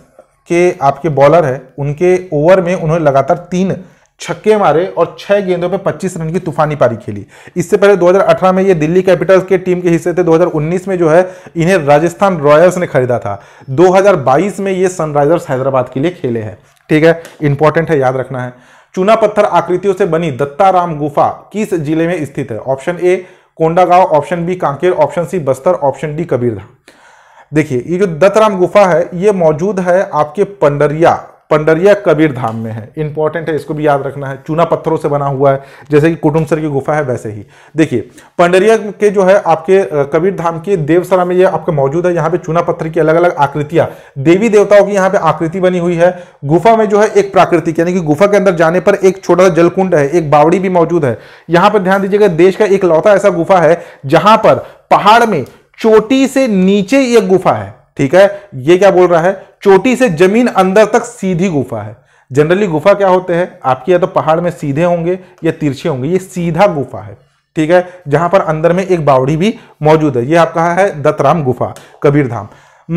के आपके बॉलर है उनके ओवर में उन्होंने लगातार तीन छक्के मारे और छह गेंदों पे 25 रन की तूफानी पारी खेली इससे पहले 2018 में ये दिल्ली कैपिटल्स के टीम के हिस्से थे 2019 में जो है इन्हें राजस्थान रॉयल्स ने खरीदा था 2022 में ये सनराइजर्स हैदराबाद के लिए खेले हैं ठीक है इंपॉर्टेंट है याद रखना है चूना पत्थर आकृतियों से बनी दत्ताराम गुफा किस जिले में स्थित है option A Kondagaon option B Kanker option C Bastar option D Kabirdham देखिए ये जो दत्तराम गुफा है ये मौजूद है आपके पंडरिया पंडरिया कबीर धाम में है इंपॉर्टेंट है इसको भी याद रखना है चूना पत्थरों से बना हुआ है जैसे कि कुटुमसर की गुफा है वैसे ही देखिए पंडरिया के जो है आपके कबीर धाम के देवसरा में ये आपका मौजूद है यहाँ पे चूना पत्थर की अलग अलग आकृतियां देवी देवताओं की यहाँ पे आकृति बनी हुई है गुफा में जो है एक प्राकृतिक यानी कि गुफा के अंदर जाने पर एक छोटा सा जलकुंड है एक बावड़ी भी मौजूद है यहाँ पर ध्यान दीजिएगा देश का एक लौता ऐसा गुफा है जहां पर पहाड़ में चोटी से नीचे एक गुफा है ठीक है ये क्या बोल रहा है चोटी से जमीन अंदर तक सीधी गुफा है जनरली गुफा क्या होते हैं आपके या तो पहाड़ में सीधे होंगे या तिरछे होंगे ये सीधा गुफा है ठीक है जहां पर अंदर में एक बावड़ी भी मौजूद है ये आप कहा है दत्तराम गुफा कबीरधाम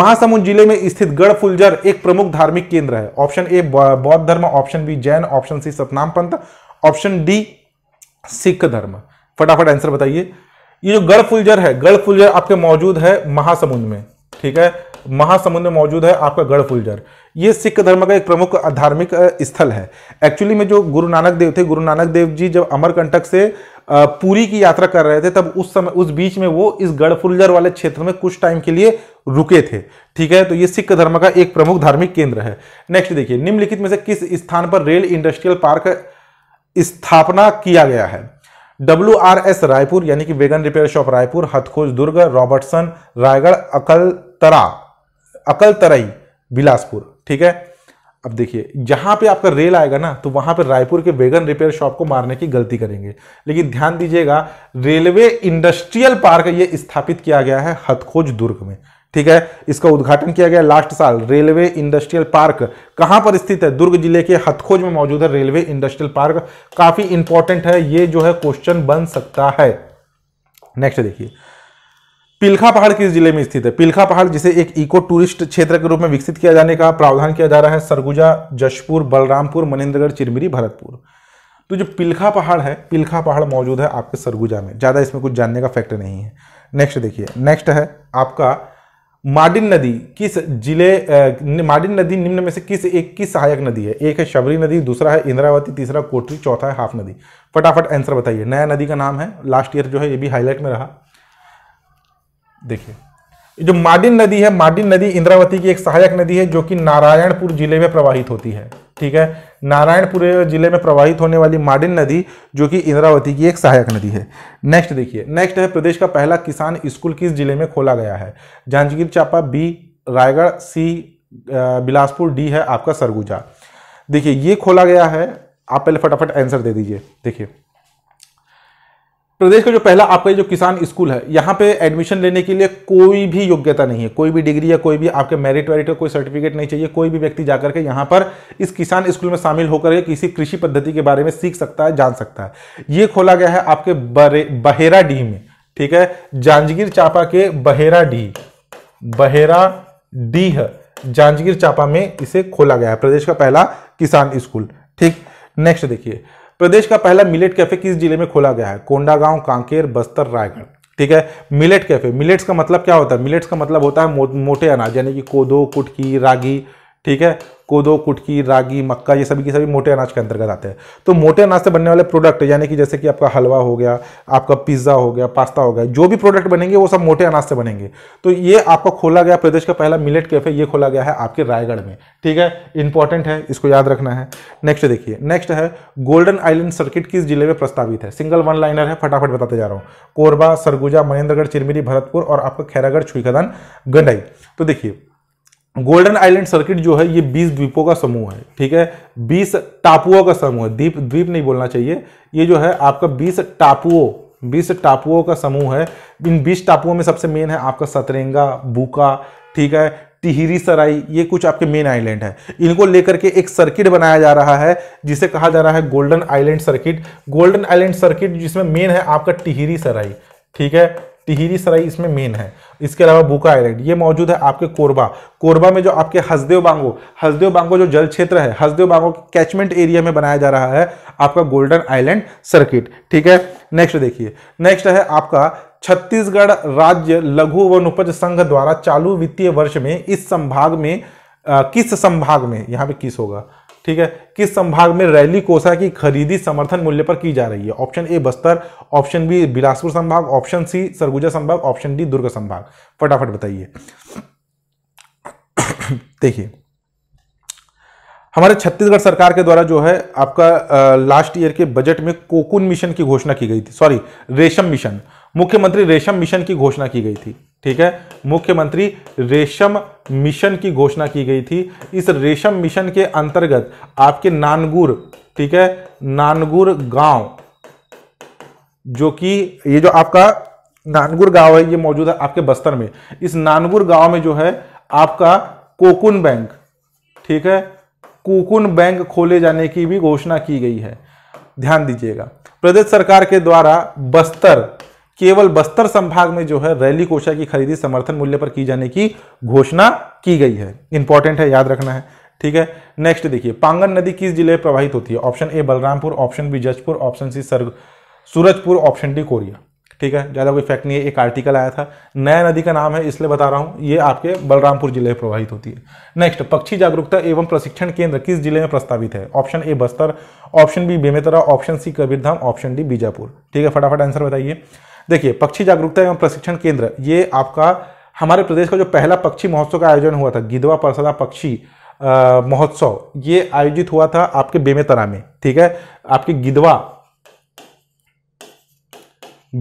महासमुंद जिले में स्थित गढ़ फुलजर एक प्रमुख धार्मिक केंद्र है ऑप्शन ए बौद्ध धर्म option B Jain option C Satnam Panth option D Sikh धर्म फटाफट आंसर बताइए ये जो गढ़ फुलजर है गढ़ फुलजर आपके मौजूद है महासमुंद में ठीक है महासमुंद में मौजूद है आपका गढ़ फुलझर ये सिख धर्म का एक प्रमुख धार्मिक स्थल है एक्चुअली में जो गुरु नानक देव थे गुरु नानक देव जी जब अमरकंटक से पूरी की यात्रा कर रहे थे तब उस समय उस बीच में वो इस गढ़फुलझर वाले क्षेत्र में कुछ टाइम के लिए रुके थे ठीक है तो ये सिख धर्म का एक प्रमुख धार्मिक केंद्र है नेक्स्ट देखिए निम्नलिखित में से किस स्थान पर रेल इंडस्ट्रियल पार्क स्थापना किया गया है डब्ल्यू आर एस रायपुर यानी कि wagon repair shop Raipur Hathkhoj Durg Robertson Raigarh Akaltara अकल तराई बिलासपुर ठीक है अब देखिए जहां पे आपका रेल आएगा ना तो वहां पे रायपुर के वेगन रिपेयर शॉप को मारने की गलती करेंगे लेकिन ध्यान दीजिएगा रेलवे इंडस्ट्रियल पार्क ये स्थापित किया गया है हथखोज दुर्ग में ठीक है इसका उद्घाटन किया गया लास्ट साल रेलवे इंडस्ट्रियल पार्क कहां पर स्थित है दुर्ग जिले के हथखोज में मौजूद है रेलवे इंडस्ट्रियल पार्क काफी इंपॉर्टेंट है ये जो है क्वेश्चन बन सकता है नेक्स्ट देखिए पिलखा पहाड़ किस जिले में स्थित है पिलखा पहाड़ जिसे एक इको टूरिस्ट क्षेत्र के रूप में विकसित किया जाने का प्रावधान किया जा रहा है सरगुजा जशपुर बलरामपुर मनेन्द्रगढ़ चिरमिरी भरतपुर तो जो पिलखा पहाड़ है पिलखा पहाड़ मौजूद है आपके सरगुजा में ज़्यादा इसमें कुछ जानने का फैक्ट नहीं है नेक्स्ट देखिए नेक्स्ट है आपका माडिन नदी किस जिले माडिन नदी निम्न में से किस एक की सहायक नदी है एक है शबरी नदी दूसरा है इंद्रावती तीसरा कोटरी चौथा है हाफ नदी फटाफट आंसर बताइए नया नदी का नाम है लास्ट ईयर जो है ये भी हाईलाइट में रहा देखिए जो माडिन नदी है माडिन नदी इंद्रावती की एक सहायक नदी है जो कि नारायणपुर जिले में प्रवाहित होती है ठीक है नारायणपुर जिले में प्रवाहित होने वाली माडिन नदी जो कि इंद्रावती की एक सहायक नदी है नेक्स्ट देखिए नेक्स्ट है प्रदेश का पहला किसान स्कूल किस जिले में खोला गया है Janjgir Champa B Raigarh C Bilaspur D है आपका सरगुजा देखिए ये खोला गया है आप पहले फटाफट आंसर दे दीजिए देखिए प्रदेश का जो पहला आपका जो किसान स्कूल है यहाँ पे एडमिशन लेने के लिए कोई भी योग्यता नहीं है कोई भी डिग्री या कोई भी आपके मेरिट वेरिट का कोई सर्टिफिकेट नहीं चाहिए कोई भी व्यक्ति जाकर के यहाँ पर इस किसान स्कूल में शामिल होकर के किसी कृषि पद्धति के बारे में सीख सकता है जान सकता है ये खोला गया है आपके बहेरा डी में ठीक है जांजगीर चापा के बहेरा डी बहेरा डी है जांजगीर चापा में इसे खोला गया है प्रदेश का पहला किसान स्कूल ठीक नेक्स्ट देखिए प्रदेश का पहला मिलेट कैफे किस जिले में खोला गया है कोंडागांव कांकेर बस्तर रायगढ़ ठीक है मिलेट कैफे मिलेट्स का मतलब क्या होता है मिलेट्स का मतलब होता है मो, मोटे अनाज यानी कि कोदो कुटकी रागी ठीक है कोदो कुटकी रागी मक्का ये सभी के सभी मोटे अनाज के अंतर्गत आते हैं तो मोटे अनाज से बनने वाले प्रोडक्ट यानी कि जैसे कि आपका हलवा हो गया आपका पिज्ज़ा हो गया पास्ता हो गया जो भी प्रोडक्ट बनेंगे वो सब मोटे अनाज से बनेंगे तो ये आपका खोला गया प्रदेश का पहला मिलेट कैफे ये खोला गया है आपके रायगढ़ में ठीक है इंपॉर्टेंट है इसको याद रखना है नेक्स्ट देखिए नेक्स्ट है गोल्डन आइलैंड सर्किट किस जिले में प्रस्तावित है सिंगल वन लाइनर है फटाफट बताते जा रहा हूँ कोरबा सरगुजा महेंद्रगढ़ चिरमिरी भरतपुर और आपका खैरागढ़ छुईखदान गंडई तो देखिए गोल्डन आइलैंड सर्किट जो है ये 20 द्वीपों का समूह है ठीक है 20 टापुओं का समूह है द्वीप द्वीप नहीं बोलना चाहिए ये जो है आपका 20 टापुओं 20 टापुओं का समूह है इन 20 टापुओं में सबसे मेन है आपका सतरेंगा बुका ठीक है टिहरी सराई ये कुछ आपके मेन आइलैंड है इनको लेकर के एक सर्किट बनाया जा रहा है जिसे कहा जा रहा है golden island circuit golden island circuit जिसमें मेन है आपका टिहरी सराई ठीक है टिहरी सराई इसमें मेन है इसके अलावा बुका आइलैंड ये मौजूद है आपके कोरबा कोरबा में जो आपके हसदेव बांगो हसदेव बांगो जो जल क्षेत्र है हसदेव बांगो के कैचमेंट एरिया में बनाया जा रहा है आपका गोल्डन आइलैंड सर्किट ठीक है नेक्स्ट देखिए नेक्स्ट है आपका छत्तीसगढ़ राज्य लघु वन उपज संघ द्वारा चालू वित्तीय वर्ष में इस संभाग में आ, किस संभाग में यहाँ पे किस होगा ठीक है किस संभाग में रैली कोसा की खरीदी समर्थन मूल्य पर की जा रही है option A Bastar option B Bilaspur संभाग ऑप्शन सी सरगुजा संभाग ऑप्शन डी दुर्ग संभाग फटाफट बताइए देखिए हमारे छत्तीसगढ़ सरकार के द्वारा जो है आपका लास्ट ईयर के बजट में कोकुन मिशन की घोषणा की गई थी सॉरी रेशम मिशन मुख्यमंत्री रेशम मिशन की घोषणा की गई थी ठीक है मुख्यमंत्री रेशम मिशन की घोषणा की गई थी इस रेशम मिशन के अंतर्गत आपके नानगुर ठीक है नानगुर गांव जो कि ये जो आपका नानगुर गांव है ये मौजूद है आपके बस्तर में इस नानगुर गांव में जो है आपका कोकुन बैंक ठीक है कोकुन बैंक खोले जाने की भी घोषणा की गई है ध्यान दीजिएगा प्रदेश सरकार के द्वारा बस्तर केवल बस्तर संभाग में जो है रैली कोशा की खरीदी समर्थन मूल्य पर की जाने की घोषणा की गई है इंपॉर्टेंट है याद रखना है ठीक है नेक्स्ट देखिए पांगन नदी किस जिले में प्रवाहित होती है option A Balrampur option B Jajpur option C sir Surajpur option D Koriya ठीक है ज़्यादा कोई फैक्ट नहीं है एक आर्टिकल आया था नया नदी का नाम है इसलिए बता रहा हूं ये आपके बलरामपुर जिले में प्रवाहित होती है नेक्स्ट पक्षी जागरूकता एवं प्रशिक्षण केंद्र किस जिले में प्रस्तावित है option A Bastar option B Bemetara option C Kabirdham option D Bijapur ठीक है फटाफट आंसर बताइए देखिए पक्षी जागरूकता एवं प्रशिक्षण केंद्र ये आपका हमारे प्रदेश का जो पहला पक्षी महोत्सव का आयोजन हुआ था गिधवा परसदा पक्षी महोत्सव ये आयोजित हुआ था आपके बेमेतरा में ठीक है आपके गिधवा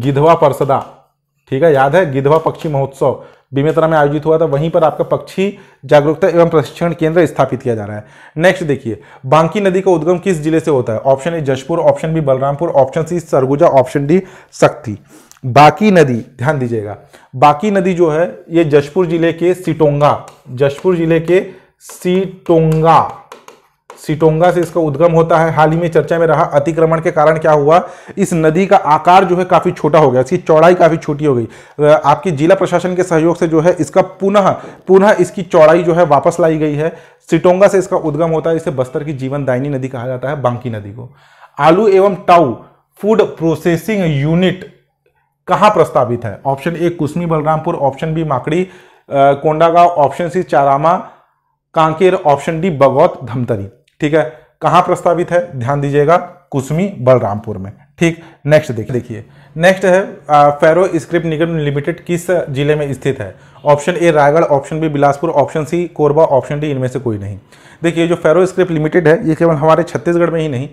गिधवा परसदा ठीक है याद है गिधवा पक्षी महोत्सव बेमेतरा में आयोजित हुआ था वहीं पर आपका पक्षी जागरूकता एवं प्रशिक्षण केंद्र स्थापित किया जा रहा है नेक्स्ट देखिए बांकी नदी का उद्गम किस जिले से होता है option A Jashpur option B Balrampur option C Surguja option D Sakti बाकी नदी ध्यान दीजिएगा बाकी नदी जो है ये जशपुर जिले के सिटोंगा जशपुर जिले के सीटोंगा सिटोंगा से इसका उद्गम होता है हाल ही में चर्चा में रहा अतिक्रमण के कारण क्या हुआ इस नदी का आकार जो है काफी छोटा हो गया इसकी चौड़ाई काफी छोटी हो गई आपके जिला प्रशासन के सहयोग से जो है इसका पुनः पुनः इसकी चौड़ाई जो है वापस लाई गई है सिटोंगा से इसका उद्गम होता है इसे बस्तर की जीवन दायनी नदी कहा जाता है बांकी नदी को आलू एवं टाऊ फूड प्रोसेसिंग यूनिट कहाँ प्रस्तावित है option A Kusmi Balrampur option B Makdi Kondagaon option C Charama Kanker option D Bagaud Dhamtari ठीक है कहाँ प्रस्तावित है ध्यान दीजिएगा कुसमी बलरामपुर में ठीक नेक्स्ट देखिए देखिए नेक्स्ट है फेरो स्क्रिप्ट निगम लिमिटेड किस जिले में स्थित है option A Raigarh option B Bilaspur option C Korba option D इनमें से कोई नहीं देखिए जो फेरो स्क्रिप्ट लिमिटेड है ये केवल हमारे छत्तीसगढ़ में ही नहीं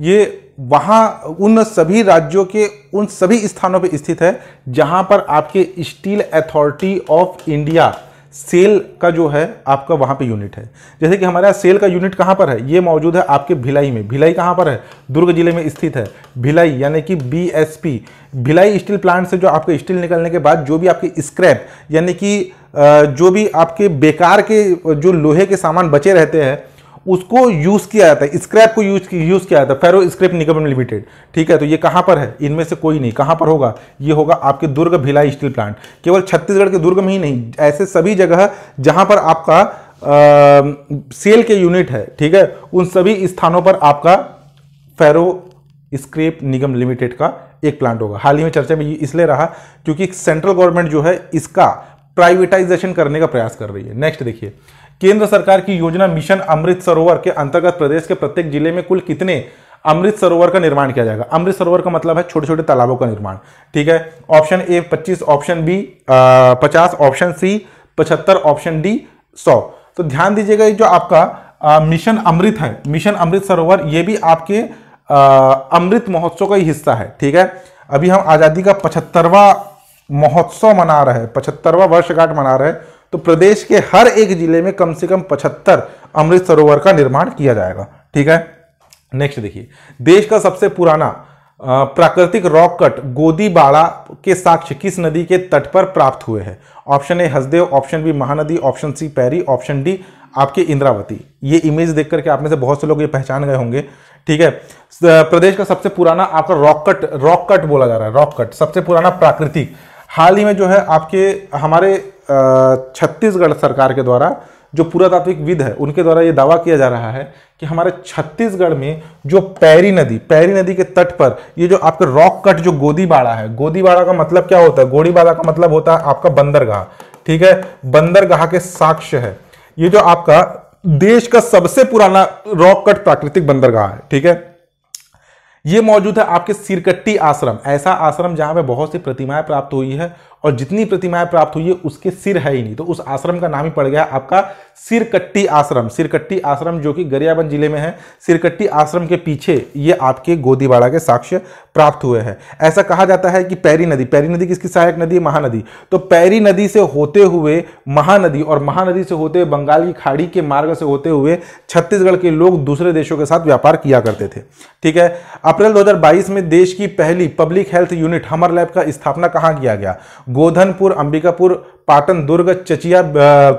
ये वहाँ उन सभी राज्यों के उन सभी स्थानों पे स्थित है जहाँ पर आपके steel authority of India SAIL का जो है आपका वहाँ पे यूनिट है जैसे कि हमारे यहाँ सेल का यूनिट कहाँ पर है ये मौजूद है आपके भिलाई में भिलाई कहाँ पर है दुर्ग जिले में स्थित है भिलाई यानी कि बीएसपी भिलाई स्टील प्लांट से जो आपके स्टील निकलने के बाद जो भी आपके स्क्रैप यानी कि जो भी आपके बेकार के जो लोहे के सामान बचे रहते हैं उसको यूज़ किया जाता है स्क्रैप को यूज यूज़ किया जाता है फेरो स्क्रैप निगम लिमिटेड ठीक है तो ये कहां पर है इनमें से कोई नहीं कहां पर होगा ये होगा आपके दुर्ग भिलाई स्टील प्लांट केवल छत्तीसगढ़ के दुर्ग में ही नहीं ऐसे सभी जगह जहां पर आपका आ, सेल के यूनिट है ठीक है उन सभी स्थानों पर आपका फेरो स्क्रेप निगम लिमिटेड का एक प्लांट होगा हाल ही में चर्चा में इसलिए रहा क्योंकि सेंट्रल गवर्नमेंट जो है इसका प्राइवेटाइजेशन करने का प्रयास कर रही है नेक्स्ट देखिए केंद्र सरकार की योजना मिशन अमृत सरोवर के अंतर्गत प्रदेश के प्रत्येक जिले में कुल कितने अमृत सरोवर का निर्माण किया जाएगा अमृत सरोवर का मतलब है छोटे छोटे तालाबों का निर्माण ठीक है ऑप्शन ए 25 ऑप्शन बी पचास ऑप्शन सी पचहत्तर ऑप्शन डी 100 तो ध्यान दीजिएगा जो आपका आ, मिशन अमृत है मिशन अमृत सरोवर ये भी आपके अमृत महोत्सव का ही हिस्सा है ठीक है अभी हम आज़ादी का पचहत्तरवा महोत्सव मना रहे हैं पचहत्तरवा वर्षगांठ मना रहे हैं तो प्रदेश के हर एक जिले में कम से कम पचहत्तर अमृत सरोवर का निर्माण किया जाएगा ठीक है नेक्स्ट देखिए देश का सबसे पुराना प्राकृतिक रॉक कट गोदीबाड़ा के साक्ष्य किस नदी के तट पर प्राप्त हुए हैं option A Hasdeo option B Mahanadi option C Pairi option D आपके इंद्रावती ये इमेज देख करके आप में से बहुत से लोग ये पहचान गए होंगे ठीक है प्रदेश का सबसे पुराना आपका रॉक कट रॉक कट बोला जा रहा है रॉक कट सबसे पुराना प्राकृतिक हाल ही में जो है आपके हमारे छत्तीसगढ़ सरकार के द्वारा जो पुरातात्विक विद है उनके द्वारा ये दावा किया जा रहा है कि हमारे छत्तीसगढ़ में जो पैरी नदी पैरी नदी के तट पर ये जो आपके रॉक कट जो गोदीबाड़ा है गोदीबाड़ा का मतलब क्या होता है गोडीबाड़ा का मतलब होता है आपका बंदरगाह ठीक है बंदरगाह के साक्ष्य है ये जो आपका देश का सबसे पुराना रॉक कट प्राकृतिक बंदरगाह है ठीक है ये मौजूद है आपके सिरकट्टी आश्रम ऐसा आश्रम जहां पे बहुत सी प्रतिमाएं प्राप्त हुई है और जितनी प्रतिमाएं प्राप्त हुई है उसके सिर है ही नहीं तो उस आश्रम का नाम ही पड़ गया आपका सिरकट्टी आश्रम सिरकट्टी आश्रम जो कि गरियाबंद जिले में है सिरकट्टी आश्रम के पीछे ये आपके गोदीवाड़ा के साक्ष्य प्राप्त हुए हैं ऐसा कहा जाता है कि पैरी नदी पैरी नदी किसकी सहायक नदी है महानदी तो पैरी नदी से होते हुए महानदी और महानदी से होते हुए बंगाल की खाड़ी के मार्ग से होते हुए छत्तीसगढ़ के लोग दूसरे देशों के साथ व्यापार किया करते थे ठीक है अप्रैल दो में देश की पहली public health unit Hamar lab का स्थापना कहाँ किया गया गोधनपुर अंबिकापुर पाटन दुर्ग चचिया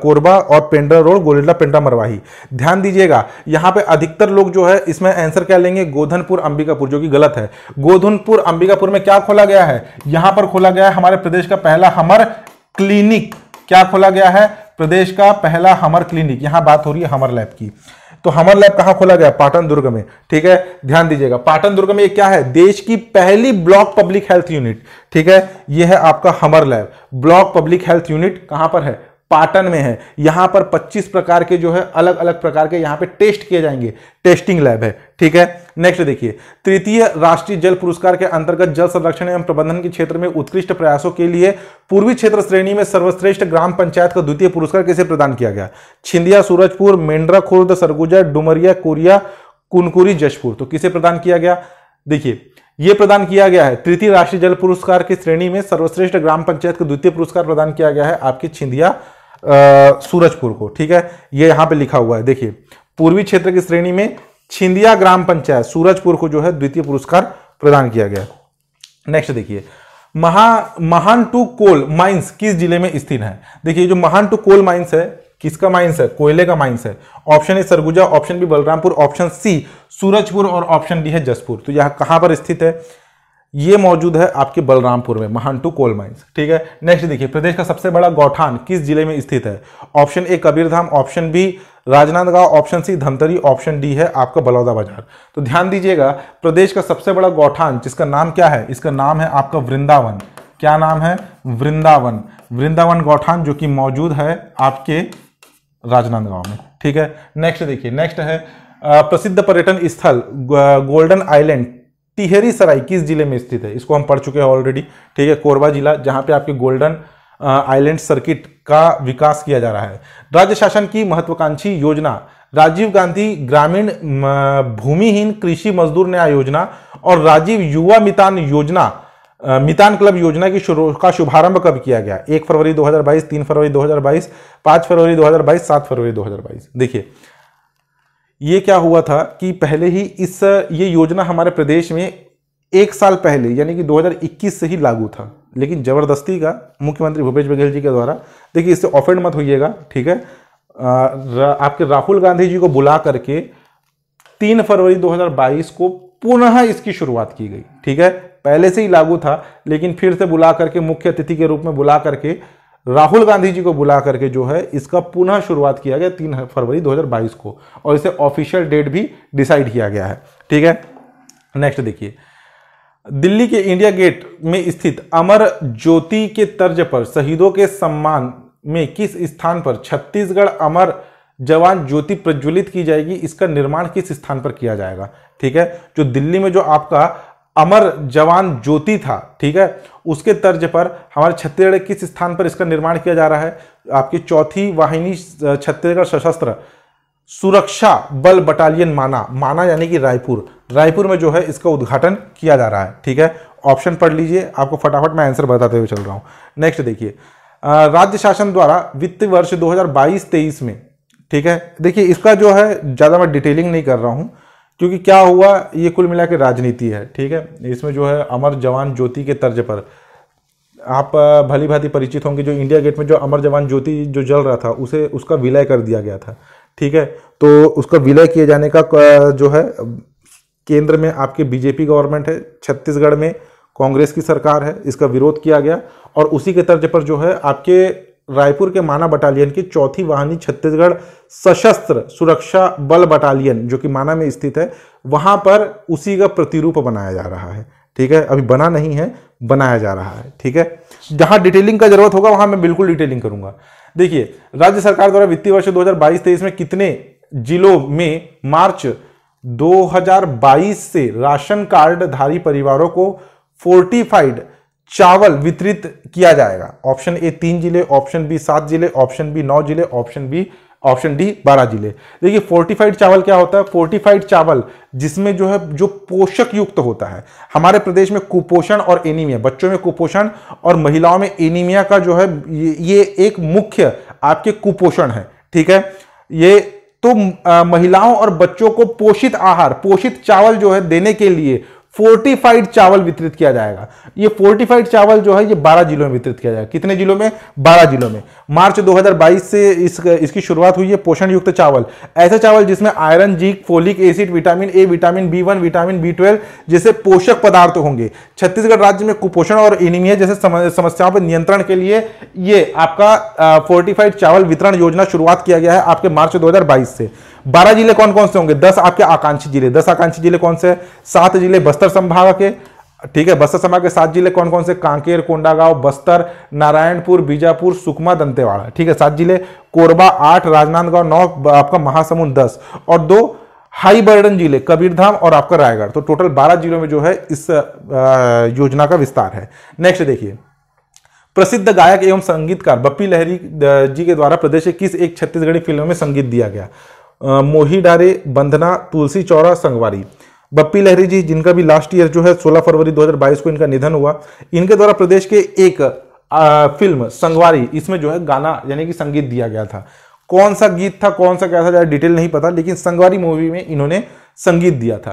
कोरबा और पेंड्रा रोड गोलिल्ला पेंड्रा मरवाही ध्यान दीजिएगा यहाँ पे अधिकतर लोग जो है इसमें आंसर क्या लेंगे गोधनपुर अंबिकापुर जो कि गलत है गोधनपुर अंबिकापुर में क्या खोला गया है यहाँ पर खोला गया है हमारे प्रदेश का पहला हमर क्लिनिक क्या खोला गया है प्रदेश का पहला हमर क्लिनिक यहाँ बात हो रही है हमर लैब की तो हमर लैब कहाँ खोला गया पाटन दुर्ग में ठीक है ध्यान दीजिएगा पाटन दुर्ग में ये क्या है देश की पहली ब्लॉक पब्लिक हेल्थ यूनिट ठीक है ये है आपका Hamar lab block public health unit कहाँ पर है पाटन में है यहाँ पर 25 प्रकार के जो है अलग अलग प्रकार के यहाँ पे टेस्ट किए जाएंगे टेस्टिंग लैब है ठीक है नेक्स्ट देखिए तृतीय राष्ट्रीय जल पुरस्कार के अंतर्गत जल संरक्षण एवं प्रबंधन के क्षेत्र में उत्कृष्ट प्रयासों के लिए पूर्वी क्षेत्र श्रेणी में सर्वश्रेष्ठ ग्राम पंचायत का द्वितीय पुरस्कार किसे प्रदान किया गया छिंदिया सूरजपुर मेंढरा खुर्द सरगुजा डुमरिया कोरिया कुनकुरी जशपुर तो किसे प्रदान किया गया देखिए ये प्रदान किया गया है तृतीय राष्ट्रीय जल पुरस्कार की श्रेणी में सर्वश्रेष्ठ ग्राम पंचायत का द्वितीय पुरस्कार प्रदान किया गया है आपके छिंदिया सूरजपुर को ठीक है ये यहाँ पे लिखा हुआ है देखिए पूर्वी क्षेत्र की श्रेणी में छिंदिया ग्राम पंचायत सूरजपुर को जो है द्वितीय पुरस्कार प्रदान किया गया नेक्स्ट देखिए महा महान टू कोल माइंस किस जिले में स्थित है देखिए जो महान टू कोल माइंस है किसका माइंस है कोयले का माइंस है option A Surguja option B Balrampur option C Surajpur और ऑप्शन डी है जसपुर तो यह कहां पर स्थित है ये मौजूद है आपके बलरामपुर में महानटू कोल माइंस ठीक है नेक्स्ट देखिए प्रदेश का सबसे बड़ा गौठान किस जिले में स्थित है option A Kabirdham option B Rajnandgaon option C Dhamtari option D है आपका बलौदा बाजार तो ध्यान दीजिएगा प्रदेश का सबसे बड़ा गौठान जिसका नाम क्या है इसका नाम है आपका वृंदावन क्या नाम है वृंदावन वृंदावन गौठान जो कि मौजूद है आपके राजनांदगांव में ठीक है नेक्स्ट देखिए नेक्स्ट है प्रसिद्ध पर्यटन स्थल गोल्डन आइलैंड टिहरी सराय किस जिले में स्थित है इसको हम पढ़ चुके हैं ऑलरेडी ठीक है कोरबा जिला जहाँ पे आपके गोल्डन आइलैंड सर्किट का विकास किया जा रहा है राज्य शासन की महत्वाकांक्षी योजना राजीव गांधी ग्रामीण भूमिहीन कृषि मजदूर न्याय योजना और राजीव युवा मितान योजना मितान क्लब योजना की शुरू का शुभारंभ कब किया गया एक फरवरी 2022 तीन फरवरी 2022 पाँच फरवरी 2022 सात फरवरी 2022 देखिए ये क्या हुआ था कि पहले ही इस ये योजना हमारे प्रदेश में एक साल पहले यानी कि 2021 से ही लागू था लेकिन ज़बरदस्ती का मुख्यमंत्री भूपेश बघेल जी के द्वारा देखिए इससे ऑफेंड मत होइएगा ठीक है आ, रा, आपके राहुल गांधी जी को बुला करके तीन फरवरी 2022 को पुनः इसकी शुरुआत की गई ठीक है पहले से ही लागू था लेकिन फिर से बुला करके मुख्य अतिथि के रूप में बुला करके राहुल गांधी जी को बुला करके जो है इसका पुनः शुरुआत किया गया तीन फरवरी 2022 को और इसे ऑफिशियल डेट भी डिसाइड किया गया है ठीक है नेक्स्ट देखिए दिल्ली के इंडिया गेट में स्थित अमर ज्योति के तर्ज पर शहीदों के सम्मान में किस स्थान पर छत्तीसगढ़ अमर जवान ज्योति प्रज्वलित की जाएगी इसका निर्माण किस स्थान पर किया जाएगा ठीक है जो दिल्ली में जो आपका अमर जवान ज्योति था ठीक है उसके तर्ज पर हमारे छत्तीसगढ़ किस स्थान पर इसका निर्माण किया जा रहा है आपकी चौथी वाहिनी छत्तीसगढ़ सशस्त्र सुरक्षा बल बटालियन माना माना यानी कि रायपुर रायपुर में जो है इसका उद्घाटन किया जा रहा है ठीक है ऑप्शन पढ़ लीजिए आपको फटाफट मैं आंसर बताते हुए चल रहा हूँ नेक्स्ट देखिए राज्य शासन द्वारा वित्त वर्ष 2022-23 में ठीक है देखिए इसका जो है ज़्यादा मैं डिटेलिंग नहीं कर रहा हूँ क्योंकि क्या हुआ ये कुल मिला के राजनीति है ठीक है इसमें जो है अमर जवान ज्योति के तर्ज पर आप भली भांति परिचित होंगे जो इंडिया गेट में जो अमर जवान ज्योति जो जल रहा था उसे उसका विलय कर दिया गया था ठीक है तो उसका विलय किए जाने का जो है केंद्र में आपके बीजेपी गवर्नमेंट है छत्तीसगढ़ में कांग्रेस की सरकार है इसका विरोध किया गया और उसी के तर्ज पर जो है आपके रायपुर के माना बटालियन की चौथी वाहनी छत्तीसगढ़ सशस्त्र सुरक्षा बल बटालियन जो कि माना में स्थित है वहां पर उसी का प्रतिरूप बनाया जा रहा है ठीक है अभी बना नहीं है बनाया जा रहा है ठीक है जहां डिटेलिंग का जरूरत होगा वहां मैं बिल्कुल डिटेलिंग करूंगा देखिए राज्य सरकार द्वारा वित्तीय वर्ष 2022-23 में कितने जिलों में मार्च 2022 से राशन कार्ड धारी परिवारों को फोर्टिफाइड चावल वितरित किया जाएगा ऑप्शन ए तीन जिले ऑप्शन बी सात जिले ऑप्शन बी नौ जिले ऑप्शन बी ऑप्शन डी बारह जिले देखिए फोर्टिफाइड चावल क्या होता है फोर्टिफाइड चावल जिसमें जो है जो पोषक युक्त तो होता है हमारे प्रदेश में कुपोषण और एनीमिया बच्चों में कुपोषण और महिलाओं में एनीमिया का जो है ये, एक मुख्य आपके कुपोषण है ठीक है ये तो महिलाओं और बच्चों को पोषित आहार पोषित चावल जो है देने के लिए फोर्टिफाइड चावल वितरित किया जाएगा ये फोर्टिफाइड चावल जो है ये 12 जिलों में वितरित किया जाएगा कितने जिलों में 12 जिलों में मार्च 2022 से इस इसकी शुरुआत हुई है पोषण युक्त चावल ऐसे चावल जिसमें iron zinc folic acid vitamin A vitamin B one vitamin B twelve जैसे पोषक पदार्थ होंगे छत्तीसगढ़ राज्य में कुपोषण और एनिमिया जैसे समस्याओं पर नियंत्रण के लिए ये आपका फोर्टिफाइड चावल वितरण योजना शुरुआत किया गया है आपके मार्च दो से बारह जिले कौन कौन से होंगे दस आपके आकांक्षी जिले दस आकांक्षी जिले कौन से सात जिले बस्तर संभाग के ठीक है बस्तर संभाग के सात जिले कौन कौन से कांकेर कोंडागांव बस्तर नारायणपुर बीजापुर सुकमा दंतेवाड़ा ठीक है सात जिले कोरबा आठ राजनांदगांव नौ आपका महासमुंद दस और दो हाई बर्डन जिले कबीरधाम और आपका रायगढ़ तो टोटल बारह जिलों में जो है इस योजना का विस्तार है नेक्स्ट देखिए प्रसिद्ध गायक एवं संगीतकार बप्पी लहरी जी के द्वारा प्रदेश के किस एक छत्तीसगढ़ी फिल्म में संगीत दिया गया मोही डारे बंधना तुलसी चौरा संगवारी बप्पी लहरी जी जिनका भी लास्ट ईयर जो है 16 फरवरी 2022 को इनका निधन हुआ इनके द्वारा प्रदेश के एक आ, फिल्म संगवारी इसमें जो है गाना यानी कि संगीत दिया गया था कौन सा गीत था कौन सा क्या था ज़्यादा डिटेल नहीं पता लेकिन संगवारी मूवी में इन्होंने संगीत दिया था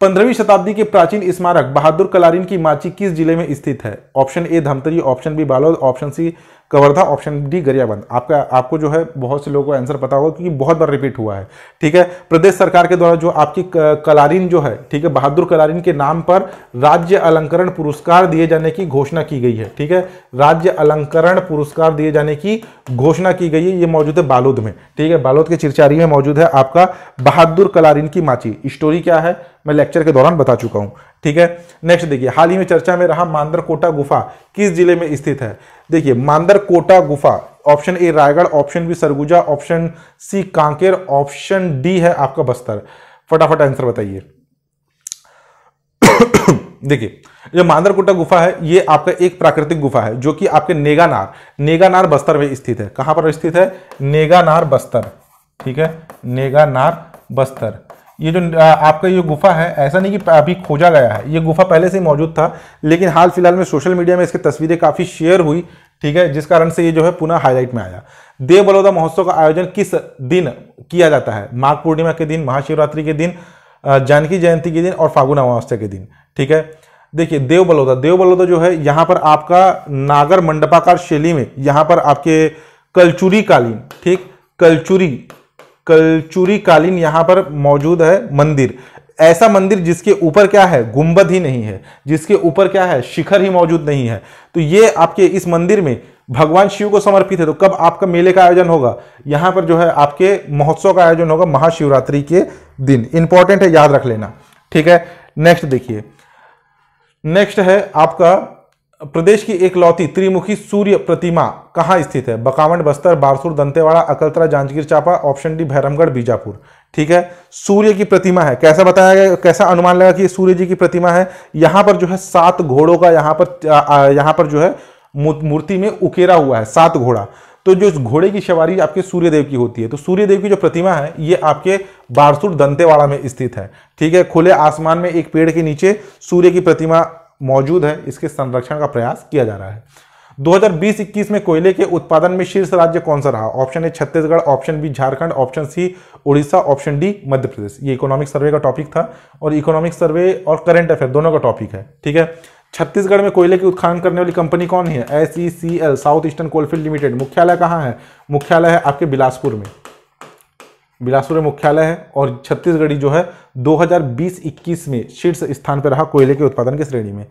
पंद्रहवीं शताब्दी के प्राचीन स्मारक बहादुर कलारिन की माची किस जिले में स्थित है option A Dhamtari option B Balod option C Kawardha option D Gariaband आपका आपको जो है बहुत से लोगों को आंसर पता होगा क्योंकि बहुत बार रिपीट हुआ है ठीक है प्रदेश सरकार के द्वारा जो आपकी कलारीन जो है ठीक है बहादुर कलारीन के नाम पर राज्य अलंकरण पुरस्कार दिए जाने की घोषणा की गई है ठीक है राज्य अलंकरण पुरस्कार दिए जाने की घोषणा की गई है ये मौजूद है बालोद में ठीक है बालोद के चिरचारी में मौजूद है आपका बहादुर कलारीन की माची स्टोरी क्या है मैं लेक्चर के दौरान बता चुका हूँ ठीक है नेक्स्ट देखिए हाल ही में चर्चा में रहा मांदरकोटा गुफा किस जिले में स्थित है देखिए मांदरकोटा गुफा option A Raigarh option B Surguja option C Kanker option D है आपका बस्तर फटाफट आंसर बताइए देखिए जो मांदरकोटा गुफा है ये आपका एक प्राकृतिक गुफा है जो कि आपके नेगानार नेगानार बस्तर में स्थित है कहां पर स्थित है नेगानार बस्तर ठीक है नेगानार बस्तर ये जो आपका ये गुफा है ऐसा नहीं कि अभी खोजा गया है ये गुफा पहले से ही मौजूद था लेकिन हाल फिलहाल में सोशल मीडिया में इसकी तस्वीरें काफ़ी शेयर हुई ठीक है जिस कारण से ये जो है पुनः हाईलाइट में आया देव बलौदा महोत्सव का आयोजन किस दिन किया जाता है माघ पूर्णिमा के दिन महाशिवरात्रि के दिन जानकी जयंती के दिन और फागुन अमावस्या के दिन ठीक है देखिए देव बलौदा देव बलौदा जो है यहाँ पर आपका नागर मंडपाकार शैली में यहाँ पर आपके कलचुरी कालीन ठीक कलचुरी कलचूरी कालीन यहाँ पर मौजूद है मंदिर ऐसा मंदिर जिसके ऊपर क्या है गुंबद ही नहीं है जिसके ऊपर क्या है शिखर ही मौजूद नहीं है तो ये आपके इस मंदिर में भगवान शिव को समर्पित है तो कब आपका मेले का आयोजन होगा यहाँ पर जो है आपके महोत्सव का आयोजन होगा महाशिवरात्रि के दिन इंपॉर्टेंट है याद रख लेना ठीक है नेक्स्ट देखिए नेक्स्ट है आपका प्रदेश की एकलौती त्रिमुखी सूर्य प्रतिमा कहाँ स्थित है बकावंड बस्तर बारसूर दंतेवाड़ा अकलतरा जांजगीर चापा ऑप्शन डी भैरमगढ़ बीजापुर ठीक है सूर्य की प्रतिमा है कैसा बताया गया कैसा अनुमान लगा कि सूर्य जी की प्रतिमा है यहाँ पर जो है सात घोड़ों का यहाँ पर यहाँ पर जो है मूर्ति में उकेरा हुआ है सात घोड़ा तो जो घोड़े की सवारी आपके सूर्यदेव की होती है तो सूर्यदेव की जो प्रतिमा है ये आपके बारसूर दंतेवाड़ा में स्थित है ठीक है खुले आसमान में एक पेड़ के नीचे सूर्य की प्रतिमा मौजूद है इसके संरक्षण का प्रयास किया जा रहा है 2020-21 में कोयले के उत्पादन में शीर्ष राज्य कौन सा रहा option A Chhattisgarh option B Jharkhand option C Orissa option D Madhya Pradesh ये इकोनॉमिक सर्वे का टॉपिक था और इकोनॉमिक सर्वे और करंट अफेयर दोनों का टॉपिक है ठीक है छत्तीसगढ़ में कोयले की उत्खनन करने वाली कंपनी कौन है S C L south eastern coalfield limited मुख्यालय कहाँ है मुख्यालय है आपके बिलासपुर में बिलासपुर में मुख्यालय है और छत्तीसगढ़ी जो है 2020-21 में शीर्ष स्थान पर रहा कोयले के उत्पादन की श्रेणी में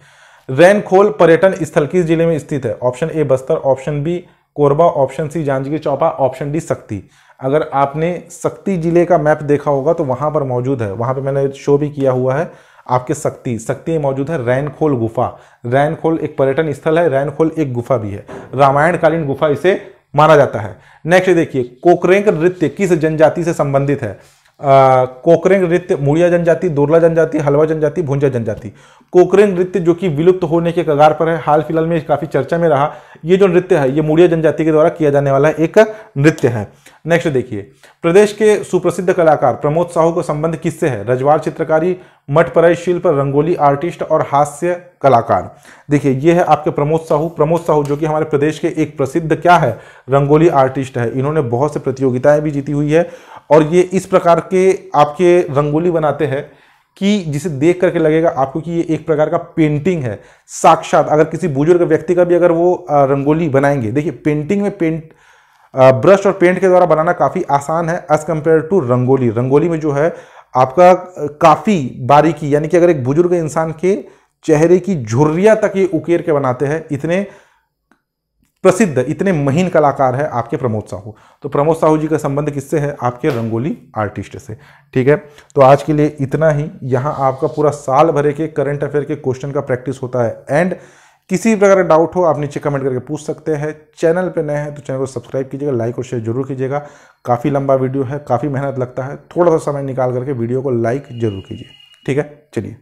रैनखोल पर्यटन स्थल किस जिले में स्थित है option A Bastar option B Korba option C Janjgir Champa option D Sakti अगर आपने शक्ति जिले का मैप देखा होगा तो वहाँ पर मौजूद है वहाँ पर मैंने शो भी किया हुआ है आपके शक्ति शक्ति मौजूद है रैनखोल गुफा रैनखोल एक पर्यटन स्थल है रैनखोल एक गुफा भी है रामायणकालीन गुफा इसे माना जाता है नेक्स्ट देखिए कोकरेंग नृत्य किस जनजाति से संबंधित है कोकरेंग नृत्य मुड़िया जनजाति दुर्ला जनजाति हलवा जनजाति भुंजा जनजाति कोकरेंग नृत्य जो कि विलुप्त होने के कगार पर है हाल फिलहाल में काफ़ी चर्चा में रहा ये जो नृत्य है ये मुड़िया जनजाति के द्वारा किया जाने वाला एक नृत्य है नेक्स्ट देखिए प्रदेश के सुप्रसिद्ध कलाकार प्रमोद साहू का संबंध किससे है रजवार चित्रकारी पराई शिल्प रंगोली आर्टिस्ट और हास्य कलाकार देखिए ये है आपके प्रमोद साहू प्रमोद साहू जो कि हमारे प्रदेश के एक प्रसिद्ध क्या है रंगोली आर्टिस्ट है इन्होंने बहुत से प्रतियोगिताएं भी जीती हुई है और ये इस प्रकार के आपके रंगोली बनाते हैं कि जिसे देख करके लगेगा आपको कि ये एक प्रकार का पेंटिंग है साक्षात अगर किसी बुजुर्ग व्यक्ति का भी अगर वो रंगोली बनाएंगे देखिए पेंटिंग में पेंट ब्रश और पेंट के द्वारा बनाना काफ़ी आसान है as compare to rangoli rangoli में जो है आपका काफ़ी बारीकी यानी कि अगर एक बुजुर्ग इंसान के चेहरे की झुर्रिया तक ये उकेर के बनाते हैं इतने प्रसिद्ध इतने महीन कलाकार है आपके प्रमोद साहू तो प्रमोद साहू जी का संबंध किससे है आपके रंगोली आर्टिस्ट से ठीक है तो आज के लिए इतना ही यहाँ आपका पूरा साल भरे के करंट अफेयर के क्वेश्चन का प्रैक्टिस होता है एंड किसी भी प्रकार का डाउट हो आप नीचे कमेंट करके पूछ सकते हैं चैनल पे नए हैं तो चैनल को सब्सक्राइब कीजिएगा लाइक और शेयर जरूर कीजिएगा काफ़ी लंबा वीडियो है काफ़ी मेहनत लगता है थोड़ा सा समय निकाल करके वीडियो को लाइक जरूर कीजिए ठीक है चलिए